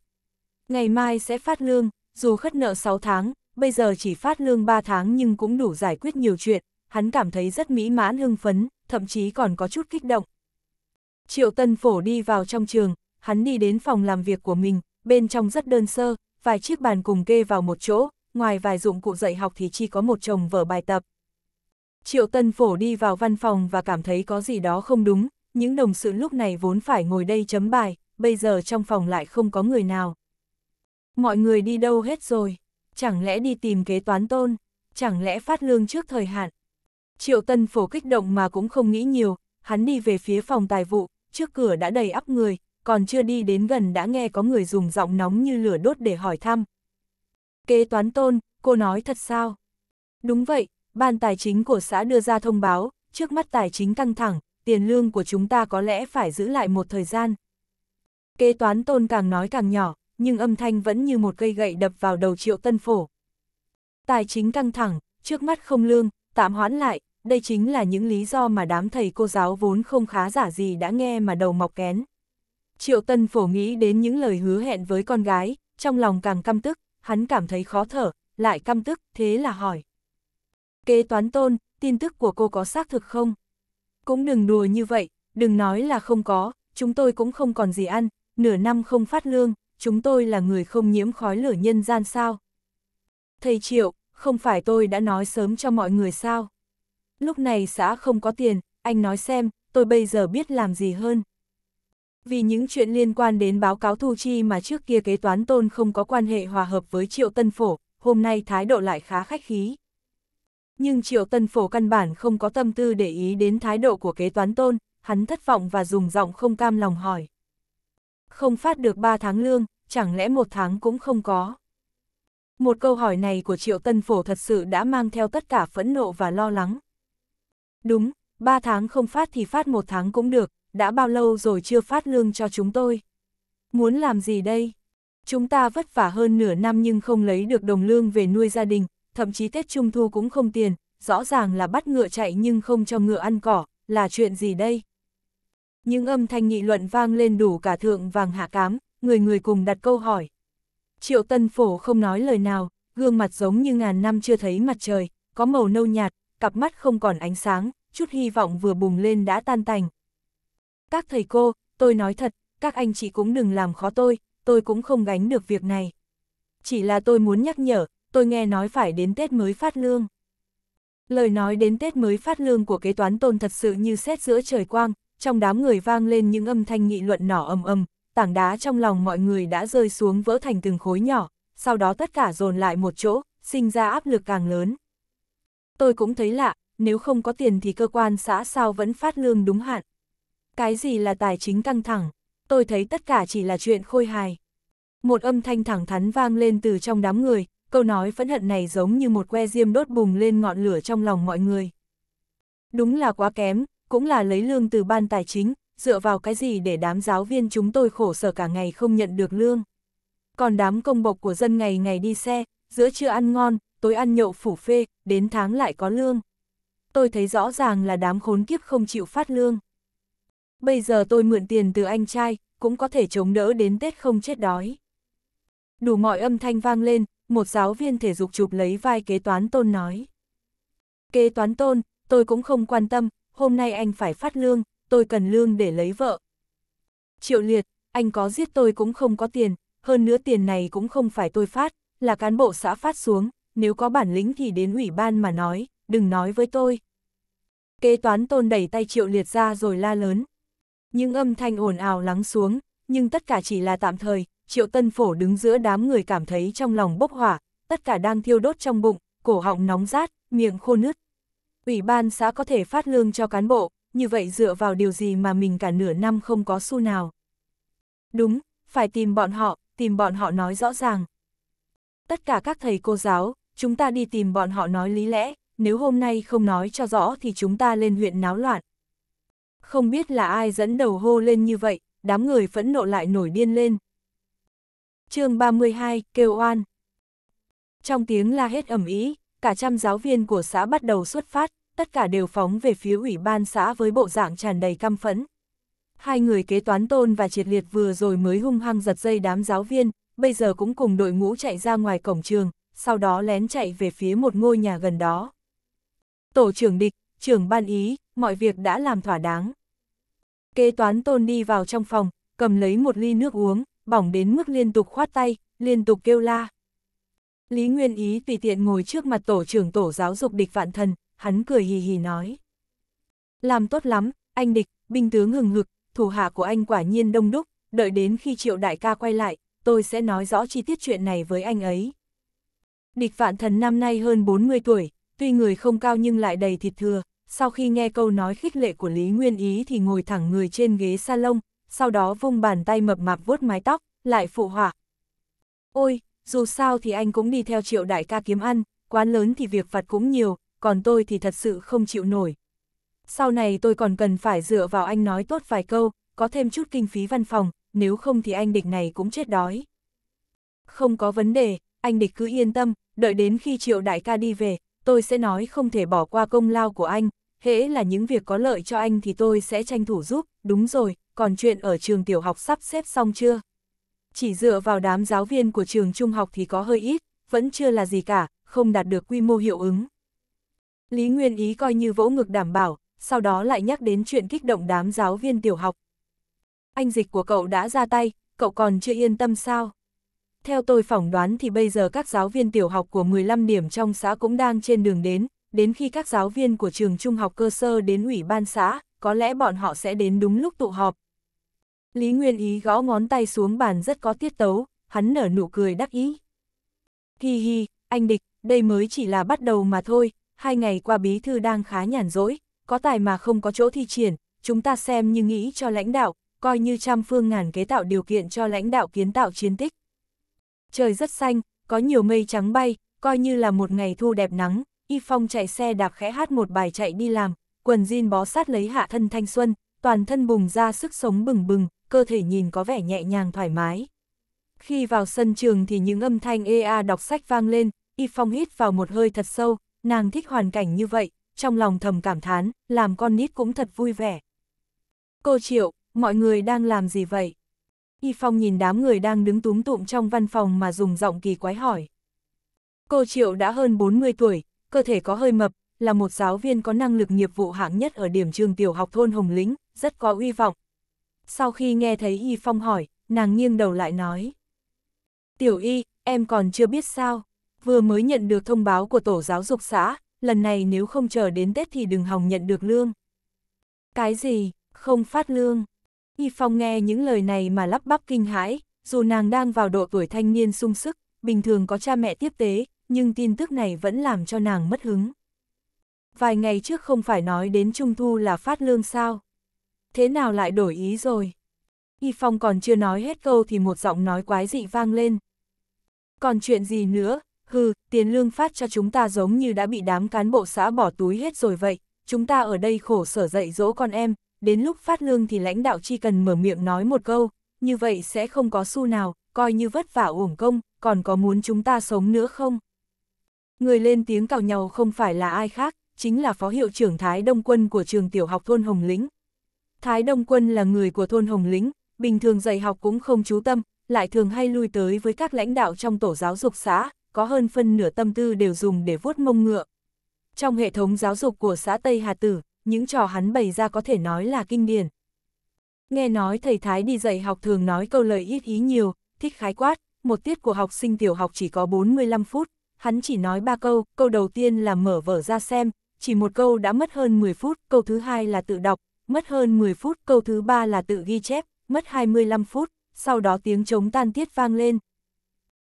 Ngày mai sẽ phát lương, dù khất nợ 6 tháng, bây giờ chỉ phát lương 3 tháng nhưng cũng đủ giải quyết nhiều chuyện, hắn cảm thấy rất mỹ mãn hưng phấn, thậm chí còn có chút kích động. Triệu Tân Phổ đi vào trong trường, hắn đi đến phòng làm việc của mình, bên trong rất đơn sơ, vài chiếc bàn cùng kê vào một chỗ, ngoài vài dụng cụ dạy học thì chỉ có một chồng vở bài tập. Triệu Tân Phổ đi vào văn phòng và cảm thấy có gì đó không đúng, những đồng sự lúc này vốn phải ngồi đây chấm bài, bây giờ trong phòng lại không có người nào. Mọi người đi đâu hết rồi, chẳng lẽ đi tìm kế toán tôn, chẳng lẽ phát lương trước thời hạn. Triệu Tân Phổ kích động mà cũng không nghĩ nhiều, hắn đi về phía phòng tài vụ, trước cửa đã đầy ắp người, còn chưa đi đến gần đã nghe có người dùng giọng nóng như lửa đốt để hỏi thăm. Kế toán tôn, cô nói thật sao? Đúng vậy, ban tài chính của xã đưa ra thông báo, trước mắt tài chính căng thẳng, tiền lương của chúng ta có lẽ phải giữ lại một thời gian. Kế toán tôn càng nói càng nhỏ, nhưng âm thanh vẫn như một cây gậy đập vào đầu triệu tân phổ. Tài chính căng thẳng, trước mắt không lương, tạm hoãn lại, đây chính là những lý do mà đám thầy cô giáo vốn không khá giả gì đã nghe mà đầu mọc kén. Triệu Tân Phổ nghĩ đến những lời hứa hẹn với con gái, trong lòng càng căm tức, hắn cảm thấy khó thở, lại căm tức, thế là hỏi. Kế toán tôn, tin tức của cô có xác thực không? Cũng đừng đùa như vậy, đừng nói là không có, chúng tôi cũng không còn gì ăn, nửa năm không phát lương, chúng tôi là người không nhiễm khói lửa nhân gian sao? Thầy Triệu, không phải tôi đã nói sớm cho mọi người sao? lúc này xã không có tiền, anh nói xem, tôi bây giờ biết làm gì hơn. Vì những chuyện liên quan đến báo cáo thu chi mà trước kia kế toán tôn không có quan hệ hòa hợp với Triệu Tân Phổ, hôm nay thái độ lại khá khách khí. Nhưng Triệu Tân Phổ căn bản không có tâm tư để ý đến thái độ của kế toán tôn, hắn thất vọng và dùng giọng không cam lòng hỏi. Không phát được 3 tháng lương, chẳng lẽ một tháng cũng không có? Một câu hỏi này của Triệu Tân Phổ thật sự đã mang theo tất cả phẫn nộ và lo lắng. Đúng, 3 tháng không phát thì phát một tháng cũng được, đã bao lâu rồi chưa phát lương cho chúng tôi. Muốn làm gì đây? Chúng ta vất vả hơn nửa năm nhưng không lấy được đồng lương về nuôi gia đình, thậm chí Tết Trung Thu cũng không tiền, rõ ràng là bắt ngựa chạy nhưng không cho ngựa ăn cỏ, là chuyện gì đây? Những âm thanh nghị luận vang lên đủ cả thượng vàng hạ cám, người người cùng đặt câu hỏi. Triệu Tân Phổ không nói lời nào, gương mặt giống như ngàn năm chưa thấy mặt trời, có màu nâu nhạt, cặp mắt không còn ánh sáng, chút hy vọng vừa bùng lên đã tan tành. Các thầy cô, tôi nói thật, các anh chị cũng đừng làm khó tôi, tôi cũng không gánh được việc này. Chỉ là tôi muốn nhắc nhở, tôi nghe nói phải đến Tết mới phát lương. Lời nói đến Tết mới phát lương của kế toán tôn thật sự như xét giữa trời quang, trong đám người vang lên những âm thanh nghị luận nỏ ầm ầm, tảng đá trong lòng mọi người đã rơi xuống vỡ thành từng khối nhỏ, sau đó tất cả dồn lại một chỗ, sinh ra áp lực càng lớn tôi cũng thấy lạ, nếu không có tiền thì cơ quan xã sao vẫn phát lương đúng hạn. Cái gì là tài chính căng thẳng, tôi thấy tất cả chỉ là chuyện khôi hài. Một âm thanh thẳng thắn vang lên từ trong đám người, câu nói phẫn hận này giống như một que diêm đốt bùng lên ngọn lửa trong lòng mọi người. Đúng là quá kém, cũng là lấy lương từ ban tài chính, dựa vào cái gì để đám giáo viên chúng tôi khổ sở cả ngày không nhận được lương. Còn đám công bộc của dân ngày ngày đi xe, giữa trưa ăn ngon, tối ăn nhậu phủ phê, đến tháng lại có lương. Tôi thấy rõ ràng là đám khốn kiếp không chịu phát lương. Bây giờ tôi mượn tiền từ anh trai, cũng có thể chống đỡ đến Tết không chết đói. Đủ mọi âm thanh vang lên, một giáo viên thể dục chụp lấy vai kế toán tôn nói. Kế toán tôn, tôi cũng không quan tâm, hôm nay anh phải phát lương, tôi cần lương để lấy vợ. Triệu liệt, anh có giết tôi cũng không có tiền, hơn nữa tiền này cũng không phải tôi phát, là cán bộ xã phát xuống, nếu có bản lĩnh thì đến ủy ban mà nói, đừng nói với tôi. Kế toán tôn đẩy tay triệu liệt ra rồi la lớn. Những âm thanh ồn ào lắng xuống, nhưng tất cả chỉ là tạm thời, triệu tân phổ đứng giữa đám người cảm thấy trong lòng bốc hỏa, tất cả đang thiêu đốt trong bụng, cổ họng nóng rát, miệng khô nứt. Ủy ban xã có thể phát lương cho cán bộ, như vậy dựa vào điều gì mà mình cả nửa năm không có xu nào. Đúng, phải tìm bọn họ, tìm bọn họ nói rõ ràng. Tất cả các thầy cô giáo, chúng ta đi tìm bọn họ nói lý lẽ, nếu hôm nay không nói cho rõ thì chúng ta lên huyện náo loạn. Không biết là ai dẫn đầu hô lên như vậy, đám người phẫn nộ lại nổi điên lên. chương 32, kêu oan. Trong tiếng la hết ẩm ý, cả trăm giáo viên của xã bắt đầu xuất phát, tất cả đều phóng về phía ủy ban xã với bộ dạng tràn đầy căm phẫn. Hai người kế toán tôn và triệt liệt vừa rồi mới hung hăng giật dây đám giáo viên, bây giờ cũng cùng đội ngũ chạy ra ngoài cổng trường, sau đó lén chạy về phía một ngôi nhà gần đó. Tổ trưởng địch, trưởng ban ý, mọi việc đã làm thỏa đáng. Kế toán tôn đi vào trong phòng, cầm lấy một ly nước uống, bỏng đến mức liên tục khoát tay, liên tục kêu la. Lý Nguyên Ý tùy tiện ngồi trước mặt tổ trưởng tổ giáo dục địch vạn thần, hắn cười hì hì nói. Làm tốt lắm, anh địch, binh tướng hừng hực, thủ hạ của anh quả nhiên đông đúc, đợi đến khi triệu đại ca quay lại, tôi sẽ nói rõ chi tiết chuyện này với anh ấy. Địch vạn thần năm nay hơn 40 tuổi, tuy người không cao nhưng lại đầy thịt thừa, sau khi nghe câu nói khích lệ của Lý Nguyên Ý thì ngồi thẳng người trên ghế salon, sau đó vung bàn tay mập mạp vuốt mái tóc, lại phụ họa. Ôi, dù sao thì anh cũng đi theo triệu đại ca kiếm ăn, quán lớn thì việc vặt cũng nhiều, còn tôi thì thật sự không chịu nổi. Sau này tôi còn cần phải dựa vào anh nói tốt vài câu, có thêm chút kinh phí văn phòng, nếu không thì anh địch này cũng chết đói. Không có vấn đề, anh địch cứ yên tâm, đợi đến khi triệu đại ca đi về, tôi sẽ nói không thể bỏ qua công lao của anh, hễ là những việc có lợi cho anh thì tôi sẽ tranh thủ giúp, đúng rồi, còn chuyện ở trường tiểu học sắp xếp xong chưa? Chỉ dựa vào đám giáo viên của trường trung học thì có hơi ít, vẫn chưa là gì cả, không đạt được quy mô hiệu ứng. Lý Nguyên Ý coi như vỗ ngực đảm bảo, sau đó lại nhắc đến chuyện kích động đám giáo viên tiểu học. Anh dịch của cậu đã ra tay, cậu còn chưa yên tâm sao? Theo tôi phỏng đoán thì bây giờ các giáo viên tiểu học của 15 điểm trong xã cũng đang trên đường đến, đến khi các giáo viên của trường trung học cơ sơ đến ủy ban xã, có lẽ bọn họ sẽ đến đúng lúc tụ họp. Lý Nguyên Ý gõ ngón tay xuống bàn rất có tiết tấu, hắn nở nụ cười đắc ý. Hi hi, anh địch, đây mới chỉ là bắt đầu mà thôi, hai ngày qua bí thư đang khá nhàn rỗi, có tài mà không có chỗ thi triển, chúng ta xem như nghĩ cho lãnh đạo, coi như trăm phương ngàn kế tạo điều kiện cho lãnh đạo kiến tạo chiến tích trời rất xanh, có nhiều mây trắng bay, coi như là một ngày thu đẹp nắng, Y Phong chạy xe đạp khẽ hát một bài chạy đi làm, quần jean bó sát lấy hạ thân thanh xuân, toàn thân bùng ra sức sống bừng bừng, cơ thể nhìn có vẻ nhẹ nhàng thoải mái. Khi vào sân trường thì những âm thanh EA đọc sách vang lên, Y Phong hít vào một hơi thật sâu, nàng thích hoàn cảnh như vậy, trong lòng thầm cảm thán, làm con nít cũng thật vui vẻ. Cô Triệu, mọi người đang làm gì vậy? Y Phong nhìn đám người đang đứng túm tụm trong văn phòng mà dùng giọng kỳ quái hỏi. Cô Triệu đã hơn 40 tuổi, cơ thể có hơi mập, là một giáo viên có năng lực nghiệp vụ hạng nhất ở điểm trường tiểu học thôn Hồng Lĩnh, rất có uy vọng. Sau khi nghe thấy Y Phong hỏi, nàng nghiêng đầu lại nói. Tiểu Y, em còn chưa biết sao, vừa mới nhận được thông báo của Tổ giáo dục xã, lần này nếu không chờ đến Tết thì đừng hòng nhận được lương. Cái gì, không phát lương, Y Phong nghe những lời này mà lắp bắp kinh hãi, dù nàng đang vào độ tuổi thanh niên sung sức, bình thường có cha mẹ tiếp tế, nhưng tin tức này vẫn làm cho nàng mất hứng. Vài ngày trước không phải nói đến Trung Thu là phát lương sao? Thế nào lại đổi ý rồi? Y Phong còn chưa nói hết câu thì một giọng nói quái dị vang lên. Còn chuyện gì nữa, hừ, tiền lương phát cho chúng ta giống như đã bị đám cán bộ xã bỏ túi hết rồi vậy, chúng ta ở đây khổ sở dạy dỗ con em, đến lúc phát lương thì lãnh đạo chỉ cần mở miệng nói một câu, như vậy sẽ không có xu nào, coi như vất vả uổng công, còn có muốn chúng ta sống nữa không? Người lên tiếng cào nhau không phải là ai khác, chính là phó hiệu trưởng Thái Đông Quân của trường tiểu học thôn Hồng Lĩnh. Thái Đông Quân là người của thôn Hồng Lĩnh, bình thường dạy học cũng không chú tâm, lại thường hay lui tới với các lãnh đạo trong tổ giáo dục xã, có hơn phân nửa tâm tư đều dùng để vuốt mông ngựa. Trong hệ thống giáo dục của xã Tây Hà Tử, những trò hắn bày ra có thể nói là kinh điển. Nghe nói thầy Thái đi dạy học thường nói câu lời ít ý nhiều, thích khái quát, một tiết của học sinh tiểu học chỉ có 45 phút, hắn chỉ nói ba câu, câu đầu tiên là mở vở ra xem, chỉ một câu đã mất hơn 10 phút, câu thứ hai là tự đọc, mất hơn 10 phút, câu thứ ba là tự ghi chép, mất 25 phút, sau đó tiếng chống tan tiết vang lên.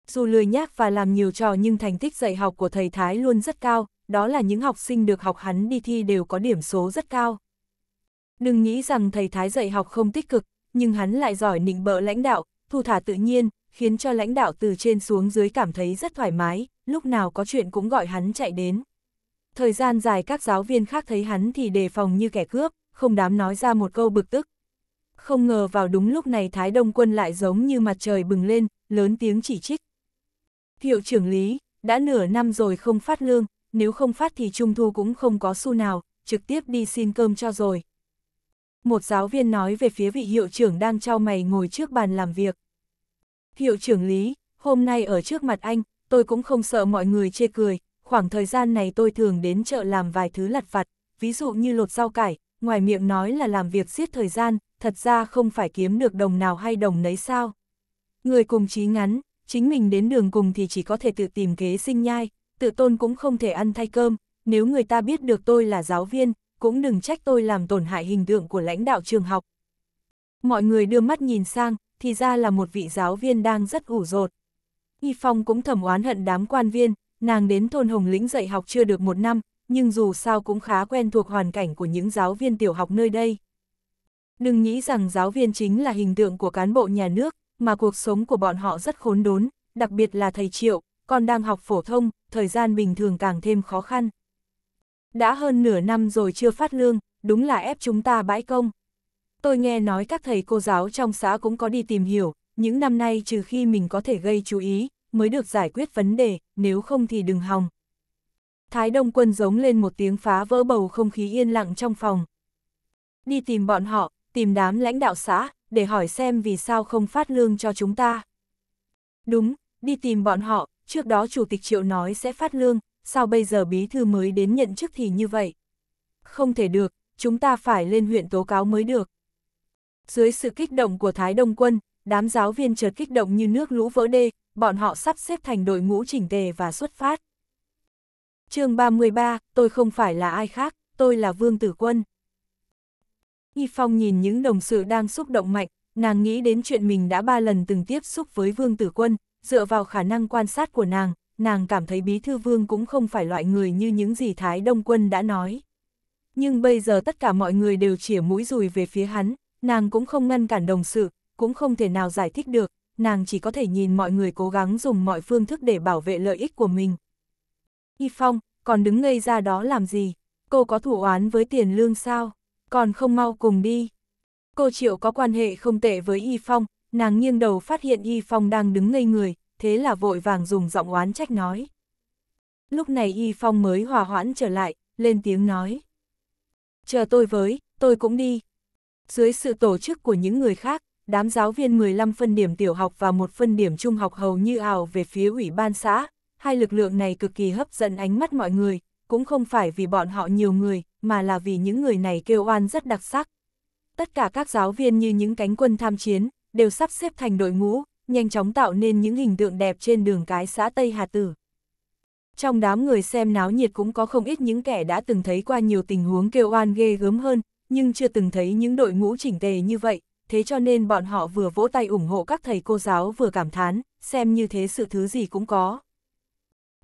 Dù lười nhác và làm nhiều trò nhưng thành tích dạy học của thầy Thái luôn rất cao, đó là những học sinh được học hắn đi thi đều có điểm số rất cao. Đừng nghĩ rằng thầy Thái dạy học không tích cực, nhưng hắn lại giỏi nịnh bợ lãnh đạo, thu thả tự nhiên, khiến cho lãnh đạo từ trên xuống dưới cảm thấy rất thoải mái, lúc nào có chuyện cũng gọi hắn chạy đến. Thời gian dài các giáo viên khác thấy hắn thì đề phòng như kẻ cướp, không dám nói ra một câu bực tức. Không ngờ vào đúng lúc này Thái Đông Quân lại giống như mặt trời bừng lên, lớn tiếng chỉ trích. Hiệu trưởng Lý, đã nửa năm rồi không phát lương, nếu không phát thì Trung Thu cũng không có xu nào, trực tiếp đi xin cơm cho rồi. Một giáo viên nói về phía vị hiệu trưởng đang trao mày ngồi trước bàn làm việc. Hiệu trưởng Lý, hôm nay ở trước mặt anh, tôi cũng không sợ mọi người chê cười, khoảng thời gian này tôi thường đến chợ làm vài thứ lặt vặt, ví dụ như lột rau cải, ngoài miệng nói là làm việc giết thời gian, thật ra không phải kiếm được đồng nào hay đồng nấy sao. Người cùng chí ngắn, chính mình đến đường cùng thì chỉ có thể tự tìm kế sinh nhai, tự tôn cũng không thể ăn thay cơm, nếu người ta biết được tôi là giáo viên, cũng đừng trách tôi làm tổn hại hình tượng của lãnh đạo trường học. Mọi người đưa mắt nhìn sang, thì ra là một vị giáo viên đang rất ủ rột. Y Phong cũng thầm oán hận đám quan viên, nàng đến thôn Hồng Lĩnh dạy học chưa được một năm, nhưng dù sao cũng khá quen thuộc hoàn cảnh của những giáo viên tiểu học nơi đây. Đừng nghĩ rằng giáo viên chính là hình tượng của cán bộ nhà nước, mà cuộc sống của bọn họ rất khốn đốn, đặc biệt là thầy Triệu, con đang học phổ thông, thời gian bình thường càng thêm khó khăn. Đã hơn nửa năm rồi chưa phát lương, đúng là ép chúng ta bãi công. Tôi nghe nói các thầy cô giáo trong xã cũng có đi tìm hiểu, những năm nay trừ khi mình có thể gây chú ý, mới được giải quyết vấn đề, nếu không thì đừng hòng. Thái Đông Quân giống lên một tiếng phá vỡ bầu không khí yên lặng trong phòng. Đi tìm bọn họ, tìm đám lãnh đạo xã, để hỏi xem vì sao không phát lương cho chúng ta. Đúng, đi tìm bọn họ, trước đó Chủ tịch Triệu nói sẽ phát lương, sao bây giờ bí thư mới đến nhận chức thì như vậy? Không thể được, chúng ta phải lên huyện tố cáo mới được. Dưới sự kích động của Thái Đông Quân, đám giáo viên chợt kích động như nước lũ vỡ đê, bọn họ sắp xếp thành đội ngũ chỉnh tề và xuất phát. chương 33, tôi không phải là ai khác, tôi là Vương Tử Quân. Y Phong nhìn những đồng sự đang xúc động mạnh, nàng nghĩ đến chuyện mình đã ba lần từng tiếp xúc với Vương Tử Quân, dựa vào khả năng quan sát của nàng, nàng cảm thấy Bí Thư Vương cũng không phải loại người như những gì Thái Đông Quân đã nói. Nhưng bây giờ tất cả mọi người đều chỉa mũi rùi về phía hắn, nàng cũng không ngăn cản đồng sự, cũng không thể nào giải thích được, nàng chỉ có thể nhìn mọi người cố gắng dùng mọi phương thức để bảo vệ lợi ích của mình. Y Phong, còn đứng ngây ra đó làm gì? Cô có thủ oán với tiền lương sao? Còn không mau cùng đi. Cô Triệu có quan hệ không tệ với Y Phong, nàng nghiêng đầu phát hiện Y Phong đang đứng ngây người, thế là vội vàng dùng giọng oán trách nói. Lúc này Y Phong mới hòa hoãn trở lại, lên tiếng nói. Chờ tôi với, tôi cũng đi. Dưới sự tổ chức của những người khác, đám giáo viên 15 phân điểm tiểu học và một phân điểm trung học hầu như ảo về phía ủy ban xã. Hai lực lượng này cực kỳ hấp dẫn ánh mắt mọi người, cũng không phải vì bọn họ nhiều người, mà là vì những người này kêu oan rất đặc sắc. Tất cả các giáo viên như những cánh quân tham chiến, đều sắp xếp thành đội ngũ, nhanh chóng tạo nên những hình tượng đẹp trên đường cái xã Tây Hà Tử. Trong đám người xem náo nhiệt cũng có không ít những kẻ đã từng thấy qua nhiều tình huống kêu oan ghê gớm hơn, nhưng chưa từng thấy những đội ngũ chỉnh tề như vậy, thế cho nên bọn họ vừa vỗ tay ủng hộ các thầy cô giáo vừa cảm thán, xem như thế sự thứ gì cũng có.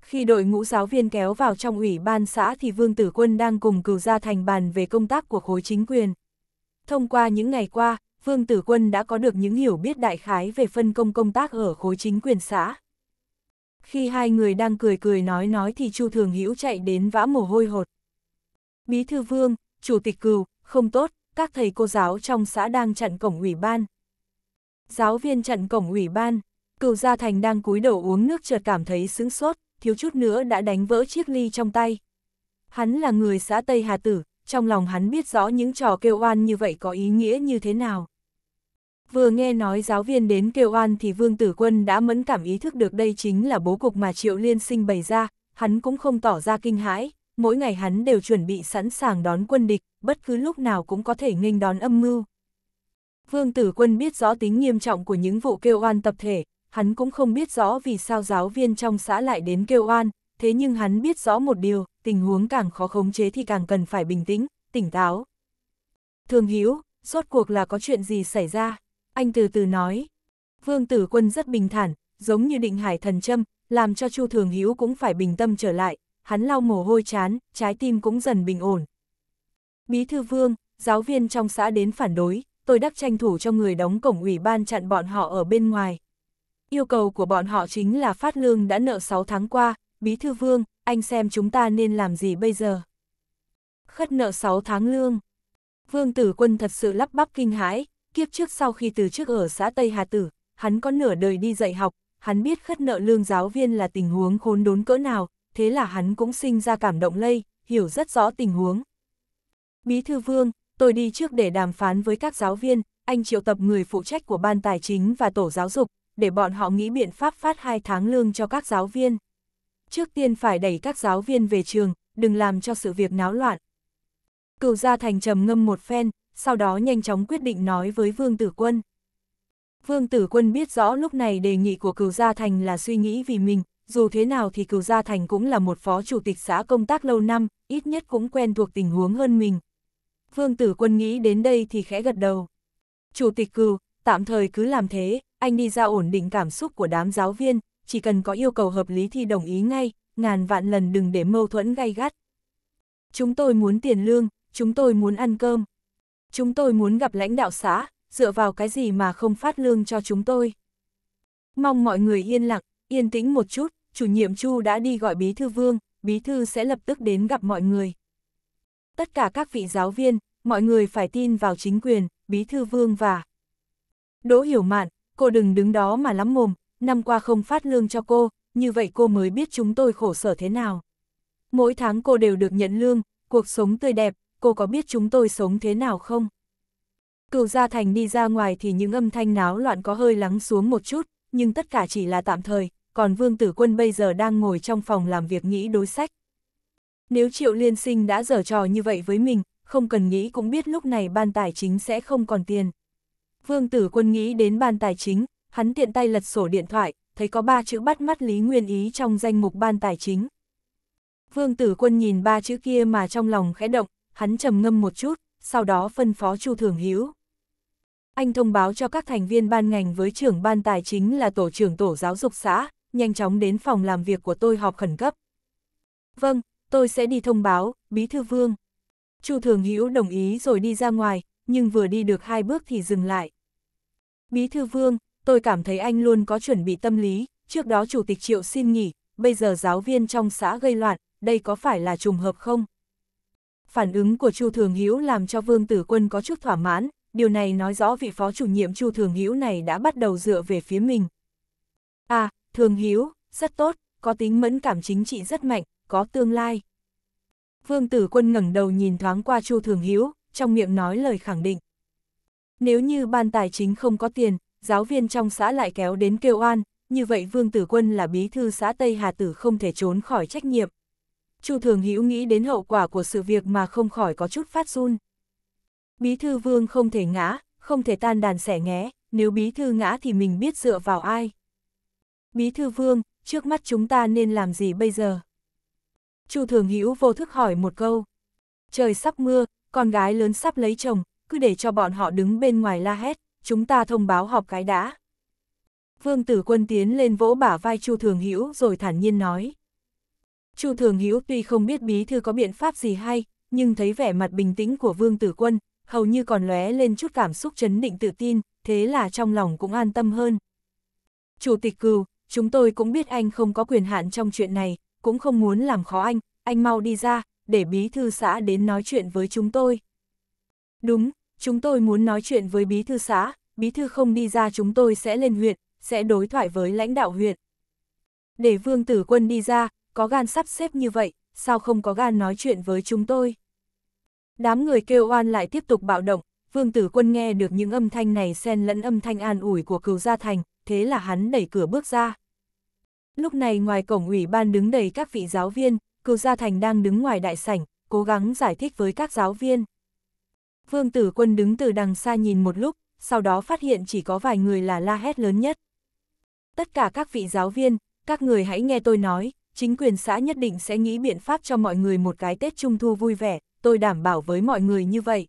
Khi đội ngũ giáo viên kéo vào trong ủy ban xã thì Vương Tử Quân đang cùng cửu gia thành bàn về công tác của khối chính quyền. Thông qua những ngày qua, Vương Tử Quân đã có được những hiểu biết đại khái về phân công công tác ở khối chính quyền xã. Khi hai người đang cười cười nói nói thì Chu Thường Hữu chạy đến vã mồ hôi hột. Bí thư Vương, Chủ tịch Cừu, không tốt, các thầy cô giáo trong xã đang chặn cổng ủy ban. Giáo viên chặn cổng ủy ban, Cừu Gia Thành đang cúi đầu uống nước chợt cảm thấy sững sốt, thiếu chút nữa đã đánh vỡ chiếc ly trong tay. Hắn là người xã Tây Hà Tử, trong lòng hắn biết rõ những trò kêu oan như vậy có ý nghĩa như thế nào. Vừa nghe nói giáo viên đến kêu oan thì Vương Tử Quân đã mẫn cảm ý thức được đây chính là bố cục mà Triệu Liên Sinh bày ra, hắn cũng không tỏ ra kinh hãi, mỗi ngày hắn đều chuẩn bị sẵn sàng đón quân địch, bất cứ lúc nào cũng có thể nghênh đón âm mưu. Vương Tử Quân biết rõ tính nghiêm trọng của những vụ kêu oan tập thể, hắn cũng không biết rõ vì sao giáo viên trong xã lại đến kêu oan, thế nhưng hắn biết rõ một điều, tình huống càng khó khống chế thì càng cần phải bình tĩnh, tỉnh táo. Thường Hiếu, rốt cuộc là có chuyện gì xảy ra? Anh từ từ nói. Vương Tử Quân rất bình thản, giống như định hải thần châm, làm cho Chu Thường Hữu cũng phải bình tâm trở lại, hắn lau mồ hôi chán, trái tim cũng dần bình ổn. Bí thư Vương, giáo viên trong xã đến phản đối, tôi đắc tranh thủ cho người đóng cổng ủy ban chặn bọn họ ở bên ngoài. Yêu cầu của bọn họ chính là phát lương đã nợ 6 tháng qua, Bí thư Vương, anh xem chúng ta nên làm gì bây giờ? Khất nợ 6 tháng lương. Vương tử quân thật sự lắp bắp kinh hãi, kiếp trước sau khi từ trước ở xã Tây Hà Tử, hắn có nửa đời đi dạy học, hắn biết khất nợ lương giáo viên là tình huống khốn đốn cỡ nào, thế là hắn cũng sinh ra cảm động lây, hiểu rất rõ tình huống. Bí thư vương, tôi đi trước để đàm phán với các giáo viên, anh triệu tập người phụ trách của ban tài chính và tổ giáo dục, để bọn họ nghĩ biện pháp phát 2 tháng lương cho các giáo viên. Trước tiên phải đẩy các giáo viên về trường, đừng làm cho sự việc náo loạn. Cửu gia thành trầm ngâm một phen, sau đó nhanh chóng quyết định nói với Vương Tử Quân. Vương Tử Quân biết rõ lúc này đề nghị của Cửu Gia Thành là suy nghĩ vì mình, dù thế nào thì Cửu Gia Thành cũng là một phó chủ tịch xã công tác lâu năm, ít nhất cũng quen thuộc tình huống hơn mình. Vương Tử Quân nghĩ đến đây thì khẽ gật đầu. Chủ tịch Cửu, tạm thời cứ làm thế, anh đi ra ổn định cảm xúc của đám giáo viên, chỉ cần có yêu cầu hợp lý thì đồng ý ngay, ngàn vạn lần đừng để mâu thuẫn gay gắt. Chúng tôi muốn tiền lương, chúng tôi muốn ăn cơm chúng tôi muốn gặp lãnh đạo xã, dựa vào cái gì mà không phát lương cho chúng tôi. Mong mọi người yên lặng, yên tĩnh một chút, chủ nhiệm Chu đã đi gọi bí thư vương, bí thư sẽ lập tức đến gặp mọi người. Tất cả các vị giáo viên, mọi người phải tin vào chính quyền, bí thư vương và... Đỗ hiểu mạn, cô đừng đứng đó mà lắm mồm, năm qua không phát lương cho cô, như vậy cô mới biết chúng tôi khổ sở thế nào. Mỗi tháng cô đều được nhận lương, cuộc sống tươi đẹp, cô có biết chúng tôi sống thế nào không? Cửu Gia Thành đi ra ngoài thì những âm thanh náo loạn có hơi lắng xuống một chút, nhưng tất cả chỉ là tạm thời, còn Vương Tử Quân bây giờ đang ngồi trong phòng làm việc nghĩ đối sách. Nếu Triệu Liên Sinh đã dở trò như vậy với mình, không cần nghĩ cũng biết lúc này ban tài chính sẽ không còn tiền. Vương Tử Quân nghĩ đến ban tài chính, hắn tiện tay lật sổ điện thoại, thấy có ba chữ bắt mắt Lý Nguyên Ý trong danh mục ban tài chính. Vương Tử Quân nhìn ba chữ kia mà trong lòng khẽ động, hắn trầm ngâm một chút, sau đó phân phó Chu Thường Hiếu. Anh thông báo cho các thành viên ban ngành với trưởng ban tài chính là tổ trưởng tổ giáo dục xã, nhanh chóng đến phòng làm việc của tôi họp khẩn cấp. Vâng, tôi sẽ đi thông báo, Bí Thư Vương. Chu Thường Hữu đồng ý rồi đi ra ngoài, nhưng vừa đi được hai bước thì dừng lại. Bí Thư Vương, tôi cảm thấy anh luôn có chuẩn bị tâm lý, trước đó Chủ tịch Triệu xin nghỉ, bây giờ giáo viên trong xã gây loạn, đây có phải là trùng hợp không? phản ứng của Chu Thường Hữu làm cho Vương Tử Quân có chút thỏa mãn, điều này nói rõ vị phó chủ nhiệm Chu Thường Hữu này đã bắt đầu dựa về phía mình. À, Thường Hữu, rất tốt, có tính mẫn cảm chính trị rất mạnh, có tương lai. Vương Tử Quân ngẩng đầu nhìn thoáng qua Chu Thường Hữu, trong miệng nói lời khẳng định. Nếu như ban tài chính không có tiền, giáo viên trong xã lại kéo đến kêu oan, như vậy Vương Tử Quân là bí thư xã Tây Hà Tử không thể trốn khỏi trách nhiệm. Chu Thường Hữu nghĩ đến hậu quả của sự việc mà không khỏi có chút phát run. Bí thư vương không thể ngã, không thể tan đàn xẻ nghé, nếu bí thư ngã thì mình biết dựa vào ai. Bí thư vương, trước mắt chúng ta nên làm gì bây giờ? Chu Thường Hữu vô thức hỏi một câu. Trời sắp mưa, con gái lớn sắp lấy chồng, cứ để cho bọn họ đứng bên ngoài la hét, chúng ta thông báo họp cái đã. Vương Tử Quân tiến lên vỗ bả vai Chu Thường Hữu rồi thản nhiên nói. Chu Thường Hữu tuy không biết bí thư có biện pháp gì hay, nhưng thấy vẻ mặt bình tĩnh của Vương Tử Quân, hầu như còn lóe lên chút cảm xúc chấn định tự tin, thế là trong lòng cũng an tâm hơn. Chủ tịch Cừu, chúng tôi cũng biết anh không có quyền hạn trong chuyện này, cũng không muốn làm khó anh, anh mau đi ra, để bí thư xã đến nói chuyện với chúng tôi. Đúng, chúng tôi muốn nói chuyện với bí thư xã, bí thư không đi ra chúng tôi sẽ lên huyện, sẽ đối thoại với lãnh đạo huyện. Để vương tử quân đi ra, có gan sắp xếp như vậy, sao không có gan nói chuyện với chúng tôi. Đám người kêu oan lại tiếp tục bạo động, vương tử quân nghe được những âm thanh này xen lẫn âm thanh an ủi của cừu gia thành, thế là hắn đẩy cửa bước ra. Lúc này ngoài cổng ủy ban đứng đầy các vị giáo viên, cừu gia thành đang đứng ngoài đại sảnh, cố gắng giải thích với các giáo viên. Vương tử quân đứng từ đằng xa nhìn một lúc, sau đó phát hiện chỉ có vài người là la hét lớn nhất. Tất cả các vị giáo viên, các người hãy nghe tôi nói, chính quyền xã nhất định sẽ nghĩ biện pháp cho mọi người một cái Tết Trung Thu vui vẻ, tôi đảm bảo với mọi người như vậy.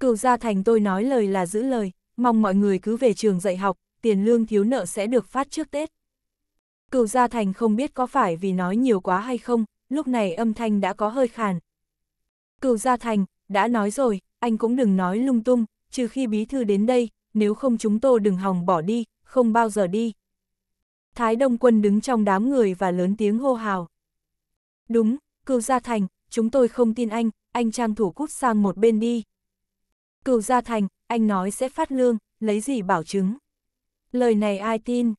Cửu Gia Thành tôi nói lời là giữ lời, mong mọi người cứ về trường dạy học, tiền lương thiếu nợ sẽ được phát trước Tết. Cửu Gia Thành không biết có phải vì nói nhiều quá hay không, lúc này âm thanh đã có hơi khàn. Cửu Gia Thành, đã nói rồi, anh cũng đừng nói lung tung, trừ khi bí thư đến đây, nếu không chúng tôi đừng hòng bỏ đi, không bao giờ đi. Thái Đông Quân đứng trong đám người và lớn tiếng hô hào. Đúng, Cửu Gia Thành, chúng tôi không tin anh, anh trang thủ cút sang một bên đi. Cửu Gia Thành, anh nói sẽ phát lương, lấy gì bảo chứng. Lời này ai tin?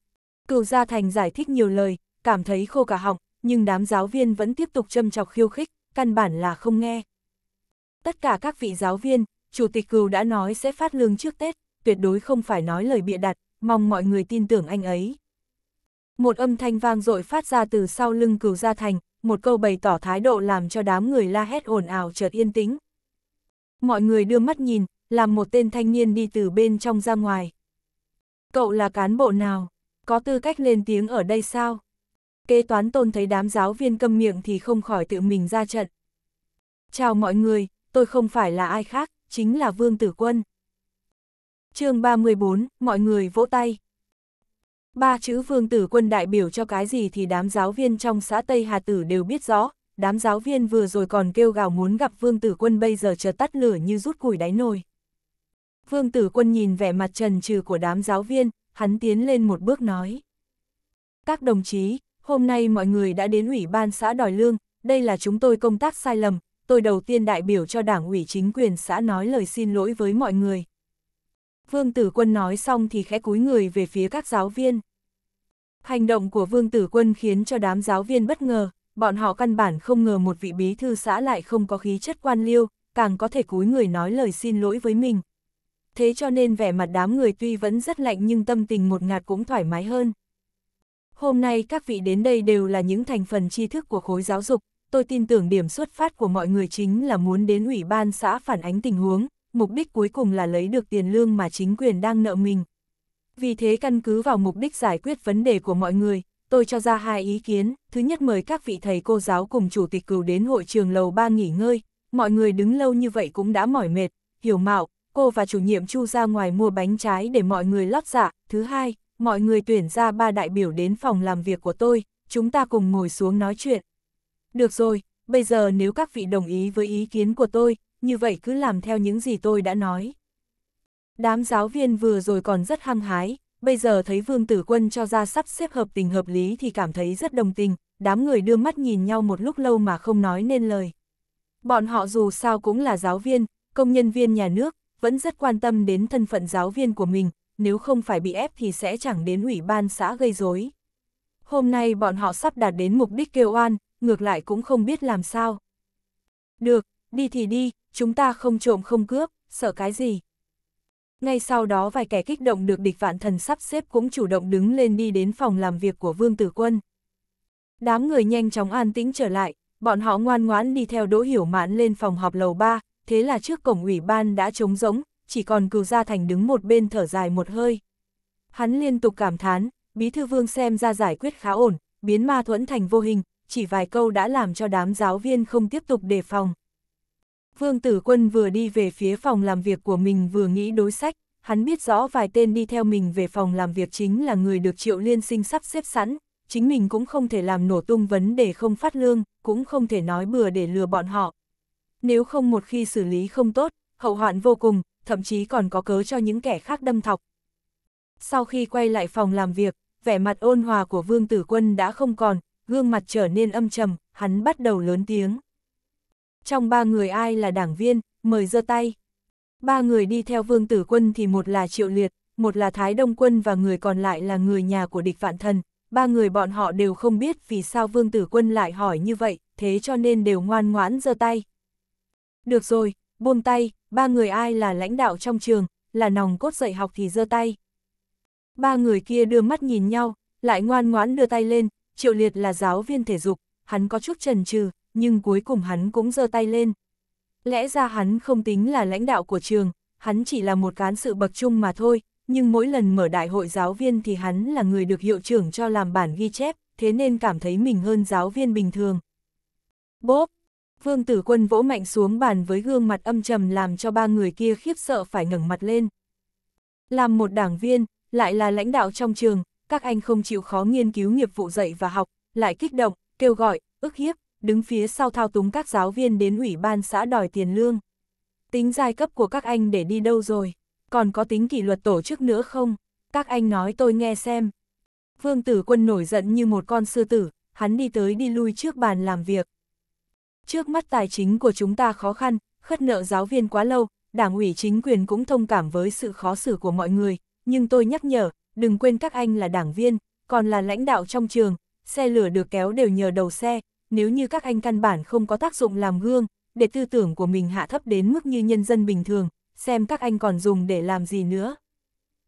Cửu Gia Thành giải thích nhiều lời, cảm thấy khô cả họng, nhưng đám giáo viên vẫn tiếp tục châm chọc khiêu khích, căn bản là không nghe. Tất cả các vị giáo viên, Chủ tịch Cửu đã nói sẽ phát lương trước Tết, tuyệt đối không phải nói lời bịa đặt, mong mọi người tin tưởng anh ấy. Một âm thanh vang dội phát ra từ sau lưng cửu gia thành, một câu bày tỏ thái độ làm cho đám người la hét ồn ào chợt yên tĩnh. Mọi người đưa mắt nhìn, làm một tên thanh niên đi từ bên trong ra ngoài. Cậu là cán bộ nào? Có tư cách lên tiếng ở đây sao? Kế toán tôn thấy đám giáo viên câm miệng thì không khỏi tự mình ra trận. Chào mọi người, tôi không phải là ai khác, chính là Vương Tử Quân. chương 34, mọi người vỗ tay. Ba chữ vương tử quân đại biểu cho cái gì thì đám giáo viên trong xã Tây Hà Tử đều biết rõ, đám giáo viên vừa rồi còn kêu gào muốn gặp vương tử quân bây giờ chờ tắt lửa như rút củi đáy nồi. Vương tử quân nhìn vẻ mặt trần trừ của đám giáo viên, hắn tiến lên một bước nói. Các đồng chí, hôm nay mọi người đã đến ủy ban xã đòi lương, đây là chúng tôi công tác sai lầm, tôi đầu tiên đại biểu cho đảng ủy chính quyền xã nói lời xin lỗi với mọi người, Vương Tử Quân nói xong thì khẽ cúi người về phía các giáo viên. Hành động của Vương Tử Quân khiến cho đám giáo viên bất ngờ, bọn họ căn bản không ngờ một vị bí thư xã lại không có khí chất quan liêu, càng có thể cúi người nói lời xin lỗi với mình. Thế cho nên vẻ mặt đám người tuy vẫn rất lạnh nhưng tâm tình một ngạt cũng thoải mái hơn. Hôm nay các vị đến đây đều là những thành phần tri thức của khối giáo dục, tôi tin tưởng điểm xuất phát của mọi người chính là muốn đến ủy ban xã phản ánh tình huống, mục đích cuối cùng là lấy được tiền lương mà chính quyền đang nợ mình. Vì thế căn cứ vào mục đích giải quyết vấn đề của mọi người, tôi cho ra hai ý kiến, thứ nhất mời các vị thầy cô giáo cùng chủ tịch cửu đến hội trường lầu ba nghỉ ngơi, mọi người đứng lâu như vậy cũng đã mỏi mệt, hiểu mạo, cô và chủ nhiệm Chu ra ngoài mua bánh trái để mọi người lót dạ, thứ hai, mọi người tuyển ra ba đại biểu đến phòng làm việc của tôi, chúng ta cùng ngồi xuống nói chuyện. Được rồi, bây giờ nếu các vị đồng ý với ý kiến của tôi, như vậy cứ làm theo những gì tôi đã nói. Đám giáo viên vừa rồi còn rất hăng hái, bây giờ thấy Vương Tử Quân cho ra sắp xếp hợp tình hợp lý thì cảm thấy rất đồng tình, đám người đưa mắt nhìn nhau một lúc lâu mà không nói nên lời. Bọn họ dù sao cũng là giáo viên, công nhân viên nhà nước, vẫn rất quan tâm đến thân phận giáo viên của mình, nếu không phải bị ép thì sẽ chẳng đến ủy ban xã gây rối. Hôm nay bọn họ sắp đạt đến mục đích kêu oan, ngược lại cũng không biết làm sao. Được, đi thì đi, chúng ta không trộm không cướp, sợ cái gì. Ngay sau đó vài kẻ kích động được địch vạn thần sắp xếp cũng chủ động đứng lên đi đến phòng làm việc của Vương Tử Quân. Đám người nhanh chóng an tĩnh trở lại, bọn họ ngoan ngoãn đi theo Đỗ Hiểu Mãn lên phòng họp lầu 3, thế là trước cổng ủy ban đã trống rỗng, chỉ còn cừu Gia Thành đứng một bên thở dài một hơi. Hắn liên tục cảm thán, Bí Thư Vương xem ra giải quyết khá ổn, biến ma thuẫn thành vô hình, chỉ vài câu đã làm cho đám giáo viên không tiếp tục đề phòng. Vương Tử Quân vừa đi về phía phòng làm việc của mình vừa nghĩ đối sách, hắn biết rõ vài tên đi theo mình về phòng làm việc chính là người được Triệu Liên Sinh sắp xếp sẵn, chính mình cũng không thể làm nổ tung vấn để không phát lương, cũng không thể nói bừa để lừa bọn họ. Nếu không một khi xử lý không tốt, hậu hoạn vô cùng, thậm chí còn có cớ cho những kẻ khác đâm thọc. Sau khi quay lại phòng làm việc, vẻ mặt ôn hòa của Vương Tử Quân đã không còn, gương mặt trở nên âm trầm, hắn bắt đầu lớn tiếng trong ba người ai là đảng viên, mời giơ tay. Ba người đi theo vương tử quân thì một là triệu liệt, một là thái đông quân và người còn lại là người nhà của địch vạn thần. Ba người bọn họ đều không biết vì sao vương tử quân lại hỏi như vậy, thế cho nên đều ngoan ngoãn giơ tay. Được rồi, buông tay, ba người ai là lãnh đạo trong trường, là nòng cốt dạy học thì giơ tay. Ba người kia đưa mắt nhìn nhau, lại ngoan ngoãn đưa tay lên, triệu liệt là giáo viên thể dục, hắn có chút trần trừ, nhưng cuối cùng hắn cũng giơ tay lên. Lẽ ra hắn không tính là lãnh đạo của trường, hắn chỉ là một cán sự bậc chung mà thôi, nhưng mỗi lần mở đại hội giáo viên thì hắn là người được hiệu trưởng cho làm bản ghi chép, thế nên cảm thấy mình hơn giáo viên bình thường. Bốp! Vương tử quân vỗ mạnh xuống bàn với gương mặt âm trầm làm cho ba người kia khiếp sợ phải ngẩng mặt lên. Làm một đảng viên, lại là lãnh đạo trong trường, các anh không chịu khó nghiên cứu nghiệp vụ dạy và học, lại kích động, kêu gọi, ức hiếp, đứng phía sau thao túng các giáo viên đến ủy ban xã đòi tiền lương. Tính giai cấp của các anh để đi đâu rồi? Còn có tính kỷ luật tổ chức nữa không? Các anh nói tôi nghe xem. Vương tử quân nổi giận như một con sư tử, hắn đi tới đi lui trước bàn làm việc. Trước mắt tài chính của chúng ta khó khăn, khất nợ giáo viên quá lâu, đảng ủy chính quyền cũng thông cảm với sự khó xử của mọi người, nhưng tôi nhắc nhở, đừng quên các anh là đảng viên, còn là lãnh đạo trong trường, xe lửa được kéo đều nhờ đầu xe, nếu như các anh căn bản không có tác dụng làm gương, để tư tưởng của mình hạ thấp đến mức như nhân dân bình thường, xem các anh còn dùng để làm gì nữa.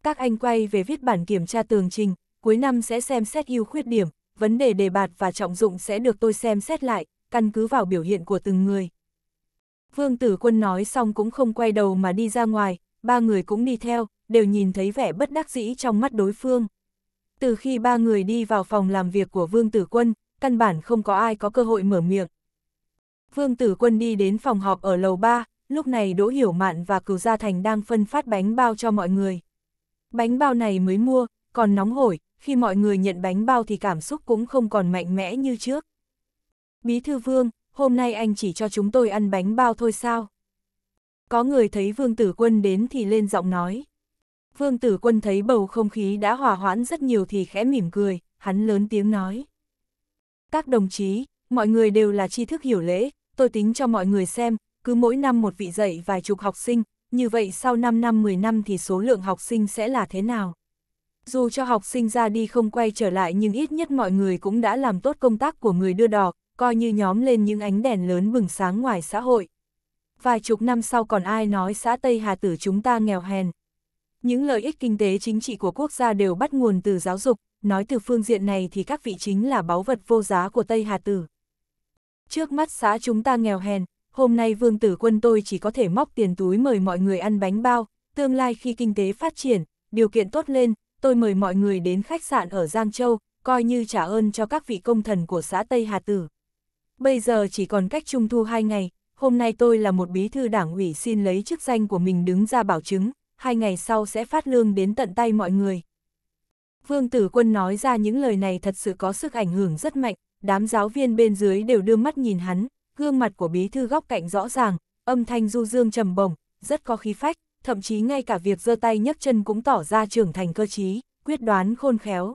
Các anh quay về viết bản kiểm tra tường trình, cuối năm sẽ xem xét ưu khuyết điểm, vấn đề đề bạt và trọng dụng sẽ được tôi xem xét lại, căn cứ vào biểu hiện của từng người. Vương Tử Quân nói xong cũng không quay đầu mà đi ra ngoài, ba người cũng đi theo, đều nhìn thấy vẻ bất đắc dĩ trong mắt đối phương. Từ khi ba người đi vào phòng làm việc của Vương Tử Quân, căn bản không có ai có cơ hội mở miệng. Vương Tử Quân đi đến phòng họp ở lầu 3, lúc này Đỗ Hiểu Mạn và Cửu Gia Thành đang phân phát bánh bao cho mọi người. Bánh bao này mới mua, còn nóng hổi, khi mọi người nhận bánh bao thì cảm xúc cũng không còn mạnh mẽ như trước. Bí thư Vương, hôm nay anh chỉ cho chúng tôi ăn bánh bao thôi sao? Có người thấy Vương Tử Quân đến thì lên giọng nói. Vương Tử Quân thấy bầu không khí đã hòa hoãn rất nhiều thì khẽ mỉm cười, hắn lớn tiếng nói các đồng chí, mọi người đều là tri thức hiểu lễ, tôi tính cho mọi người xem, cứ mỗi năm một vị dạy vài chục học sinh, như vậy sau 5 năm 10 năm thì số lượng học sinh sẽ là thế nào? Dù cho học sinh ra đi không quay trở lại nhưng ít nhất mọi người cũng đã làm tốt công tác của người đưa đò, coi như nhóm lên những ánh đèn lớn bừng sáng ngoài xã hội. Vài chục năm sau còn ai nói xã Tây Hà Tử chúng ta nghèo hèn. Những lợi ích kinh tế chính trị của quốc gia đều bắt nguồn từ giáo dục, nói từ phương diện này thì các vị chính là báu vật vô giá của Tây Hà Tử. Trước mắt xã chúng ta nghèo hèn, hôm nay vương tử quân tôi chỉ có thể móc tiền túi mời mọi người ăn bánh bao, tương lai khi kinh tế phát triển, điều kiện tốt lên, tôi mời mọi người đến khách sạn ở Giang Châu, coi như trả ơn cho các vị công thần của xã Tây Hà Tử. Bây giờ chỉ còn cách trung thu hai ngày, hôm nay tôi là một bí thư đảng ủy xin lấy chức danh của mình đứng ra bảo chứng, hai ngày sau sẽ phát lương đến tận tay mọi người. Vương Tử Quân nói ra những lời này thật sự có sức ảnh hưởng rất mạnh, đám giáo viên bên dưới đều đưa mắt nhìn hắn, gương mặt của bí thư góc cạnh rõ ràng, âm thanh du dương trầm bổng, rất có khí phách, thậm chí ngay cả việc giơ tay nhấc chân cũng tỏ ra trưởng thành cơ trí, quyết đoán khôn khéo.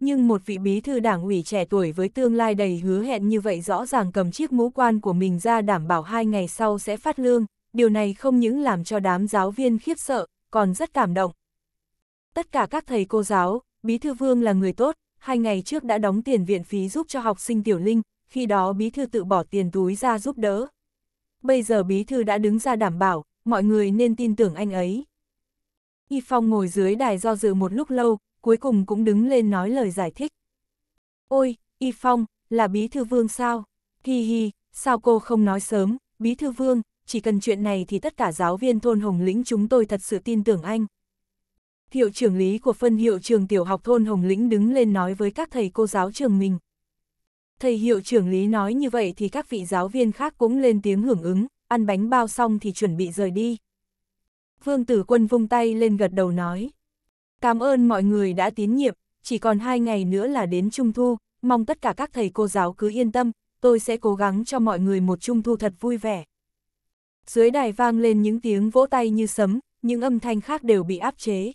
Nhưng một vị bí thư đảng ủy trẻ tuổi với tương lai đầy hứa hẹn như vậy rõ ràng cầm chiếc mũ quan của mình ra đảm bảo hai ngày sau sẽ phát lương, điều này không những làm cho đám giáo viên khiếp sợ, còn rất cảm động, Tất cả các thầy cô giáo, Bí Thư Vương là người tốt, hai ngày trước đã đóng tiền viện phí giúp cho học sinh Tiểu Linh, khi đó Bí Thư tự bỏ tiền túi ra giúp đỡ. Bây giờ Bí Thư đã đứng ra đảm bảo, mọi người nên tin tưởng anh ấy. Y Phong ngồi dưới đài do dự một lúc lâu, cuối cùng cũng đứng lên nói lời giải thích. Ôi, Y Phong, là Bí Thư Vương sao? Hi hi, sao cô không nói sớm, Bí Thư Vương, chỉ cần chuyện này thì tất cả giáo viên thôn Hồng Lĩnh chúng tôi thật sự tin tưởng anh. Hiệu trưởng lý của phân hiệu trường tiểu học thôn Hồng Lĩnh đứng lên nói với các thầy cô giáo trường mình. Thầy hiệu trưởng lý nói như vậy thì các vị giáo viên khác cũng lên tiếng hưởng ứng, ăn bánh bao xong thì chuẩn bị rời đi. Vương tử quân vung tay lên gật đầu nói. Cảm ơn mọi người đã tín nhiệm, chỉ còn hai ngày nữa là đến Trung Thu, mong tất cả các thầy cô giáo cứ yên tâm, tôi sẽ cố gắng cho mọi người một Trung Thu thật vui vẻ. Dưới đài vang lên những tiếng vỗ tay như sấm, những âm thanh khác đều bị áp chế.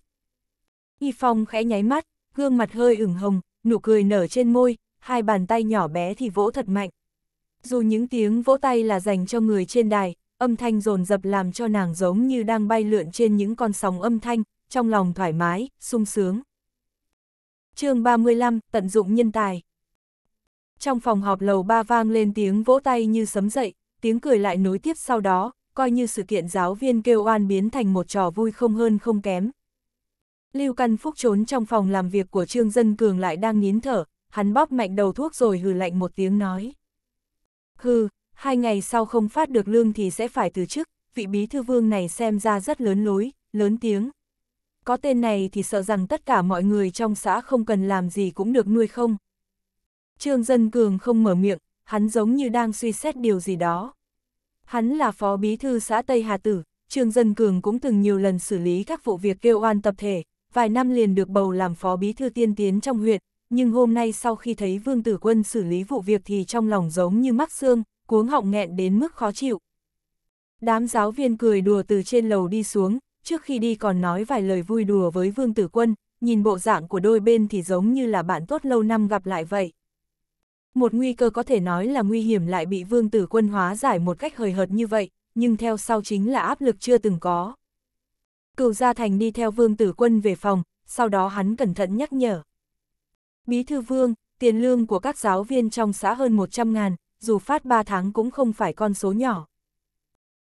Y Phong khẽ nháy mắt, gương mặt hơi ửng hồng, nụ cười nở trên môi, hai bàn tay nhỏ bé thì vỗ thật mạnh. Dù những tiếng vỗ tay là dành cho người trên đài, âm thanh rồn dập làm cho nàng giống như đang bay lượn trên những con sóng âm thanh, trong lòng thoải mái, sung sướng. chương 35, tận dụng nhân tài. Trong phòng họp lầu ba vang lên tiếng vỗ tay như sấm dậy, tiếng cười lại nối tiếp sau đó, coi như sự kiện giáo viên kêu oan biến thành một trò vui không hơn không kém, Lưu Căn Phúc trốn trong phòng làm việc của Trương Dân Cường lại đang nín thở, hắn bóp mạnh đầu thuốc rồi hừ lạnh một tiếng nói. Hừ, hai ngày sau không phát được lương thì sẽ phải từ chức, vị bí thư vương này xem ra rất lớn lối, lớn tiếng. Có tên này thì sợ rằng tất cả mọi người trong xã không cần làm gì cũng được nuôi không. Trương Dân Cường không mở miệng, hắn giống như đang suy xét điều gì đó. Hắn là phó bí thư xã Tây Hà Tử, Trương Dân Cường cũng từng nhiều lần xử lý các vụ việc kêu oan tập thể, vài năm liền được bầu làm phó bí thư tiên tiến trong huyện, nhưng hôm nay sau khi thấy Vương Tử Quân xử lý vụ việc thì trong lòng giống như mắc xương, cuống họng nghẹn đến mức khó chịu. Đám giáo viên cười đùa từ trên lầu đi xuống, trước khi đi còn nói vài lời vui đùa với Vương Tử Quân, nhìn bộ dạng của đôi bên thì giống như là bạn tốt lâu năm gặp lại vậy. Một nguy cơ có thể nói là nguy hiểm lại bị Vương Tử Quân hóa giải một cách hời hợt như vậy, nhưng theo sau chính là áp lực chưa từng có. Cửu Gia Thành đi theo Vương Tử Quân về phòng, sau đó hắn cẩn thận nhắc nhở. Bí thư Vương, tiền lương của các giáo viên trong xã hơn 100 ngàn, dù phát 3 tháng cũng không phải con số nhỏ.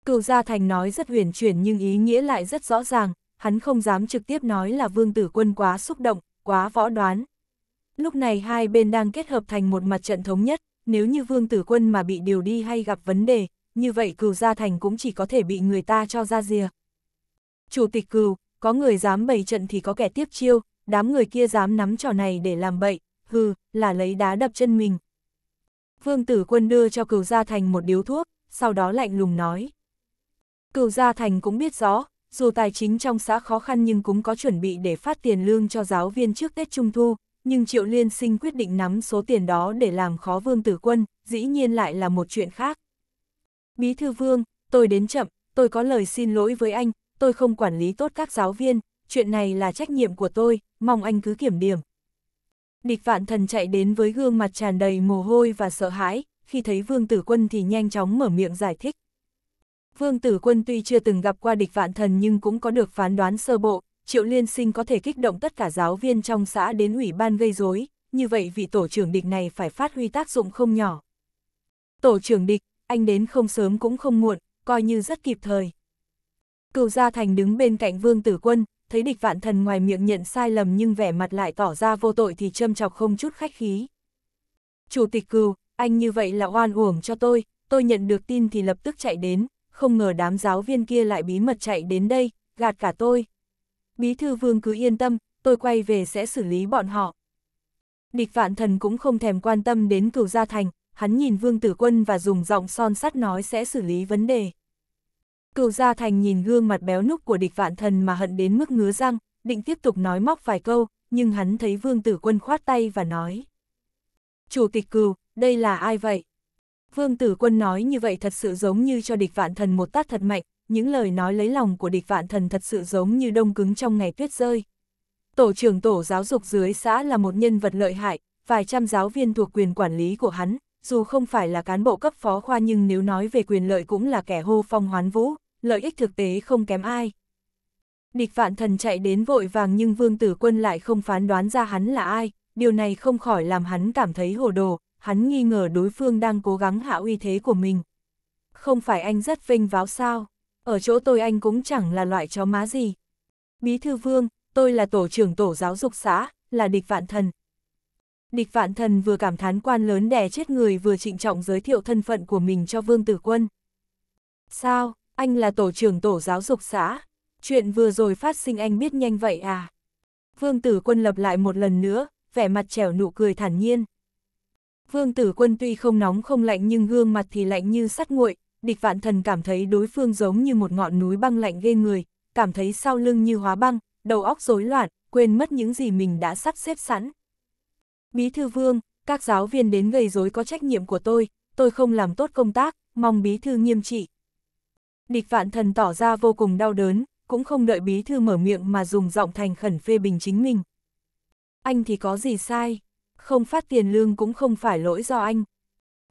Cửu Gia Thành nói rất huyền chuyển nhưng ý nghĩa lại rất rõ ràng, hắn không dám trực tiếp nói là Vương Tử Quân quá xúc động, quá võ đoán. Lúc này hai bên đang kết hợp thành một mặt trận thống nhất, nếu như Vương Tử Quân mà bị điều đi hay gặp vấn đề, như vậy Cửu Gia Thành cũng chỉ có thể bị người ta cho ra rìa chủ tịch cừu, có người dám bày trận thì có kẻ tiếp chiêu, đám người kia dám nắm trò này để làm bậy, hừ, là lấy đá đập chân mình. Vương tử quân đưa cho cừu gia thành một điếu thuốc, sau đó lạnh lùng nói. Cừu gia thành cũng biết rõ, dù tài chính trong xã khó khăn nhưng cũng có chuẩn bị để phát tiền lương cho giáo viên trước Tết Trung Thu, nhưng Triệu Liên Sinh quyết định nắm số tiền đó để làm khó Vương Tử Quân, dĩ nhiên lại là một chuyện khác. Bí thư Vương, tôi đến chậm, tôi có lời xin lỗi với anh, tôi không quản lý tốt các giáo viên, chuyện này là trách nhiệm của tôi, mong anh cứ kiểm điểm. Địch vạn thần chạy đến với gương mặt tràn đầy mồ hôi và sợ hãi, khi thấy Vương Tử Quân thì nhanh chóng mở miệng giải thích. Vương Tử Quân tuy chưa từng gặp qua địch vạn thần nhưng cũng có được phán đoán sơ bộ, Triệu Liên Sinh có thể kích động tất cả giáo viên trong xã đến ủy ban gây rối, như vậy vị tổ trưởng địch này phải phát huy tác dụng không nhỏ. Tổ trưởng địch, anh đến không sớm cũng không muộn, coi như rất kịp thời. Cửu Gia Thành đứng bên cạnh Vương Tử Quân, thấy địch vạn thần ngoài miệng nhận sai lầm nhưng vẻ mặt lại tỏ ra vô tội thì châm chọc không chút khách khí. Chủ tịch cừu, anh như vậy là oan uổng cho tôi, tôi nhận được tin thì lập tức chạy đến, không ngờ đám giáo viên kia lại bí mật chạy đến đây, gạt cả tôi. Bí thư vương cứ yên tâm, tôi quay về sẽ xử lý bọn họ. Địch vạn thần cũng không thèm quan tâm đến cửu gia thành, hắn nhìn vương tử quân và dùng giọng son sắt nói sẽ xử lý vấn đề. Cửu Gia Thành nhìn gương mặt béo núc của địch vạn thần mà hận đến mức ngứa răng, định tiếp tục nói móc vài câu, nhưng hắn thấy Vương Tử Quân khoát tay và nói. Chủ tịch cừu, đây là ai vậy? Vương Tử Quân nói như vậy thật sự giống như cho địch vạn thần một tát thật mạnh, những lời nói lấy lòng của địch vạn thần thật sự giống như đông cứng trong ngày tuyết rơi. Tổ trưởng tổ giáo dục dưới xã là một nhân vật lợi hại, vài trăm giáo viên thuộc quyền quản lý của hắn, dù không phải là cán bộ cấp phó khoa nhưng nếu nói về quyền lợi cũng là kẻ hô phong hoán vũ, lợi ích thực tế không kém ai. Địch vạn thần chạy đến vội vàng nhưng vương tử quân lại không phán đoán ra hắn là ai, điều này không khỏi làm hắn cảm thấy hồ đồ, hắn nghi ngờ đối phương đang cố gắng hạ uy thế của mình. Không phải anh rất vinh váo sao, ở chỗ tôi anh cũng chẳng là loại chó má gì. Bí thư vương, tôi là tổ trưởng tổ giáo dục xã, là địch vạn thần. Địch vạn thần vừa cảm thán quan lớn đè chết người vừa trịnh trọng giới thiệu thân phận của mình cho vương tử quân. Sao, anh là tổ trưởng tổ giáo dục xã. Chuyện vừa rồi phát sinh anh biết nhanh vậy à? Vương tử quân lập lại một lần nữa, vẻ mặt trẻo nụ cười thản nhiên. Vương tử quân tuy không nóng không lạnh nhưng gương mặt thì lạnh như sắt nguội, địch vạn thần cảm thấy đối phương giống như một ngọn núi băng lạnh ghê người, cảm thấy sau lưng như hóa băng, đầu óc rối loạn, quên mất những gì mình đã sắp xếp sẵn. Bí thư vương, các giáo viên đến gây rối có trách nhiệm của tôi, tôi không làm tốt công tác, mong bí thư nghiêm trị. Địch vạn thần tỏ ra vô cùng đau đớn, cũng không đợi bí thư mở miệng mà dùng giọng thành khẩn phê bình chính mình. Anh thì có gì sai, không phát tiền lương cũng không phải lỗi do anh.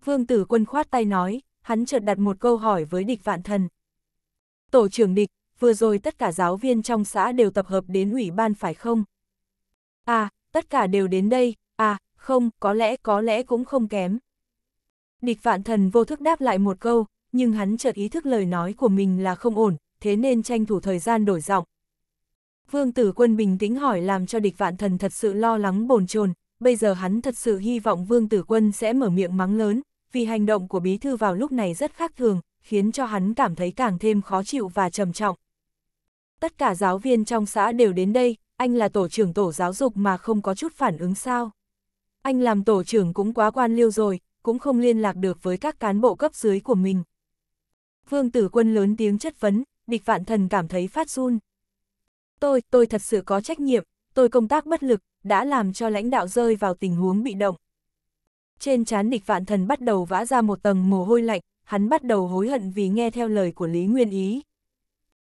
Vương tử quân khoát tay nói, hắn chợt đặt một câu hỏi với địch vạn thần. Tổ trưởng địch, vừa rồi tất cả giáo viên trong xã đều tập hợp đến ủy ban phải không? À, tất cả đều đến đây, à, không, có lẽ có lẽ cũng không kém. Địch vạn thần vô thức đáp lại một câu, nhưng hắn chợt ý thức lời nói của mình là không ổn, thế nên tranh thủ thời gian đổi giọng. Vương Tử Quân bình tĩnh hỏi làm cho địch vạn thần thật sự lo lắng bồn chồn, bây giờ hắn thật sự hy vọng Vương Tử Quân sẽ mở miệng mắng lớn, vì hành động của bí thư vào lúc này rất khác thường, khiến cho hắn cảm thấy càng thêm khó chịu và trầm trọng. Tất cả giáo viên trong xã đều đến đây, anh là tổ trưởng tổ giáo dục mà không có chút phản ứng sao. Anh làm tổ trưởng cũng quá quan liêu rồi, cũng không liên lạc được với các cán bộ cấp dưới của mình. Vương tử quân lớn tiếng chất vấn, địch vạn thần cảm thấy phát run. Tôi, tôi thật sự có trách nhiệm, tôi công tác bất lực, đã làm cho lãnh đạo rơi vào tình huống bị động. Trên chán địch vạn thần bắt đầu vã ra một tầng mồ hôi lạnh, hắn bắt đầu hối hận vì nghe theo lời của Lý Nguyên Ý.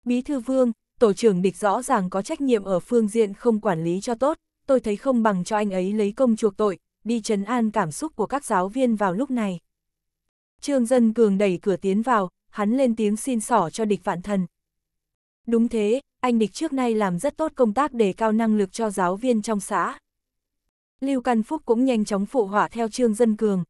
Bí thư vương, tổ trưởng địch rõ ràng có trách nhiệm ở phương diện không quản lý cho tốt, tôi thấy không bằng cho anh ấy lấy công chuộc tội, đi trấn an cảm xúc của các giáo viên vào lúc này. Trương Dân Cường đẩy cửa tiến vào, hắn lên tiếng xin sỏ cho địch vạn thần. Đúng thế, anh địch trước nay làm rất tốt công tác để cao năng lực cho giáo viên trong xã. Lưu Căn Phúc cũng nhanh chóng phụ họa theo Trương Dân Cường.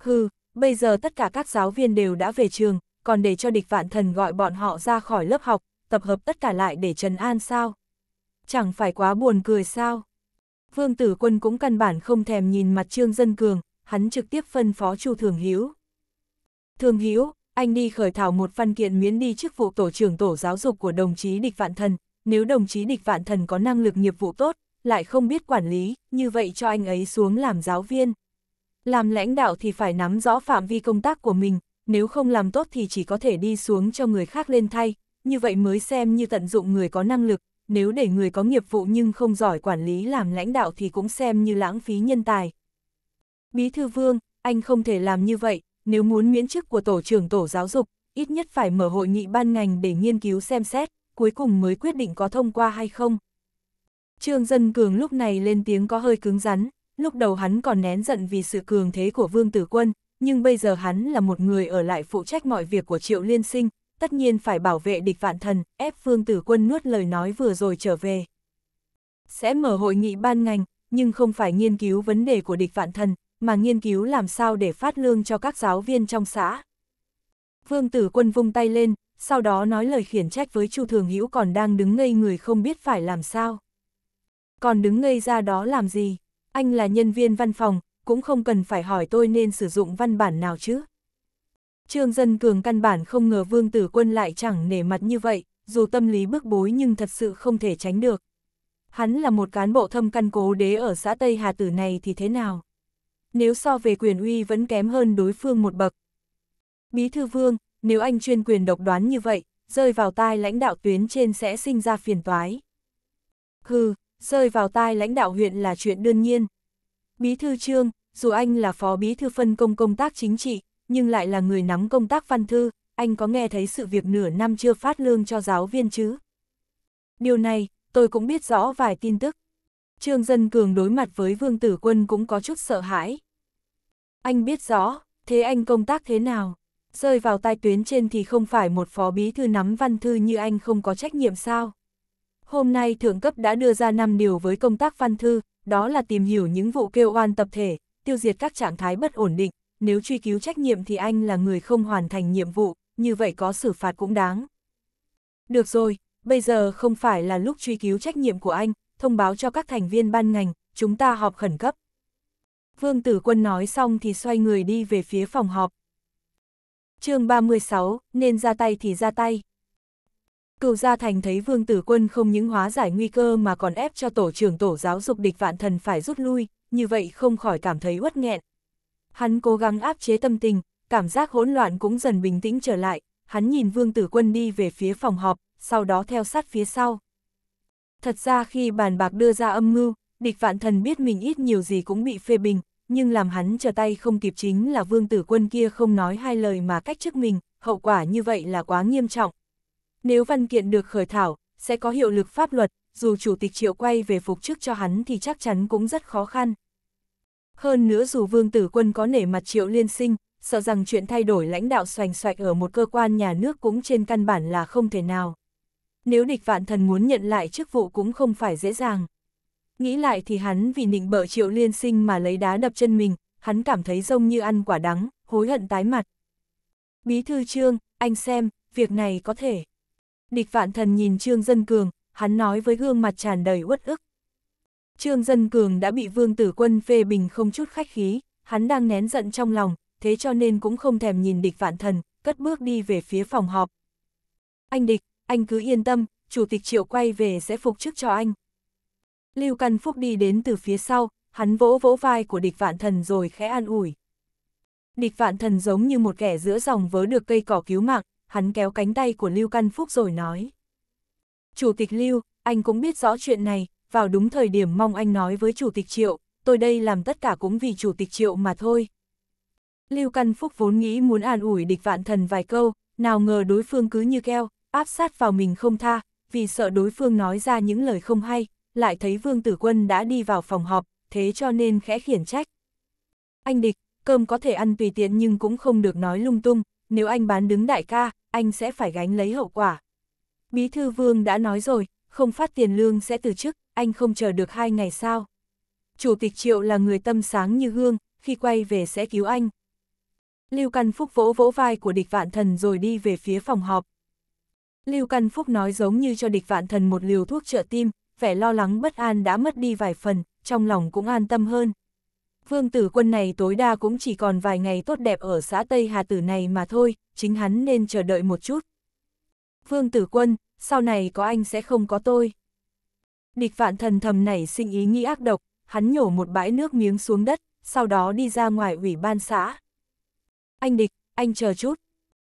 Hừ, bây giờ tất cả các giáo viên đều đã về trường, còn để cho địch vạn thần gọi bọn họ ra khỏi lớp học, tập hợp tất cả lại để trần an sao? Chẳng phải quá buồn cười sao? Vương Tử Quân cũng căn bản không thèm nhìn mặt Trương Dân Cường, hắn trực tiếp phân phó Chu Thường Hiếu. Thường Hiếu, anh đi khởi thảo một văn kiện miễn đi chức vụ tổ trưởng tổ giáo dục của đồng chí Địch Vạn Thần, nếu đồng chí Địch Vạn Thần có năng lực nghiệp vụ tốt, lại không biết quản lý, như vậy cho anh ấy xuống làm giáo viên. Làm lãnh đạo thì phải nắm rõ phạm vi công tác của mình, nếu không làm tốt thì chỉ có thể đi xuống cho người khác lên thay, như vậy mới xem như tận dụng người có năng lực, nếu để người có nghiệp vụ nhưng không giỏi quản lý làm lãnh đạo thì cũng xem như lãng phí nhân tài. Bí thư vương, anh không thể làm như vậy, nếu muốn miễn chức của tổ trưởng tổ giáo dục, ít nhất phải mở hội nghị ban ngành để nghiên cứu xem xét, cuối cùng mới quyết định có thông qua hay không. Trương Dân Cường lúc này lên tiếng có hơi cứng rắn, lúc đầu hắn còn nén giận vì sự cường thế của Vương Tử Quân, nhưng bây giờ hắn là một người ở lại phụ trách mọi việc của Triệu Liên Sinh, tất nhiên phải bảo vệ địch vạn thần, ép Vương Tử Quân nuốt lời nói vừa rồi trở về. Sẽ mở hội nghị ban ngành, nhưng không phải nghiên cứu vấn đề của địch vạn thần, mà nghiên cứu làm sao để phát lương cho các giáo viên trong xã. Vương Tử Quân vung tay lên, sau đó nói lời khiển trách với Chu Thường Hữu còn đang đứng ngây người không biết phải làm sao. Còn đứng ngây ra đó làm gì? Anh là nhân viên văn phòng, cũng không cần phải hỏi tôi nên sử dụng văn bản nào chứ. Trương Dân Cường căn bản không ngờ Vương Tử Quân lại chẳng nể mặt như vậy, dù tâm lý bức bối nhưng thật sự không thể tránh được. Hắn là một cán bộ thâm căn cố đế ở xã Tây Hà Tử này thì thế nào? nếu so về quyền uy vẫn kém hơn đối phương một bậc. Bí thư vương, nếu anh chuyên quyền độc đoán như vậy, rơi vào tai lãnh đạo tuyến trên sẽ sinh ra phiền toái. Hừ, rơi vào tai lãnh đạo huyện là chuyện đương nhiên. Bí thư trương, dù anh là phó bí thư phân công công tác chính trị, nhưng lại là người nắm công tác văn thư, anh có nghe thấy sự việc nửa năm chưa phát lương cho giáo viên chứ? Điều này, tôi cũng biết rõ vài tin tức. Trương Dân Cường đối mặt với Vương Tử Quân cũng có chút sợ hãi. Anh biết rõ, thế anh công tác thế nào? Rơi vào tai tuyến trên thì không phải một phó bí thư nắm văn thư như anh không có trách nhiệm sao? Hôm nay thượng cấp đã đưa ra 5 điều với công tác văn thư, đó là tìm hiểu những vụ kêu oan tập thể, tiêu diệt các trạng thái bất ổn định, nếu truy cứu trách nhiệm thì anh là người không hoàn thành nhiệm vụ, như vậy có xử phạt cũng đáng. Được rồi, bây giờ không phải là lúc truy cứu trách nhiệm của anh, thông báo cho các thành viên ban ngành, chúng ta họp khẩn cấp. Vương Tử Quân nói xong thì xoay người đi về phía phòng họp. chương 36, nên ra tay thì ra tay. Cựu Gia Thành thấy Vương Tử Quân không những hóa giải nguy cơ mà còn ép cho tổ trưởng tổ giáo dục địch vạn thần phải rút lui, như vậy không khỏi cảm thấy uất nghẹn. Hắn cố gắng áp chế tâm tình, cảm giác hỗn loạn cũng dần bình tĩnh trở lại, hắn nhìn Vương Tử Quân đi về phía phòng họp, sau đó theo sát phía sau. Thật ra khi bàn bạc đưa ra âm mưu, địch vạn thần biết mình ít nhiều gì cũng bị phê bình, nhưng làm hắn trở tay không kịp chính là vương tử quân kia không nói hai lời mà cách chức mình, hậu quả như vậy là quá nghiêm trọng. Nếu văn kiện được khởi thảo, sẽ có hiệu lực pháp luật, dù chủ tịch triệu quay về phục chức cho hắn thì chắc chắn cũng rất khó khăn. Hơn nữa dù vương tử quân có nể mặt triệu liên sinh, sợ rằng chuyện thay đổi lãnh đạo xoành xoạch ở một cơ quan nhà nước cũng trên căn bản là không thể nào. Nếu địch vạn thần muốn nhận lại chức vụ cũng không phải dễ dàng. Nghĩ lại thì hắn vì nịnh bợ triệu liên sinh mà lấy đá đập chân mình, hắn cảm thấy giống như ăn quả đắng, hối hận tái mặt. Bí thư trương, anh xem, việc này có thể. Địch vạn thần nhìn trương dân cường, hắn nói với gương mặt tràn đầy uất ức. Trương dân cường đã bị vương tử quân phê bình không chút khách khí, hắn đang nén giận trong lòng, thế cho nên cũng không thèm nhìn địch vạn thần, cất bước đi về phía phòng họp. Anh địch, anh cứ yên tâm, chủ tịch triệu quay về sẽ phục chức cho anh. Lưu Căn Phúc đi đến từ phía sau, hắn vỗ vỗ vai của địch vạn thần rồi khẽ an ủi. Địch vạn thần giống như một kẻ giữa dòng vớ được cây cỏ cứu mạng, hắn kéo cánh tay của Lưu Căn Phúc rồi nói. Chủ tịch Lưu, anh cũng biết rõ chuyện này, vào đúng thời điểm mong anh nói với Chủ tịch Triệu, tôi đây làm tất cả cũng vì Chủ tịch Triệu mà thôi. Lưu Căn Phúc vốn nghĩ muốn an ủi địch vạn thần vài câu, nào ngờ đối phương cứ như keo, áp sát vào mình không tha, vì sợ đối phương nói ra những lời không hay, lại thấy Vương Tử Quân đã đi vào phòng họp, thế cho nên khẽ khiển trách. Anh địch, cơm có thể ăn tùy tiện nhưng cũng không được nói lung tung, nếu anh bán đứng đại ca, anh sẽ phải gánh lấy hậu quả. Bí thư Vương đã nói rồi, không phát tiền lương sẽ từ chức, anh không chờ được hai ngày sao. Chủ tịch Triệu là người tâm sáng như gương, khi quay về sẽ cứu anh. Lưu Căn Phúc vỗ vỗ vai của địch vạn thần rồi đi về phía phòng họp. Lưu Căn Phúc nói giống như cho địch vạn thần một liều thuốc trợ tim, vẻ lo lắng bất an đã mất đi vài phần, trong lòng cũng an tâm hơn. Vương tử quân này tối đa cũng chỉ còn vài ngày tốt đẹp ở xã Tây Hà Tử này mà thôi, chính hắn nên chờ đợi một chút. Vương tử quân, sau này có anh sẽ không có tôi. Địch vạn thần thầm nảy sinh ý nghĩ ác độc, hắn nhổ một bãi nước miếng xuống đất, sau đó đi ra ngoài ủy ban xã. Anh địch, anh chờ chút.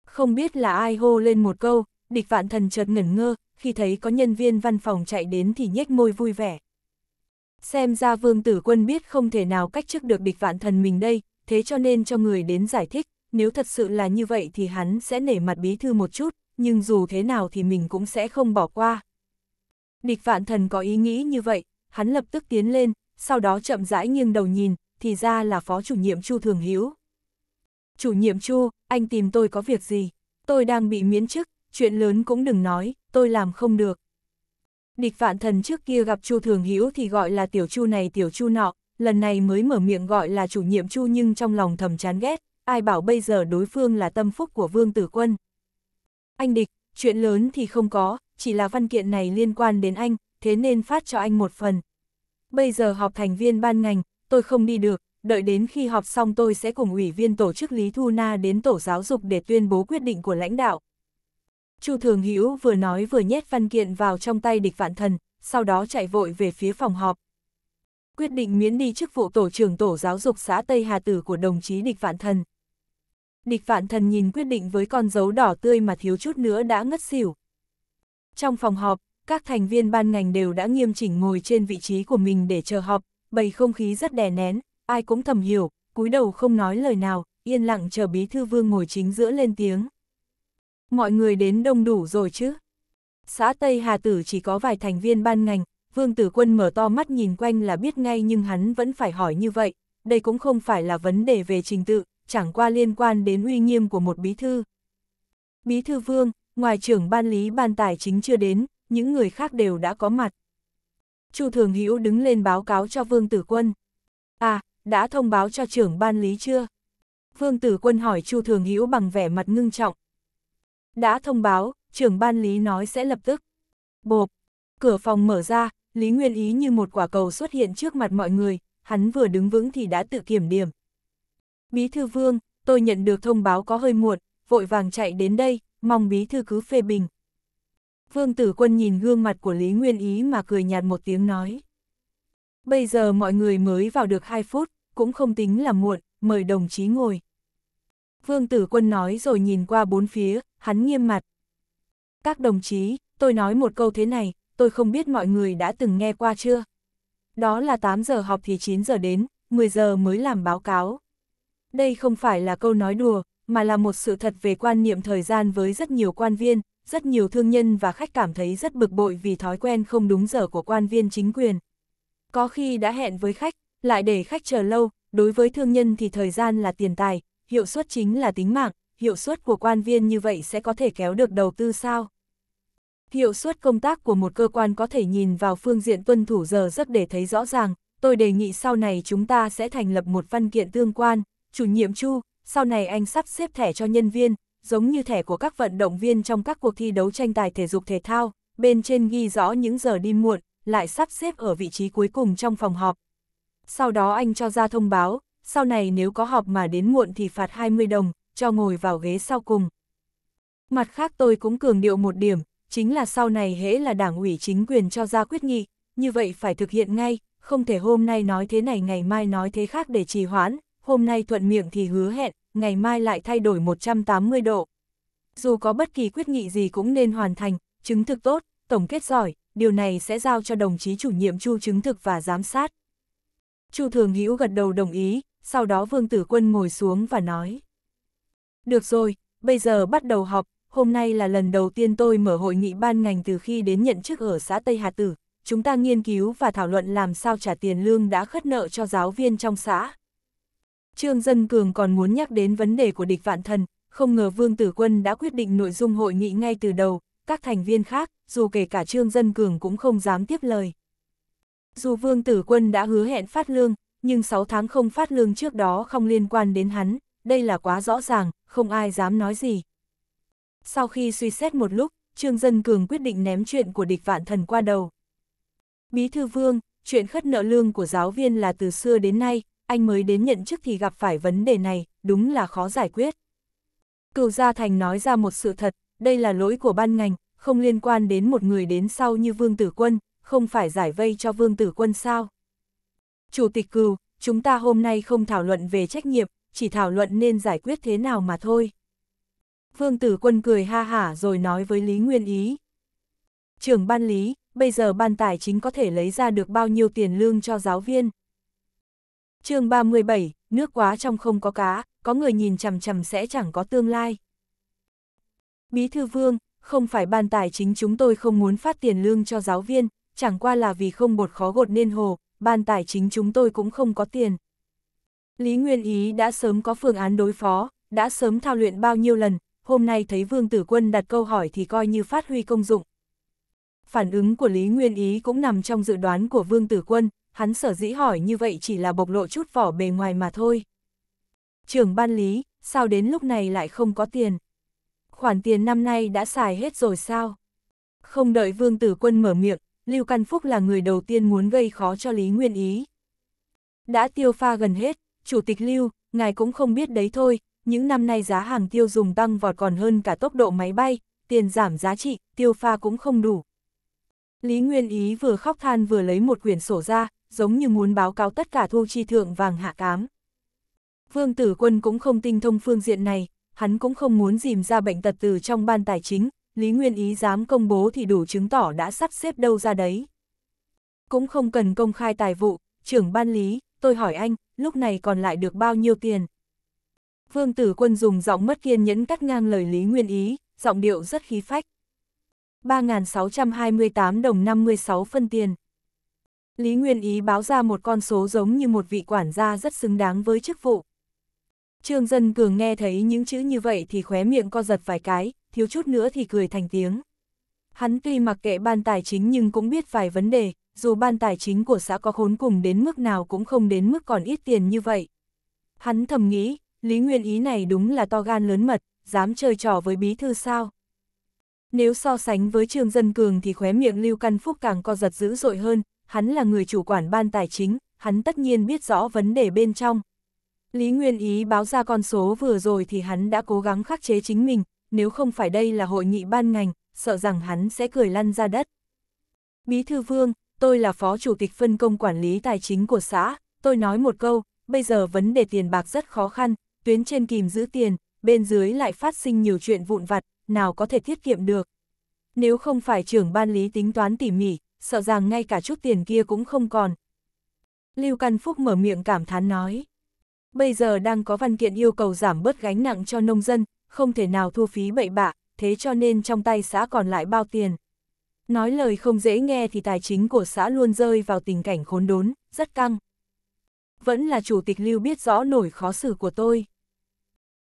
Không biết là ai hô lên một câu, địch vạn thần chợt ngẩn ngơ, khi thấy có nhân viên văn phòng chạy đến thì nhếch môi vui vẻ. Xem ra vương tử quân biết không thể nào cách chức được địch vạn thần mình đây, thế cho nên cho người đến giải thích, nếu thật sự là như vậy thì hắn sẽ nể mặt bí thư một chút, nhưng dù thế nào thì mình cũng sẽ không bỏ qua. Địch vạn thần có ý nghĩ như vậy, hắn lập tức tiến lên, sau đó chậm rãi nghiêng đầu nhìn, thì ra là phó chủ nhiệm Chu Thường Hiếu. Chủ nhiệm Chu, anh tìm tôi có việc gì? Tôi đang bị miễn chức, chuyện lớn cũng đừng nói, tôi làm không được. Địch vạn thần trước kia gặp Chu Thường Hữu thì gọi là tiểu Chu này tiểu Chu nọ, lần này mới mở miệng gọi là chủ nhiệm Chu nhưng trong lòng thầm chán ghét, ai bảo bây giờ đối phương là tâm phúc của Vương Tử Quân. Anh địch, chuyện lớn thì không có, chỉ là văn kiện này liên quan đến anh, thế nên phát cho anh một phần. Bây giờ họp thành viên ban ngành, tôi không đi được, đợi đến khi họp xong tôi sẽ cùng ủy viên tổ chức Lý Thu Na đến tổ giáo dục để tuyên bố quyết định của lãnh đạo, Chu Thường Hữu vừa nói vừa nhét văn kiện vào trong tay địch vạn thần, sau đó chạy vội về phía phòng họp. Quyết định miễn đi chức vụ tổ trưởng tổ giáo dục xã Tây Hà Tử của đồng chí địch vạn thần. Địch vạn thần nhìn quyết định với con dấu đỏ tươi mà thiếu chút nữa đã ngất xỉu. Trong phòng họp, các thành viên ban ngành đều đã nghiêm chỉnh ngồi trên vị trí của mình để chờ họp, bầy không khí rất đè nén, ai cũng thầm hiểu, cúi đầu không nói lời nào, yên lặng chờ bí thư vương ngồi chính giữa lên tiếng. Mọi người đến đông đủ rồi chứ? Xã Tây Hà Tử chỉ có vài thành viên ban ngành, Vương Tử Quân mở to mắt nhìn quanh là biết ngay nhưng hắn vẫn phải hỏi như vậy, đây cũng không phải là vấn đề về trình tự, chẳng qua liên quan đến uy nghiêm của một bí thư. Bí thư Vương, ngoài trưởng ban lý ban tài chính chưa đến, những người khác đều đã có mặt. Chu Thường Hữu đứng lên báo cáo cho Vương Tử Quân. À, đã thông báo cho trưởng ban lý chưa? Vương Tử Quân hỏi Chu Thường Hữu bằng vẻ mặt ngưng trọng, đã thông báo, trưởng ban lý nói sẽ lập tức. Bộp, cửa phòng mở ra, Lý Nguyên Ý như một quả cầu xuất hiện trước mặt mọi người, hắn vừa đứng vững thì đã tự kiểm điểm. Bí thư vương, tôi nhận được thông báo có hơi muộn, vội vàng chạy đến đây, mong bí thư cứ phê bình. Vương tử quân nhìn gương mặt của Lý Nguyên Ý mà cười nhạt một tiếng nói. Bây giờ mọi người mới vào được 2 phút, cũng không tính là muộn, mời đồng chí ngồi. Vương Tử Quân nói rồi nhìn qua bốn phía, hắn nghiêm mặt. Các đồng chí, tôi nói một câu thế này, tôi không biết mọi người đã từng nghe qua chưa. Đó là 8 giờ học thì 9 giờ đến, 10 giờ mới làm báo cáo. Đây không phải là câu nói đùa, mà là một sự thật về quan niệm thời gian với rất nhiều quan viên, rất nhiều thương nhân và khách cảm thấy rất bực bội vì thói quen không đúng giờ của quan viên chính quyền. Có khi đã hẹn với khách, lại để khách chờ lâu, đối với thương nhân thì thời gian là tiền tài, hiệu suất chính là tính mạng, hiệu suất của quan viên như vậy sẽ có thể kéo được đầu tư sao? Hiệu suất công tác của một cơ quan có thể nhìn vào phương diện tuân thủ giờ giấc để thấy rõ ràng, tôi đề nghị sau này chúng ta sẽ thành lập một văn kiện tương quan, chủ nhiệm Chu, sau này anh sắp xếp thẻ cho nhân viên, giống như thẻ của các vận động viên trong các cuộc thi đấu tranh tài thể dục thể thao, bên trên ghi rõ những giờ đi muộn, lại sắp xếp ở vị trí cuối cùng trong phòng họp. Sau đó anh cho ra thông báo, sau này nếu có họp mà đến muộn thì phạt 20 đồng, cho ngồi vào ghế sau cùng. Mặt khác tôi cũng cường điệu một điểm, chính là sau này hễ là đảng ủy chính quyền cho ra quyết nghị, như vậy phải thực hiện ngay, không thể hôm nay nói thế này ngày mai nói thế khác để trì hoãn, hôm nay thuận miệng thì hứa hẹn, ngày mai lại thay đổi 180 độ. Dù có bất kỳ quyết nghị gì cũng nên hoàn thành, chứng thực tốt, tổng kết giỏi, điều này sẽ giao cho đồng chí chủ nhiệm Chu chứng thực và giám sát. Chu Thường Hữu gật đầu đồng ý, sau đó Vương Tử Quân ngồi xuống và nói. Được rồi, bây giờ bắt đầu học hôm nay là lần đầu tiên tôi mở hội nghị ban ngành từ khi đến nhận chức ở xã Tây Hà Tử, chúng ta nghiên cứu và thảo luận làm sao trả tiền lương đã khất nợ cho giáo viên trong xã. Trương Dân Cường còn muốn nhắc đến vấn đề của địch vạn thần, không ngờ Vương Tử Quân đã quyết định nội dung hội nghị ngay từ đầu, các thành viên khác, dù kể cả Trương Dân Cường cũng không dám tiếp lời. Dù Vương Tử Quân đã hứa hẹn phát lương, nhưng 6 tháng không phát lương trước đó không liên quan đến hắn, đây là quá rõ ràng, không ai dám nói gì. Sau khi suy xét một lúc, Trương Dân Cường quyết định ném chuyện của địch vạn thần qua đầu. Bí thư vương, chuyện khất nợ lương của giáo viên là từ xưa đến nay, anh mới đến nhận chức thì gặp phải vấn đề này, đúng là khó giải quyết. Cửu Gia Thành nói ra một sự thật, đây là lỗi của ban ngành, không liên quan đến một người đến sau như Vương Tử Quân, không phải giải vây cho Vương Tử Quân sao? Chủ tịch cừu, chúng ta hôm nay không thảo luận về trách nhiệm, chỉ thảo luận nên giải quyết thế nào mà thôi. Vương Tử Quân cười ha hả rồi nói với Lý Nguyên Ý. Trưởng ban lý, bây giờ ban tài chính có thể lấy ra được bao nhiêu tiền lương cho giáo viên. chương 37, nước quá trong không có cá, có người nhìn chằm chằm sẽ chẳng có tương lai. Bí thư vương, không phải ban tài chính chúng tôi không muốn phát tiền lương cho giáo viên, chẳng qua là vì không bột khó gột nên hồ, ban tài chính chúng tôi cũng không có tiền. Lý Nguyên Ý đã sớm có phương án đối phó, đã sớm thao luyện bao nhiêu lần, hôm nay thấy Vương Tử Quân đặt câu hỏi thì coi như phát huy công dụng. Phản ứng của Lý Nguyên Ý cũng nằm trong dự đoán của Vương Tử Quân, hắn sở dĩ hỏi như vậy chỉ là bộc lộ chút vỏ bề ngoài mà thôi. Trưởng ban lý, sao đến lúc này lại không có tiền? Khoản tiền năm nay đã xài hết rồi sao? Không đợi Vương Tử Quân mở miệng, Lưu Căn Phúc là người đầu tiên muốn gây khó cho Lý Nguyên Ý. Đã tiêu pha gần hết, Chủ tịch Lưu, ngài cũng không biết đấy thôi, những năm nay giá hàng tiêu dùng tăng vọt còn hơn cả tốc độ máy bay, tiền giảm giá trị, tiêu pha cũng không đủ. Lý Nguyên Ý vừa khóc than vừa lấy một quyển sổ ra, giống như muốn báo cáo tất cả thu chi thượng vàng hạ cám. Vương Tử Quân cũng không tinh thông phương diện này, hắn cũng không muốn dìm ra bệnh tật từ trong ban tài chính, Lý Nguyên Ý dám công bố thì đủ chứng tỏ đã sắp xếp đâu ra đấy. Cũng không cần công khai tài vụ, trưởng ban lý, tôi hỏi anh, lúc này còn lại được bao nhiêu tiền? Vương Tử Quân dùng giọng mất kiên nhẫn cắt ngang lời Lý Nguyên Ý, giọng điệu rất khí phách. 3.628 đồng 56 phân tiền. Lý Nguyên Ý báo ra một con số giống như một vị quản gia rất xứng đáng với chức vụ. Trương Dân Cường nghe thấy những chữ như vậy thì khóe miệng co giật vài cái, thiếu chút nữa thì cười thành tiếng. Hắn tuy mặc kệ ban tài chính nhưng cũng biết vài vấn đề, dù ban tài chính của xã có khốn cùng đến mức nào cũng không đến mức còn ít tiền như vậy. Hắn thầm nghĩ, Lý Nguyên Ý này đúng là to gan lớn mật, dám chơi trò với bí thư sao. Nếu so sánh với Trương Dân Cường thì khóe miệng Lưu Căn Phúc càng co giật dữ dội hơn, hắn là người chủ quản ban tài chính, hắn tất nhiên biết rõ vấn đề bên trong. Lý Nguyên Ý báo ra con số vừa rồi thì hắn đã cố gắng khắc chế chính mình, nếu không phải đây là hội nghị ban ngành, sợ rằng hắn sẽ cười lăn ra đất. Bí thư vương, tôi là phó chủ tịch phân công quản lý tài chính của xã, tôi nói một câu, bây giờ vấn đề tiền bạc rất khó khăn, tuyến trên kìm giữ tiền, bên dưới lại phát sinh nhiều chuyện vụn vặt, nào có thể tiết kiệm được. Nếu không phải trưởng ban lý tính toán tỉ mỉ, sợ rằng ngay cả chút tiền kia cũng không còn. Lưu Căn Phúc mở miệng cảm thán nói. Bây giờ đang có văn kiện yêu cầu giảm bớt gánh nặng cho nông dân, không thể nào thu phí bậy bạ, thế cho nên trong tay xã còn lại bao tiền. Nói lời không dễ nghe thì tài chính của xã luôn rơi vào tình cảnh khốn đốn, rất căng. Vẫn là chủ tịch Lưu biết rõ nổi khó xử của tôi.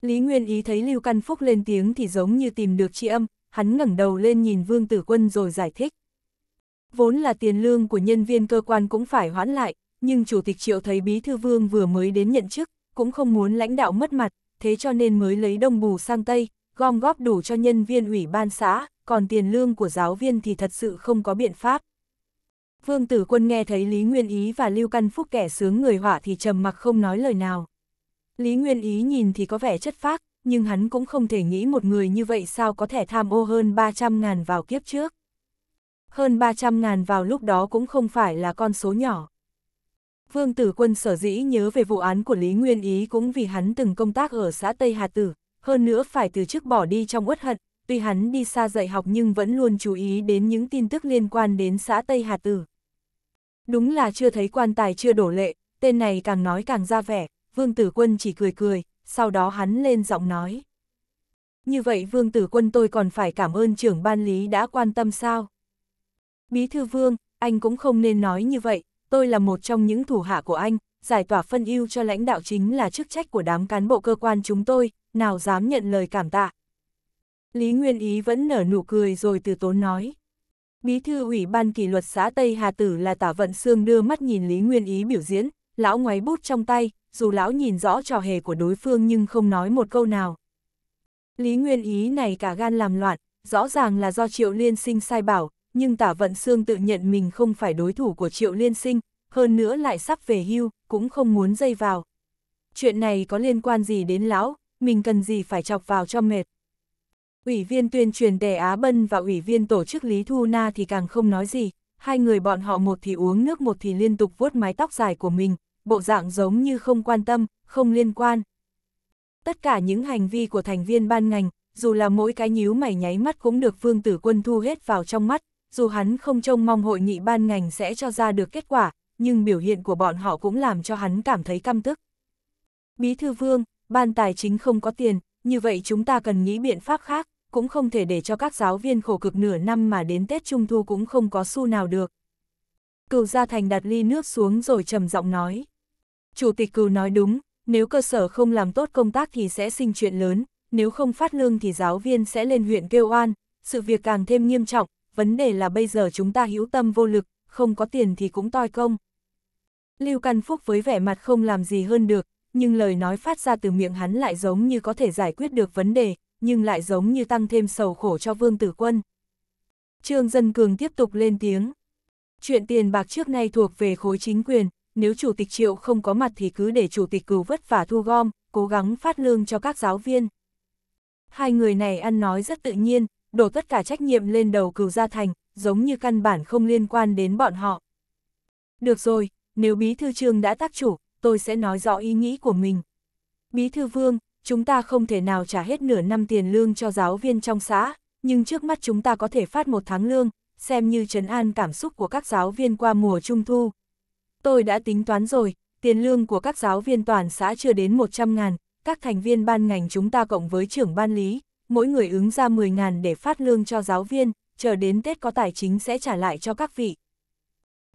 Lý Nguyên Ý thấy Lưu Căn Phúc lên tiếng thì giống như tìm được chị âm, hắn ngẩng đầu lên nhìn Vương Tử Quân rồi giải thích. Vốn là tiền lương của nhân viên cơ quan cũng phải hoãn lại, nhưng Chủ tịch Triệu thấy Bí Thư Vương vừa mới đến nhận chức, cũng không muốn lãnh đạo mất mặt, thế cho nên mới lấy đông bù sang Tây, gom góp đủ cho nhân viên ủy ban xã, còn tiền lương của giáo viên thì thật sự không có biện pháp. Vương Tử Quân nghe thấy Lý Nguyên Ý và Lưu Căn Phúc kẻ sướng người họa thì trầm mặc không nói lời nào. Lý Nguyên Ý nhìn thì có vẻ chất phác, nhưng hắn cũng không thể nghĩ một người như vậy sao có thể tham ô hơn 300 ngàn vào kiếp trước. Hơn 300 ngàn vào lúc đó cũng không phải là con số nhỏ. Vương Tử Quân sở dĩ nhớ về vụ án của Lý Nguyên Ý cũng vì hắn từng công tác ở xã Tây Hà Tử, hơn nữa phải từ chức bỏ đi trong uất hận, tuy hắn đi xa dạy học nhưng vẫn luôn chú ý đến những tin tức liên quan đến xã Tây Hà Tử. Đúng là chưa thấy quan tài chưa đổ lệ, tên này càng nói càng ra vẻ, Vương Tử Quân chỉ cười cười, sau đó hắn lên giọng nói. Như vậy Vương Tử Quân tôi còn phải cảm ơn trưởng ban lý đã quan tâm sao? Bí thư Vương, anh cũng không nên nói như vậy, tôi là một trong những thủ hạ của anh, giải tỏa phân ưu cho lãnh đạo chính là chức trách của đám cán bộ cơ quan chúng tôi, nào dám nhận lời cảm tạ. Lý Nguyên Ý vẫn nở nụ cười rồi từ tốn nói. Bí thư ủy ban kỷ luật xã Tây Hà Tử là tả vận xương đưa mắt nhìn Lý Nguyên Ý biểu diễn, lão ngoáy bút trong tay, dù lão nhìn rõ trò hề của đối phương nhưng không nói một câu nào. Lý Nguyên Ý này cả gan làm loạn, rõ ràng là do Triệu Liên Sinh sai bảo, nhưng tả vận xương tự nhận mình không phải đối thủ của triệu liên sinh, hơn nữa lại sắp về hưu, cũng không muốn dây vào. Chuyện này có liên quan gì đến lão, mình cần gì phải chọc vào cho mệt. Ủy viên tuyên truyền Đề Á Bân và ủy viên tổ chức Lý Thu Na thì càng không nói gì, hai người bọn họ một thì uống nước một thì liên tục vuốt mái tóc dài của mình, bộ dạng giống như không quan tâm, không liên quan. Tất cả những hành vi của thành viên ban ngành, dù là mỗi cái nhíu mày nháy mắt cũng được Vương Tử Quân thu hết vào trong mắt, dù hắn không trông mong hội nghị ban ngành sẽ cho ra được kết quả, nhưng biểu hiện của bọn họ cũng làm cho hắn cảm thấy căm tức. Bí thư vương, ban tài chính không có tiền, như vậy chúng ta cần nghĩ biện pháp khác, cũng không thể để cho các giáo viên khổ cực nửa năm mà đến Tết Trung Thu cũng không có xu nào được. Cựu Gia Thành đặt ly nước xuống rồi trầm giọng nói. Chủ tịch cửu nói đúng, nếu cơ sở không làm tốt công tác thì sẽ sinh chuyện lớn, nếu không phát lương thì giáo viên sẽ lên huyện kêu oan, sự việc càng thêm nghiêm trọng, vấn đề là bây giờ chúng ta hữu tâm vô lực, không có tiền thì cũng toi công. Lưu Căn Phúc với vẻ mặt không làm gì hơn được, nhưng lời nói phát ra từ miệng hắn lại giống như có thể giải quyết được vấn đề, nhưng lại giống như tăng thêm sầu khổ cho Vương Tử Quân. Trương Dân Cường tiếp tục lên tiếng. Chuyện tiền bạc trước nay thuộc về khối chính quyền, nếu Chủ tịch Triệu không có mặt thì cứ để Chủ tịch cửu vất vả thu gom, cố gắng phát lương cho các giáo viên. Hai người này ăn nói rất tự nhiên, đổ tất cả trách nhiệm lên đầu cửu gia thành, giống như căn bản không liên quan đến bọn họ. Được rồi, nếu bí thư trương đã tác chủ, tôi sẽ nói rõ ý nghĩ của mình. Bí thư vương, chúng ta không thể nào trả hết nửa năm tiền lương cho giáo viên trong xã, nhưng trước mắt chúng ta có thể phát một tháng lương, xem như trấn an cảm xúc của các giáo viên qua mùa trung thu. Tôi đã tính toán rồi, tiền lương của các giáo viên toàn xã chưa đến 100 ngàn, các thành viên ban ngành chúng ta cộng với trưởng ban lý, mỗi người ứng ra 10.000 để phát lương cho giáo viên, chờ đến Tết có tài chính sẽ trả lại cho các vị.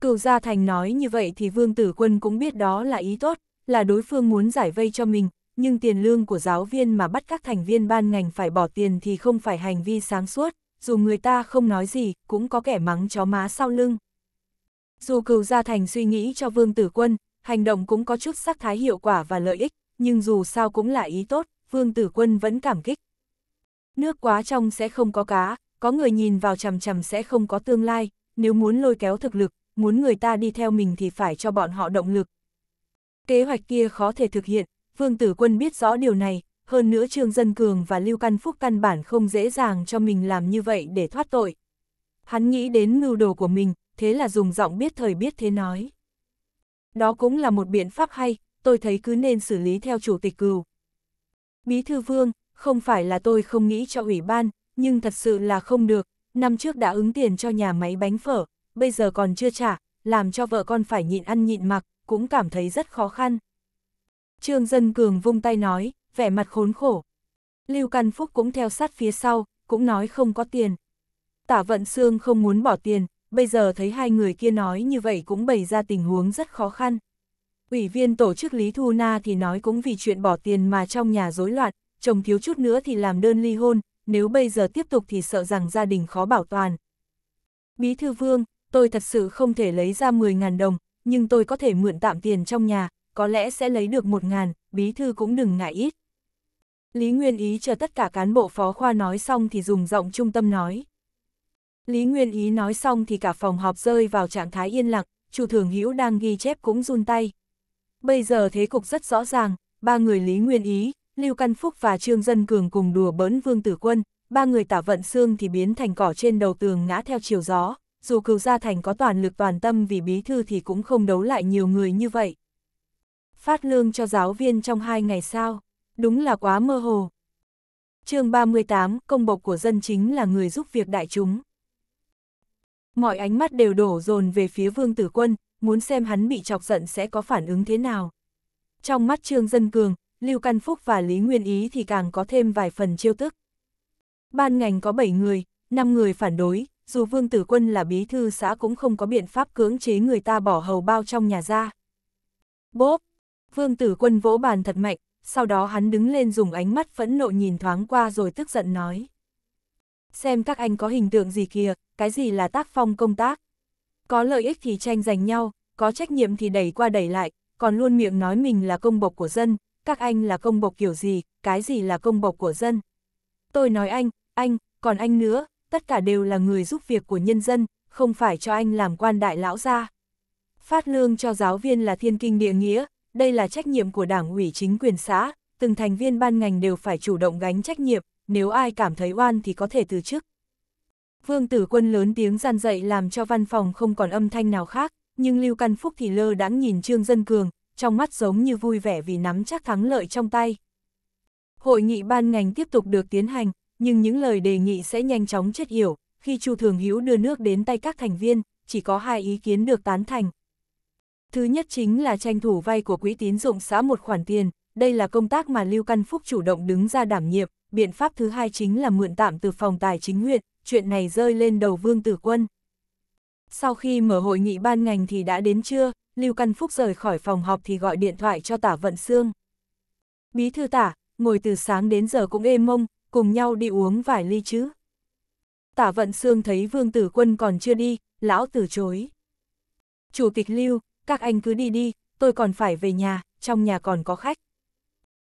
Cửu Gia Thành nói như vậy thì Vương Tử Quân cũng biết đó là ý tốt, là đối phương muốn giải vây cho mình, nhưng tiền lương của giáo viên mà bắt các thành viên ban ngành phải bỏ tiền thì không phải hành vi sáng suốt, dù người ta không nói gì, cũng có kẻ mắng chó má sau lưng. Dù Cửu Gia Thành suy nghĩ cho Vương Tử Quân, hành động cũng có chút sắc thái hiệu quả và lợi ích, nhưng dù sao cũng là ý tốt, Vương Tử Quân vẫn cảm kích. Nước quá trong sẽ không có cá, có người nhìn vào chằm chằm sẽ không có tương lai, nếu muốn lôi kéo thực lực, muốn người ta đi theo mình thì phải cho bọn họ động lực. Kế hoạch kia khó thể thực hiện, Vương Tử Quân biết rõ điều này, hơn nữa Trương Dân Cường và Lưu Căn Phúc căn bản không dễ dàng cho mình làm như vậy để thoát tội. Hắn nghĩ đến mưu đồ của mình, thế là dùng giọng biết thời biết thế nói. Đó cũng là một biện pháp hay, tôi thấy cứ nên xử lý theo chủ tịch cừu. Bí thư vương, không phải là tôi không nghĩ cho ủy ban, nhưng thật sự là không được, năm trước đã ứng tiền cho nhà máy bánh phở, bây giờ còn chưa trả, làm cho vợ con phải nhịn ăn nhịn mặc, cũng cảm thấy rất khó khăn. Trương Dân Cường vung tay nói, vẻ mặt khốn khổ. Lưu Căn Phúc cũng theo sát phía sau, cũng nói không có tiền. Tả Vận Sương không muốn bỏ tiền, bây giờ thấy hai người kia nói như vậy cũng bày ra tình huống rất khó khăn. Ủy viên tổ chức Lý Thu Na thì nói cũng vì chuyện bỏ tiền mà trong nhà rối loạn, chồng thiếu chút nữa thì làm đơn ly hôn, nếu bây giờ tiếp tục thì sợ rằng gia đình khó bảo toàn. Bí thư vương, tôi thật sự không thể lấy ra 10.000 đồng, nhưng tôi có thể mượn tạm tiền trong nhà, có lẽ sẽ lấy được 1.000, bí thư cũng đừng ngại ít. Lý Nguyên Ý chờ tất cả cán bộ phó khoa nói xong thì dùng giọng trung tâm nói. Lý Nguyên Ý nói xong thì cả phòng họp rơi vào trạng thái yên lặng, chủ thường hữu đang ghi chép cũng run tay. Bây giờ thế cục rất rõ ràng, ba người Lý Nguyên Ý, Lưu Căn Phúc và Trương Dân Cường cùng đùa bỡn Vương Tử Quân, ba người tả vận xương thì biến thành cỏ trên đầu tường ngã theo chiều gió, dù cửu gia thành có toàn lực toàn tâm vì bí thư thì cũng không đấu lại nhiều người như vậy. Phát lương cho giáo viên trong hai ngày sau, đúng là quá mơ hồ. chương 38, công bộc của dân chính là người giúp việc đại chúng. Mọi ánh mắt đều đổ dồn về phía vương tử quân, muốn xem hắn bị chọc giận sẽ có phản ứng thế nào. Trong mắt Trương Dân Cường, Lưu Căn Phúc và Lý Nguyên Ý thì càng có thêm vài phần chiêu tức. Ban ngành có 7 người, 5 người phản đối, dù Vương Tử Quân là bí thư xã cũng không có biện pháp cưỡng chế người ta bỏ hầu bao trong nhà ra. Bốp! Vương Tử Quân vỗ bàn thật mạnh, sau đó hắn đứng lên dùng ánh mắt phẫn nộ nhìn thoáng qua rồi tức giận nói. Xem các anh có hình tượng gì kìa, cái gì là tác phong công tác. Có lợi ích thì tranh giành nhau, có trách nhiệm thì đẩy qua đẩy lại, còn luôn miệng nói mình là công bộc của dân, các anh là công bộc kiểu gì, cái gì là công bộc của dân. Tôi nói anh, anh, còn anh nữa, tất cả đều là người giúp việc của nhân dân, không phải cho anh làm quan đại lão ra. Phát lương cho giáo viên là thiên kinh địa nghĩa, đây là trách nhiệm của đảng ủy chính quyền xã, từng thành viên ban ngành đều phải chủ động gánh trách nhiệm, nếu ai cảm thấy oan thì có thể từ chức. Vương tử quân lớn tiếng gian dậy làm cho văn phòng không còn âm thanh nào khác, nhưng Lưu Căn Phúc thì lơ đãng nhìn Trương Dân Cường, trong mắt giống như vui vẻ vì nắm chắc thắng lợi trong tay. Hội nghị ban ngành tiếp tục được tiến hành, nhưng những lời đề nghị sẽ nhanh chóng chết hiểu, khi Chu Thường Hữu đưa nước đến tay các thành viên, chỉ có hai ý kiến được tán thành. Thứ nhất chính là tranh thủ vay của quỹ tín dụng xã một khoản tiền, đây là công tác mà Lưu Căn Phúc chủ động đứng ra đảm nhiệm, biện pháp thứ hai chính là mượn tạm từ phòng tài chính huyện, chuyện này rơi lên đầu Vương Tử Quân. Sau khi mở hội nghị ban ngành thì đã đến trưa, Lưu Căn Phúc rời khỏi phòng họp thì gọi điện thoại cho Tả Vận Sương. Bí thư Tả, ngồi từ sáng đến giờ cũng êm mông, cùng nhau đi uống vài ly chứ. Tả Vận Sương thấy Vương Tử Quân còn chưa đi, lão từ chối. Chủ tịch Lưu, các anh cứ đi đi, tôi còn phải về nhà, trong nhà còn có khách.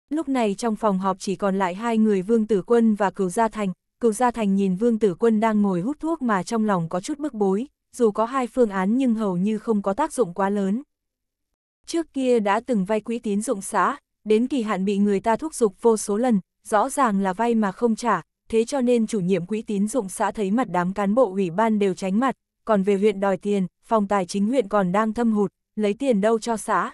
Lúc này trong phòng họp chỉ còn lại hai người Vương Tử Quân và Cửu Gia Thành, Cửu Gia Thành nhìn Vương Tử Quân đang ngồi hút thuốc mà trong lòng có chút bức bối, dù có hai phương án nhưng hầu như không có tác dụng quá lớn. Trước kia đã từng vay quỹ tín dụng xã, đến kỳ hạn bị người ta thúc giục vô số lần, rõ ràng là vay mà không trả, thế cho nên chủ nhiệm quỹ tín dụng xã thấy mặt đám cán bộ ủy ban đều tránh mặt, còn về huyện đòi tiền, phòng tài chính huyện còn đang thâm hụt, lấy tiền đâu cho xã.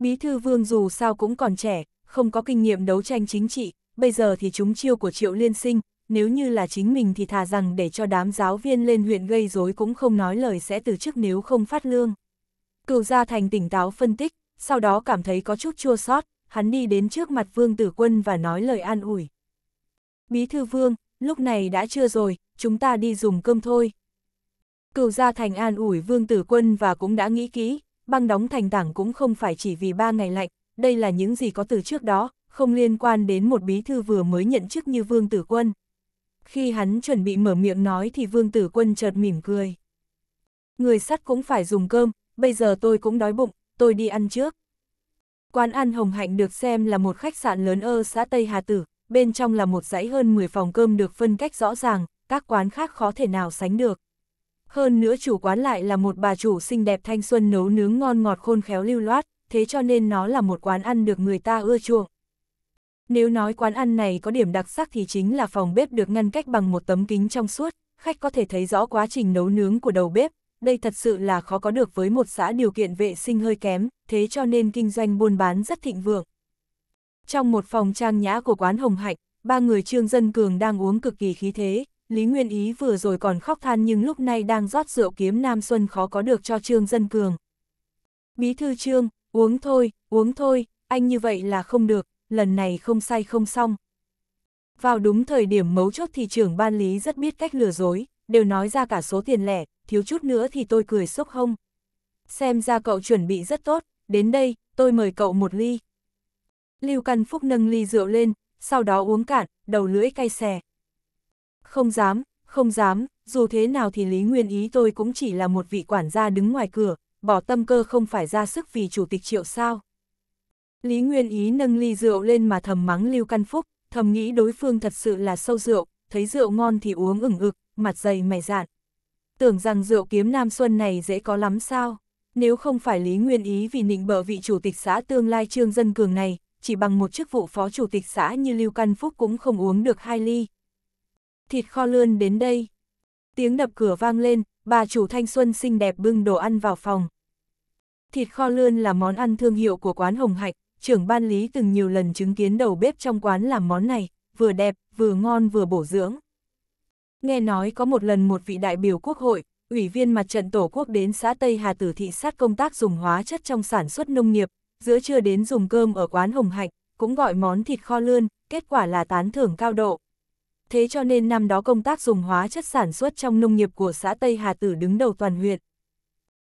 Bí thư vương dù sao cũng còn trẻ, không có kinh nghiệm đấu tranh chính trị, bây giờ thì chúng chiêu của triệu liên sinh, nếu như là chính mình thì thà rằng để cho đám giáo viên lên huyện gây rối cũng không nói lời sẽ từ chức nếu không phát lương. Cửu Gia Thành tỉnh táo phân tích, sau đó cảm thấy có chút chua sót, hắn đi đến trước mặt Vương Tử Quân và nói lời an ủi. Bí thư Vương, lúc này đã trưa rồi, chúng ta đi dùng cơm thôi. Cửu Gia Thành an ủi Vương Tử Quân và cũng đã nghĩ kỹ, băng đóng thành tảng cũng không phải chỉ vì ba ngày lạnh, đây là những gì có từ trước đó, không liên quan đến một bí thư vừa mới nhận chức như Vương Tử Quân. Khi hắn chuẩn bị mở miệng nói thì vương tử quân chợt mỉm cười. Người sắt cũng phải dùng cơm, bây giờ tôi cũng đói bụng, tôi đi ăn trước. Quán ăn Hồng Hạnh được xem là một khách sạn lớn ở xã Tây Hà Tử, bên trong là một dãy hơn 10 phòng cơm được phân cách rõ ràng, các quán khác khó thể nào sánh được. Hơn nữa chủ quán lại là một bà chủ xinh đẹp thanh xuân nấu nướng ngon ngọt khôn khéo lưu loát, thế cho nên nó là một quán ăn được người ta ưa chuộng. Nếu nói quán ăn này có điểm đặc sắc thì chính là phòng bếp được ngăn cách bằng một tấm kính trong suốt, khách có thể thấy rõ quá trình nấu nướng của đầu bếp, đây thật sự là khó có được với một xã điều kiện vệ sinh hơi kém, thế cho nên kinh doanh buôn bán rất thịnh vượng. Trong một phòng trang nhã của quán Hồng Hạnh, ba người Trương Dân Cường đang uống cực kỳ khí thế, Lý Nguyên Ý vừa rồi còn khóc than nhưng lúc này đang rót rượu kiếm Nam Xuân khó có được cho Trương Dân Cường. Bí thư Trương, uống thôi, uống thôi, anh như vậy là không được, lần này không sai không xong. Vào đúng thời điểm mấu chốt thì trưởng ban lý rất biết cách lừa dối, đều nói ra cả số tiền lẻ, thiếu chút nữa thì tôi cười sốc hông. Xem ra cậu chuẩn bị rất tốt, đến đây, tôi mời cậu một ly. Lưu Căn Phúc nâng ly rượu lên, sau đó uống cạn, đầu lưỡi cay xè. Không dám, không dám, dù thế nào thì Lý Nguyên ý tôi cũng chỉ là một vị quản gia đứng ngoài cửa, bỏ tâm cơ không phải ra sức vì chủ tịch triệu sao. Lý Nguyên Ý nâng ly rượu lên mà thầm mắng Lưu Căn Phúc, thầm nghĩ đối phương thật sự là sâu rượu, thấy rượu ngon thì uống ửng ực, mặt dày mày dạn. Tưởng rằng rượu kiếm Nam Xuân này dễ có lắm sao? Nếu không phải Lý Nguyên Ý vì nịnh bợ vị chủ tịch xã tương lai Trương Dân Cường này, chỉ bằng một chức vụ phó chủ tịch xã như Lưu Căn Phúc cũng không uống được hai ly. Thịt kho lươn đến đây. Tiếng đập cửa vang lên, bà chủ Thanh Xuân xinh đẹp bưng đồ ăn vào phòng. Thịt kho lươn là món ăn thương hiệu của quán Hồng Hạch, trưởng ban lý từng nhiều lần chứng kiến đầu bếp trong quán làm món này, vừa đẹp, vừa ngon vừa bổ dưỡng. Nghe nói có một lần một vị đại biểu quốc hội, ủy viên mặt trận Tổ quốc đến xã Tây Hà Tử thị sát công tác dùng hóa chất trong sản xuất nông nghiệp, giữa trưa đến dùng cơm ở quán Hồng Hạnh, cũng gọi món thịt kho lươn, kết quả là tán thưởng cao độ. Thế cho nên năm đó công tác dùng hóa chất sản xuất trong nông nghiệp của xã Tây Hà Tử đứng đầu toàn huyện.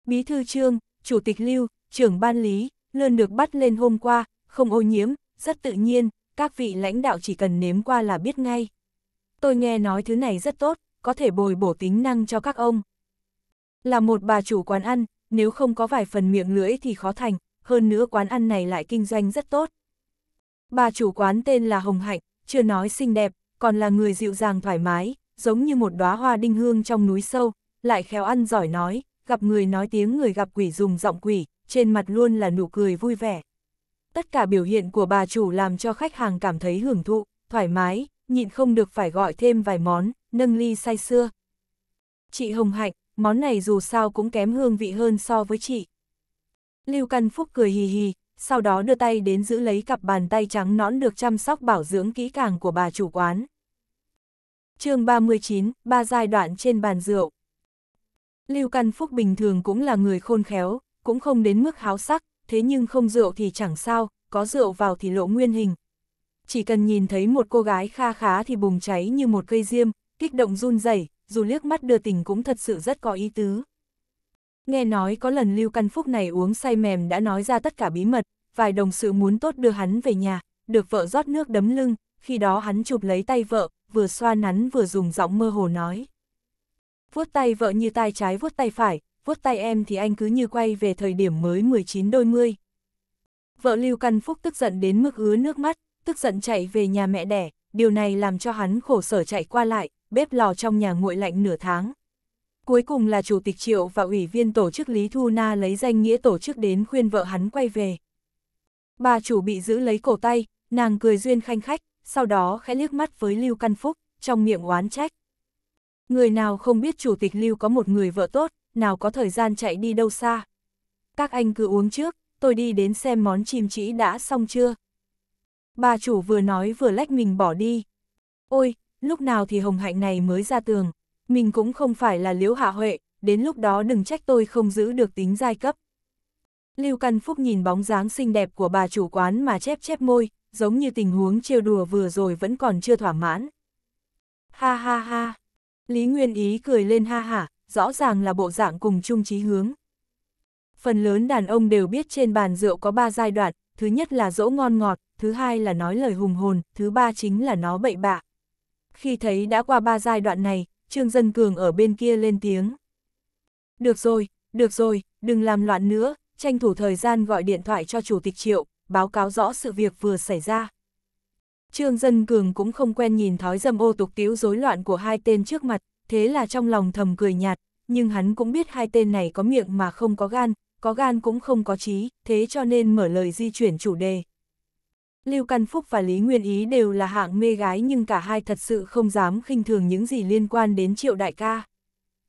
Bí thư trương, chủ tịch lưu, trưởng ban lý, lươn được bắt lên hôm qua, không ô nhiễm, rất tự nhiên, các vị lãnh đạo chỉ cần nếm qua là biết ngay. Tôi nghe nói thứ này rất tốt, có thể bồi bổ tính năng cho các ông. Là một bà chủ quán ăn, nếu không có vài phần miệng lưỡi thì khó thành, hơn nữa quán ăn này lại kinh doanh rất tốt. Bà chủ quán tên là Hồng Hạnh, chưa nói xinh đẹp, còn là người dịu dàng thoải mái, giống như một đóa hoa đinh hương trong núi sâu, lại khéo ăn giỏi nói, gặp người nói tiếng người gặp quỷ dùng giọng quỷ, trên mặt luôn là nụ cười vui vẻ. Tất cả biểu hiện của bà chủ làm cho khách hàng cảm thấy hưởng thụ, thoải mái, nhịn không được phải gọi thêm vài món, nâng ly say xưa. Chị Hồng Hạnh, món này dù sao cũng kém hương vị hơn so với chị. Lưu Căn Phúc cười hì hì, sau đó đưa tay đến giữ lấy cặp bàn tay trắng nõn được chăm sóc bảo dưỡng kỹ càng của bà chủ quán. chương 39, ba giai đoạn trên bàn rượu. Lưu Căn Phúc bình thường cũng là người khôn khéo, cũng không đến mức háo sắc, thế nhưng không rượu thì chẳng sao, có rượu vào thì lộ nguyên hình. Chỉ cần nhìn thấy một cô gái kha khá thì bùng cháy như một cây diêm, kích động run rẩy, dù liếc mắt đưa tình cũng thật sự rất có ý tứ. Nghe nói có lần Lưu Căn Phúc này uống say mềm đã nói ra tất cả bí mật, vài đồng sự muốn tốt đưa hắn về nhà, được vợ rót nước đấm lưng, khi đó hắn chụp lấy tay vợ, vừa xoa nắn vừa dùng giọng mơ hồ nói. Vuốt tay vợ như tay trái vuốt tay phải, vuốt tay em thì anh cứ như quay về thời điểm mới 19 đôi mươi. Vợ Lưu Căn Phúc tức giận đến mức ứa nước mắt, tức giận chạy về nhà mẹ đẻ, điều này làm cho hắn khổ sở chạy qua lại, bếp lò trong nhà nguội lạnh nửa tháng. Cuối cùng là Chủ tịch Triệu và Ủy viên tổ chức Lý Thu Na lấy danh nghĩa tổ chức đến khuyên vợ hắn quay về. Bà chủ bị giữ lấy cổ tay, nàng cười duyên khanh khách, sau đó khẽ liếc mắt với Lưu Căn Phúc, trong miệng oán trách. Người nào không biết Chủ tịch Lưu có một người vợ tốt, nào có thời gian chạy đi đâu xa. Các anh cứ uống trước, tôi đi đến xem món chim chỉ đã xong chưa. Bà chủ vừa nói vừa lách mình bỏ đi. Ôi, lúc nào thì hồng hạnh này mới ra tường, mình cũng không phải là liễu hạ huệ, đến lúc đó đừng trách tôi không giữ được tính giai cấp. Lưu Căn Phúc nhìn bóng dáng xinh đẹp của bà chủ quán mà chép chép môi, giống như tình huống trêu đùa vừa rồi vẫn còn chưa thỏa mãn. Ha ha ha, Lý Nguyên Ý cười lên ha hả, rõ ràng là bộ dạng cùng chung chí hướng. Phần lớn đàn ông đều biết trên bàn rượu có ba giai đoạn, thứ nhất là dỗ ngon ngọt, thứ hai là nói lời hùng hồn, thứ ba chính là nó bậy bạ. Khi thấy đã qua ba giai đoạn này, Trương Dân Cường ở bên kia lên tiếng. Được rồi, được rồi, đừng làm loạn nữa, tranh thủ thời gian gọi điện thoại cho Chủ tịch Triệu, báo cáo rõ sự việc vừa xảy ra. Trương Dân Cường cũng không quen nhìn thói dâm ô tục tiếu rối loạn của hai tên trước mặt, thế là trong lòng thầm cười nhạt, nhưng hắn cũng biết hai tên này có miệng mà không có gan, có gan cũng không có trí, thế cho nên mở lời di chuyển chủ đề. Lưu Căn Phúc và Lý Nguyên Ý đều là hạng mê gái nhưng cả hai thật sự không dám khinh thường những gì liên quan đến triệu đại ca.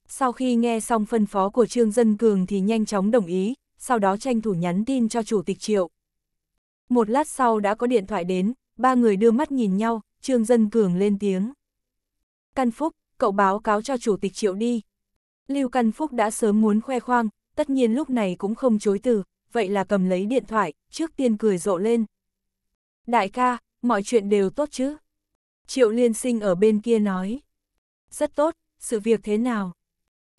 Sau khi nghe xong phân phó của Trương Dân Cường thì nhanh chóng đồng ý, sau đó tranh thủ nhắn tin cho Chủ tịch Triệu. Một lát sau đã có điện thoại đến, ba người đưa mắt nhìn nhau, Trương Dân Cường lên tiếng. Căn Phúc, cậu báo cáo cho chủ tịch triệu đi. Lưu Căn Phúc đã sớm muốn khoe khoang, tất nhiên lúc này cũng không chối từ, vậy là cầm lấy điện thoại, trước tiên cười rộ lên. Đại ca, mọi chuyện đều tốt chứ? Triệu Liên Sinh ở bên kia nói. Rất tốt, sự việc thế nào?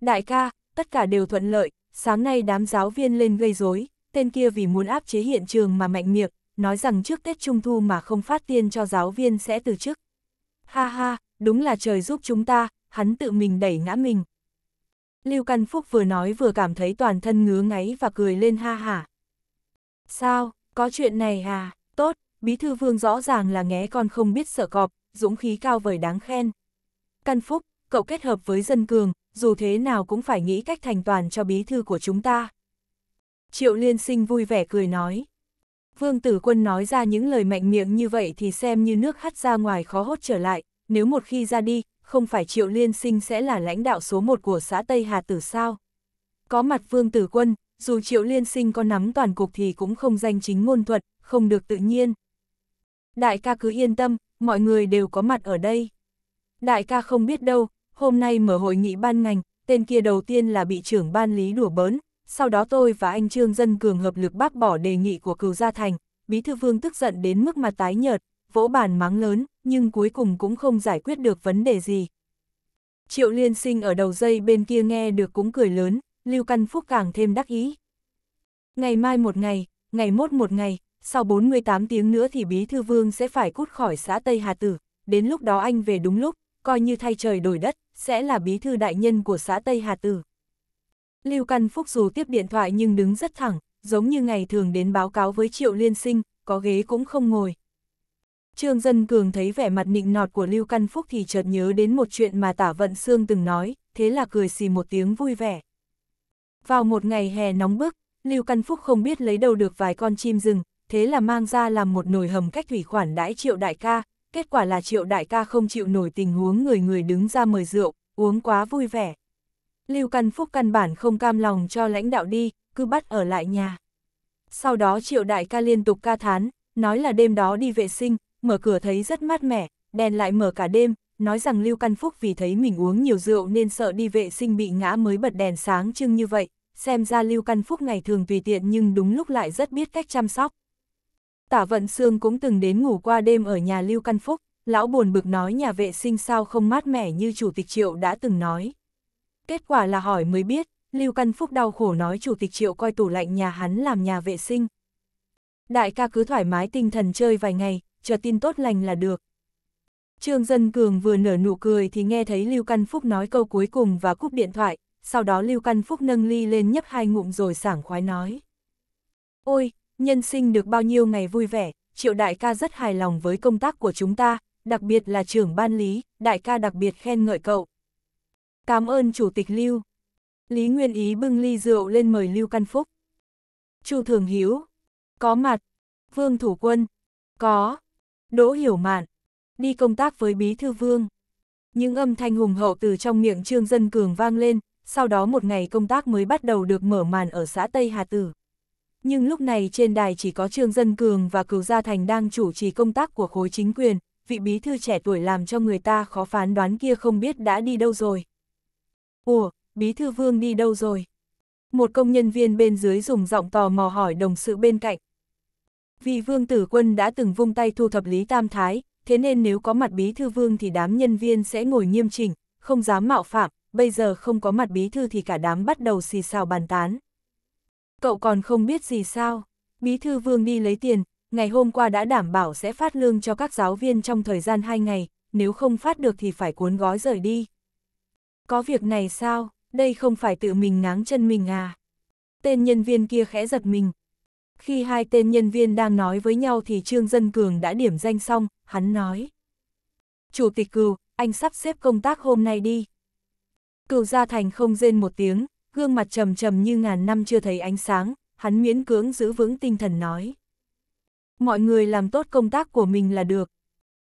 Đại ca, tất cả đều thuận lợi, sáng nay đám giáo viên lên gây rối, tên kia vì muốn áp chế hiện trường mà mạnh miệng, nói rằng trước Tết Trung Thu mà không phát tiền cho giáo viên sẽ từ chức. Ha ha, đúng là trời giúp chúng ta, hắn tự mình đẩy ngã mình. Lưu Căn Phúc vừa nói vừa cảm thấy toàn thân ngứa ngáy và cười lên ha hả. Sao, có chuyện này à, tốt, Bí Thư Vương rõ ràng là nghé con không biết sợ cọp, dũng khí cao vời đáng khen. Căn Phúc, cậu kết hợp với dân cường, dù thế nào cũng phải nghĩ cách thành toàn cho Bí Thư của chúng ta. Triệu Liên Sinh vui vẻ cười nói. Vương Tử Quân nói ra những lời mạnh miệng như vậy thì xem như nước hắt ra ngoài khó hốt trở lại, nếu một khi ra đi, không phải Triệu Liên Sinh sẽ là lãnh đạo số một của xã Tây Hà Tử sao? Có mặt Vương Tử Quân, dù Triệu Liên Sinh có nắm toàn cục thì cũng không danh chính ngôn thuật, không được tự nhiên. Đại ca cứ yên tâm, mọi người đều có mặt ở đây. Đại ca không biết đâu, hôm nay mở hội nghị ban ngành, tên kia đầu tiên là bị trưởng ban lý đùa bớn, sau đó tôi và anh Trương Dân Cường hợp lực bác bỏ đề nghị của cừu Gia Thành, Bí Thư Vương tức giận đến mức mà tái nhợt, vỗ bàn mắng lớn, nhưng cuối cùng cũng không giải quyết được vấn đề gì. Triệu liên sinh ở đầu dây bên kia nghe được cũng cười lớn, Lưu Căn Phúc càng thêm đắc ý. Ngày mai một ngày, ngày mốt một ngày, sau 48 tiếng nữa thì Bí Thư Vương sẽ phải cút khỏi xã Tây Hà Tử, đến lúc đó anh về đúng lúc, coi như thay trời đổi đất, sẽ là Bí Thư Đại Nhân của xã Tây Hà Tử. Lưu Căn Phúc dù tiếp điện thoại nhưng đứng rất thẳng, giống như ngày thường đến báo cáo với Triệu Liên Sinh, có ghế cũng không ngồi. Trương Dân Cường thấy vẻ mặt nịnh nọt của Lưu Căn Phúc thì chợt nhớ đến một chuyện mà Tả Vận Sương từng nói, thế là cười xì một tiếng vui vẻ. Vào một ngày hè nóng bức, Lưu Căn Phúc không biết lấy đâu được vài con chim rừng, thế là mang ra làm một nồi hầm cách thủy khoản đãi triệu đại ca, kết quả là triệu đại ca không chịu nổi tình huống người người đứng ra mời rượu, uống quá vui vẻ. Lưu Căn Phúc căn bản không cam lòng cho lãnh đạo đi, cứ bắt ở lại nhà. Sau đó triệu đại ca liên tục ca thán, nói là đêm đó đi vệ sinh, mở cửa thấy rất mát mẻ, đèn lại mở cả đêm, nói rằng Lưu Căn Phúc vì thấy mình uống nhiều rượu nên sợ đi vệ sinh bị ngã mới bật đèn sáng trưng như vậy, xem ra Lưu Căn Phúc ngày thường tùy tiện nhưng đúng lúc lại rất biết cách chăm sóc. Tả Vận Sương cũng từng đến ngủ qua đêm ở nhà Lưu Căn Phúc, lão buồn bực nói nhà vệ sinh sao không mát mẻ như Chủ tịch Triệu đã từng nói. Kết quả là hỏi mới biết, Lưu Căn Phúc đau khổ nói Chủ tịch Triệu coi tủ lạnh nhà hắn làm nhà vệ sinh. Đại ca cứ thoải mái tinh thần chơi vài ngày, chờ tin tốt lành là được. Trương Dân Cường vừa nở nụ cười thì nghe thấy Lưu Căn Phúc nói câu cuối cùng và cúp điện thoại, sau đó Lưu Căn Phúc nâng ly lên nhấp hai ngụm rồi sảng khoái nói. Ôi, nhân sinh được bao nhiêu ngày vui vẻ, triệu đại ca rất hài lòng với công tác của chúng ta, đặc biệt là trưởng ban lý, đại ca đặc biệt khen ngợi cậu. Cảm ơn Chủ tịch Lưu. Lý Nguyên Ý bưng ly rượu lên mời Lưu Căn Phúc. Chu Thường Hiếu. Có mặt. Vương Thủ Quân. Có. Đỗ Hiểu Mạn, đi công tác với Bí Thư Vương. Những âm thanh hùng hậu từ trong miệng Trương Dân Cường vang lên, sau đó một ngày công tác mới bắt đầu được mở màn ở xã Tây Hà Tử. Nhưng lúc này trên đài chỉ có Trương Dân Cường và Cửu Gia Thành đang chủ trì công tác của khối chính quyền, vị bí thư trẻ tuổi làm cho người ta khó phán đoán kia không biết đã đi đâu rồi. Ủa, bí thư vương đi đâu rồi? Một công nhân viên bên dưới dùng giọng tò mò hỏi đồng sự bên cạnh. Vì vương tử quân đã từng vung tay thu thập Lý Tam Thái, thế nên nếu có mặt bí thư vương thì đám nhân viên sẽ ngồi nghiêm chỉnh, không dám mạo phạm, bây giờ không có mặt bí thư thì cả đám bắt đầu xì xào bàn tán. Cậu còn không biết gì sao, bí thư vương đi lấy tiền, ngày hôm qua đã đảm bảo sẽ phát lương cho các giáo viên trong thời gian 2 ngày, nếu không phát được thì phải cuốn gói rời đi. Có việc này sao, đây không phải tự mình ngáng chân mình à? Tên nhân viên kia khẽ giật mình, khi hai tên nhân viên đang nói với nhau thì Trương Dân Cường đã điểm danh xong, hắn nói. Chủ tịch Cừu, anh sắp xếp công tác hôm nay đi. Cừu gia thành không rên một tiếng, gương mặt trầm trầm như ngàn năm chưa thấy ánh sáng, hắn miễn cưỡng giữ vững tinh thần nói. Mọi người làm tốt công tác của mình là được.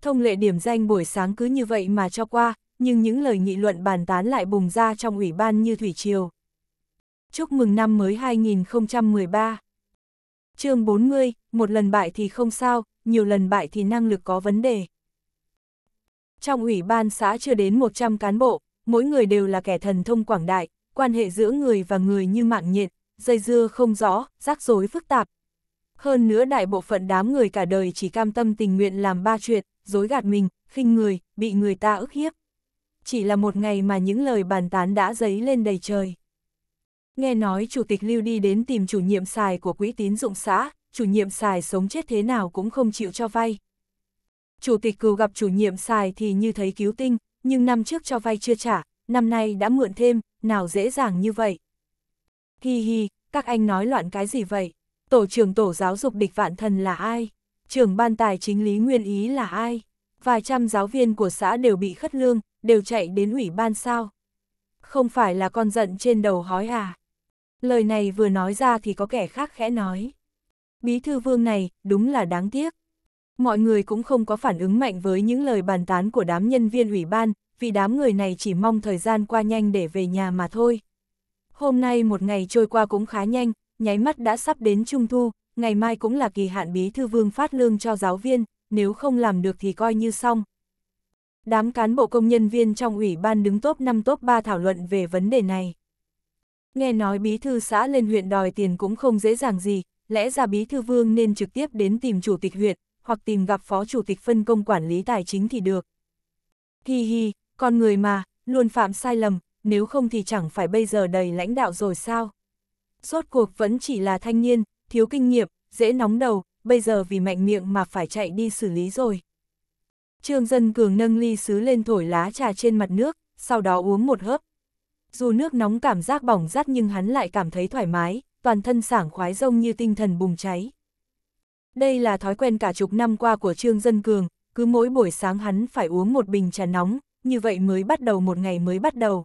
Thông lệ điểm danh buổi sáng cứ như vậy mà cho qua, nhưng những lời nghị luận bàn tán lại bùng ra trong ủy ban như thủy triều. Chúc mừng năm mới 2013 chương 40, một lần bại thì không sao, nhiều lần bại thì năng lực có vấn đề. Trong ủy ban xã chưa đến 100 cán bộ, mỗi người đều là kẻ thần thông quảng đại, quan hệ giữa người và người như mạng nhện, dây dưa không rõ, rắc rối phức tạp. Hơn nữa đại bộ phận đám người cả đời chỉ cam tâm tình nguyện làm ba chuyện, dối gạt mình, khinh người, bị người ta ức hiếp. Chỉ là một ngày mà những lời bàn tán đã giấy lên đầy trời nghe nói chủ tịch Lưu đi đến tìm chủ nhiệm xài của quỹ tín dụng xã, chủ nhiệm xài sống chết thế nào cũng không chịu cho vay. Chủ tịch cừu gặp chủ nhiệm xài thì như thấy cứu tinh, nhưng năm trước cho vay chưa trả, năm nay đã mượn thêm, nào dễ dàng như vậy. Hi hi, các anh nói loạn cái gì vậy? Tổ trưởng tổ giáo dục địch vạn thần là ai? Trưởng ban tài chính lý nguyên ý là ai? Vài trăm giáo viên của xã đều bị khất lương, đều chạy đến ủy ban sao? Không phải là con giận trên đầu hói à? Lời này vừa nói ra thì có kẻ khác khẽ nói. Bí thư vương này, đúng là đáng tiếc. Mọi người cũng không có phản ứng mạnh với những lời bàn tán của đám nhân viên ủy ban, vì đám người này chỉ mong thời gian qua nhanh để về nhà mà thôi. Hôm nay một ngày trôi qua cũng khá nhanh, nháy mắt đã sắp đến trung thu, ngày mai cũng là kỳ hạn bí thư vương phát lương cho giáo viên, nếu không làm được thì coi như xong. Đám cán bộ công nhân viên trong ủy ban đứng top 5 top 3 thảo luận về vấn đề này. Nghe nói bí thư xã lên huyện đòi tiền cũng không dễ dàng gì, lẽ ra bí thư vương nên trực tiếp đến tìm chủ tịch huyện, hoặc tìm gặp phó chủ tịch phân công quản lý tài chính thì được. Hi hi, con người mà, luôn phạm sai lầm, nếu không thì chẳng phải bây giờ đầy lãnh đạo rồi sao? Rốt cuộc vẫn chỉ là thanh niên, thiếu kinh nghiệm, dễ nóng đầu, bây giờ vì mạnh miệng mà phải chạy đi xử lý rồi. Trương Dân Cường nâng ly sứ lên thổi lá trà trên mặt nước, sau đó uống một hớp, dù nước nóng cảm giác bỏng rát nhưng hắn lại cảm thấy thoải mái, toàn thân sảng khoái rông như tinh thần bùng cháy. Đây là thói quen cả chục năm qua của Trương Dân Cường, cứ mỗi buổi sáng hắn phải uống một bình trà nóng, như vậy mới bắt đầu một ngày mới bắt đầu.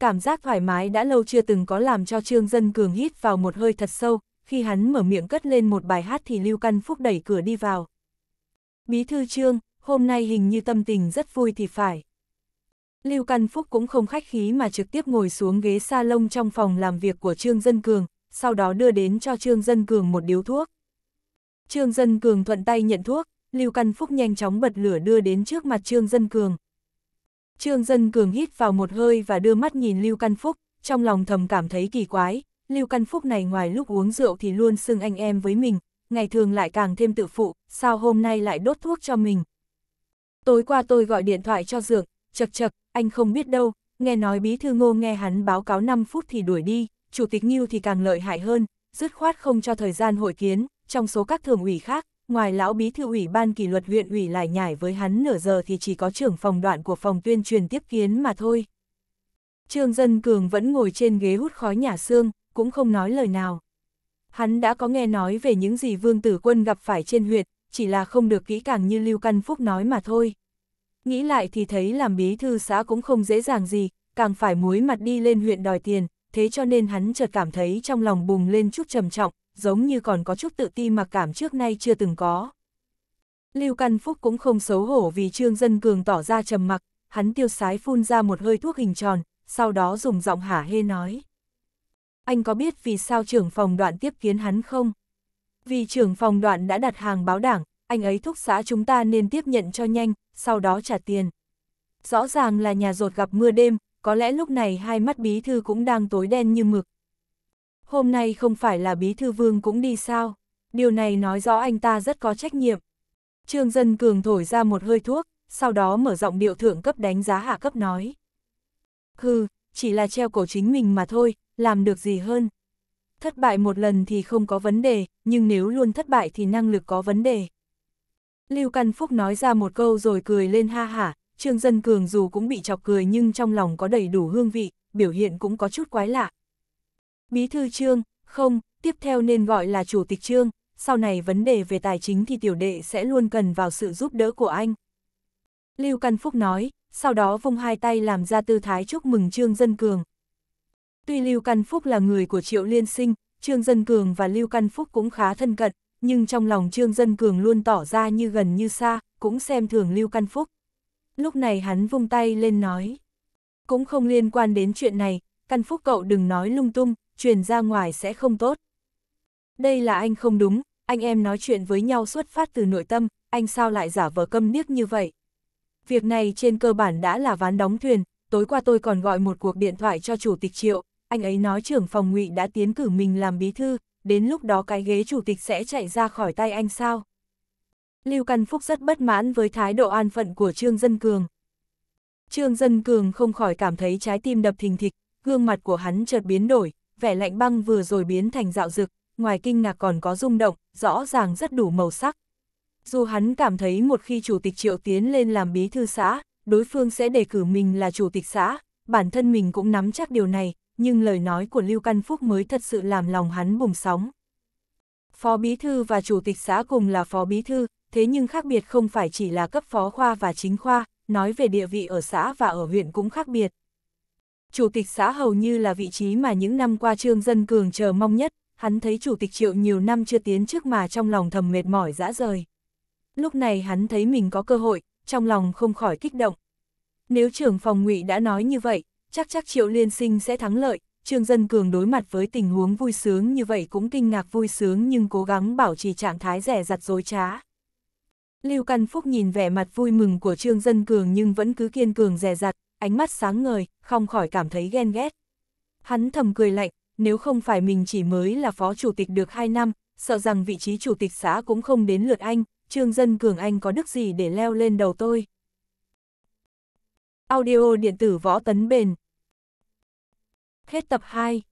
Cảm giác thoải mái đã lâu chưa từng có làm cho Trương Dân Cường hít vào một hơi thật sâu, khi hắn mở miệng cất lên một bài hát thì Lưu Căn Phúc đẩy cửa đi vào. Bí thư Trương, hôm nay hình như tâm tình rất vui thì phải. Lưu Căn Phúc cũng không khách khí mà trực tiếp ngồi xuống ghế salon trong phòng làm việc của Trương Dân Cường, sau đó đưa đến cho Trương Dân Cường một điếu thuốc. Trương Dân Cường thuận tay nhận thuốc, Lưu Căn Phúc nhanh chóng bật lửa đưa đến trước mặt Trương Dân Cường. Trương Dân Cường hít vào một hơi và đưa mắt nhìn Lưu Căn Phúc, trong lòng thầm cảm thấy kỳ quái, Lưu Căn Phúc này ngoài lúc uống rượu thì luôn xưng anh em với mình, ngày thường lại càng thêm tự phụ, sao hôm nay lại đốt thuốc cho mình. Tối qua tôi gọi điện thoại cho Dược, chật chật, anh không biết đâu, nghe nói bí thư ngô nghe hắn báo cáo 5 phút thì đuổi đi, chủ tịch Ngưu thì càng lợi hại hơn, dứt khoát không cho thời gian hội kiến, trong số các thường ủy khác, ngoài lão bí thư ủy ban kỷ luật huyện ủy lại nhải với hắn nửa giờ thì chỉ có trưởng phòng đoạn của phòng tuyên truyền tiếp kiến mà thôi. Trương Dân Cường vẫn ngồi trên ghế hút khói nhà xương, cũng không nói lời nào. Hắn đã có nghe nói về những gì Vương Tử Quân gặp phải trên huyện, chỉ là không được kỹ càng như Lưu Căn Phúc nói mà thôi nghĩ lại thì thấy làm bí thư xã cũng không dễ dàng gì, càng phải muối mặt đi lên huyện đòi tiền, thế cho nên hắn chợt cảm thấy trong lòng bùng lên chút trầm trọng, giống như còn có chút tự ti mặc cảm trước nay chưa từng có. Lưu Căn Phúc cũng không xấu hổ vì Trương Dân Cường tỏ ra trầm mặc, hắn tiêu sái phun ra một hơi thuốc hình tròn, sau đó dùng giọng hả hê nói. Anh có biết vì sao trưởng phòng đoạn tiếp kiến hắn không? Vì trưởng phòng đoạn đã đặt hàng báo đảng, anh ấy thúc xã chúng ta nên tiếp nhận cho nhanh, sau đó trả tiền. Rõ ràng là nhà rột gặp mưa đêm, có lẽ lúc này hai mắt bí thư cũng đang tối đen như mực. Hôm nay không phải là bí thư vương cũng đi sao, điều này nói rõ anh ta rất có trách nhiệm. Trương Dân Cường thổi ra một hơi thuốc, sau đó mở rộng điệu thượng cấp đánh giá hạ cấp nói. Hừ, chỉ là treo cổ chính mình mà thôi, làm được gì hơn. Thất bại một lần thì không có vấn đề, nhưng nếu luôn thất bại thì năng lực có vấn đề. Lưu Căn Phúc nói ra một câu rồi cười lên ha hả, Trương Dân Cường dù cũng bị chọc cười nhưng trong lòng có đầy đủ hương vị, biểu hiện cũng có chút quái lạ. Bí thư Trương, không, tiếp theo nên gọi là Chủ tịch Trương, sau này vấn đề về tài chính thì tiểu đệ sẽ luôn cần vào sự giúp đỡ của anh. Lưu Căn Phúc nói, sau đó vung hai tay làm ra tư thái chúc mừng Trương Dân Cường. Tuy Lưu Căn Phúc là người của Triệu Liên Sinh, Trương Dân Cường và Lưu Căn Phúc cũng khá thân cận, nhưng trong lòng Trương Dân Cường luôn tỏ ra như gần như xa, cũng xem thường Lưu Căn Phúc. Lúc này hắn vung tay lên nói, cũng không liên quan đến chuyện này, Căn Phúc cậu đừng nói lung tung, truyền ra ngoài sẽ không tốt. Đây là anh không đúng, anh em nói chuyện với nhau xuất phát từ nội tâm, anh sao lại giả vờ câm niếc như vậy. Việc này trên cơ bản đã là ván đóng thuyền, tối qua tôi còn gọi một cuộc điện thoại cho Chủ tịch Triệu, anh ấy nói trưởng phòng ngụy đã tiến cử mình làm bí thư, đến lúc đó cái ghế chủ tịch sẽ chạy ra khỏi tay anh sao? Lưu Căn Phúc rất bất mãn với thái độ an phận của Trương Dân Cường. Trương Dân Cường không khỏi cảm thấy trái tim đập thình thịch, gương mặt của hắn chợt biến đổi, vẻ lạnh băng vừa rồi biến thành dạo rực, ngoài kinh ngạc còn có rung động, rõ ràng rất đủ màu sắc. Dù hắn cảm thấy một khi chủ tịch triệu tiến lên làm bí thư xã, đối phương sẽ đề cử mình là chủ tịch xã, bản thân mình cũng nắm chắc điều này, nhưng lời nói của Lưu Căn Phúc mới thật sự làm lòng hắn bùng sóng. Phó Bí Thư và Chủ tịch xã cùng là Phó Bí Thư, thế nhưng khác biệt không phải chỉ là cấp phó khoa và chính khoa, nói về địa vị ở xã và ở huyện cũng khác biệt. Chủ tịch xã hầu như là vị trí mà những năm qua Trương Dân Cường chờ mong nhất, hắn thấy Chủ tịch Triệu nhiều năm chưa tiến trước mà trong lòng thầm mệt mỏi dã rời. Lúc này hắn thấy mình có cơ hội, trong lòng không khỏi kích động. Nếu trưởng phòng ngụy đã nói như vậy, chắc chắc Triệu Liên Sinh sẽ thắng lợi. Trương Dân Cường đối mặt với tình huống vui sướng như vậy cũng kinh ngạc vui sướng nhưng cố gắng bảo trì trạng thái rẻ rặt dối trá. Lưu Căn Phúc nhìn vẻ mặt vui mừng của Trương Dân Cường nhưng vẫn cứ kiên cường rẻ rặt, ánh mắt sáng ngời, không khỏi cảm thấy ghen ghét. Hắn thầm cười lạnh, nếu không phải mình chỉ mới là phó chủ tịch được 2 năm, sợ rằng vị trí chủ tịch xã cũng không đến lượt anh, Trương Dân Cường anh có đức gì để leo lên đầu tôi. Audio điện tử võ tấn bền Hết tập 2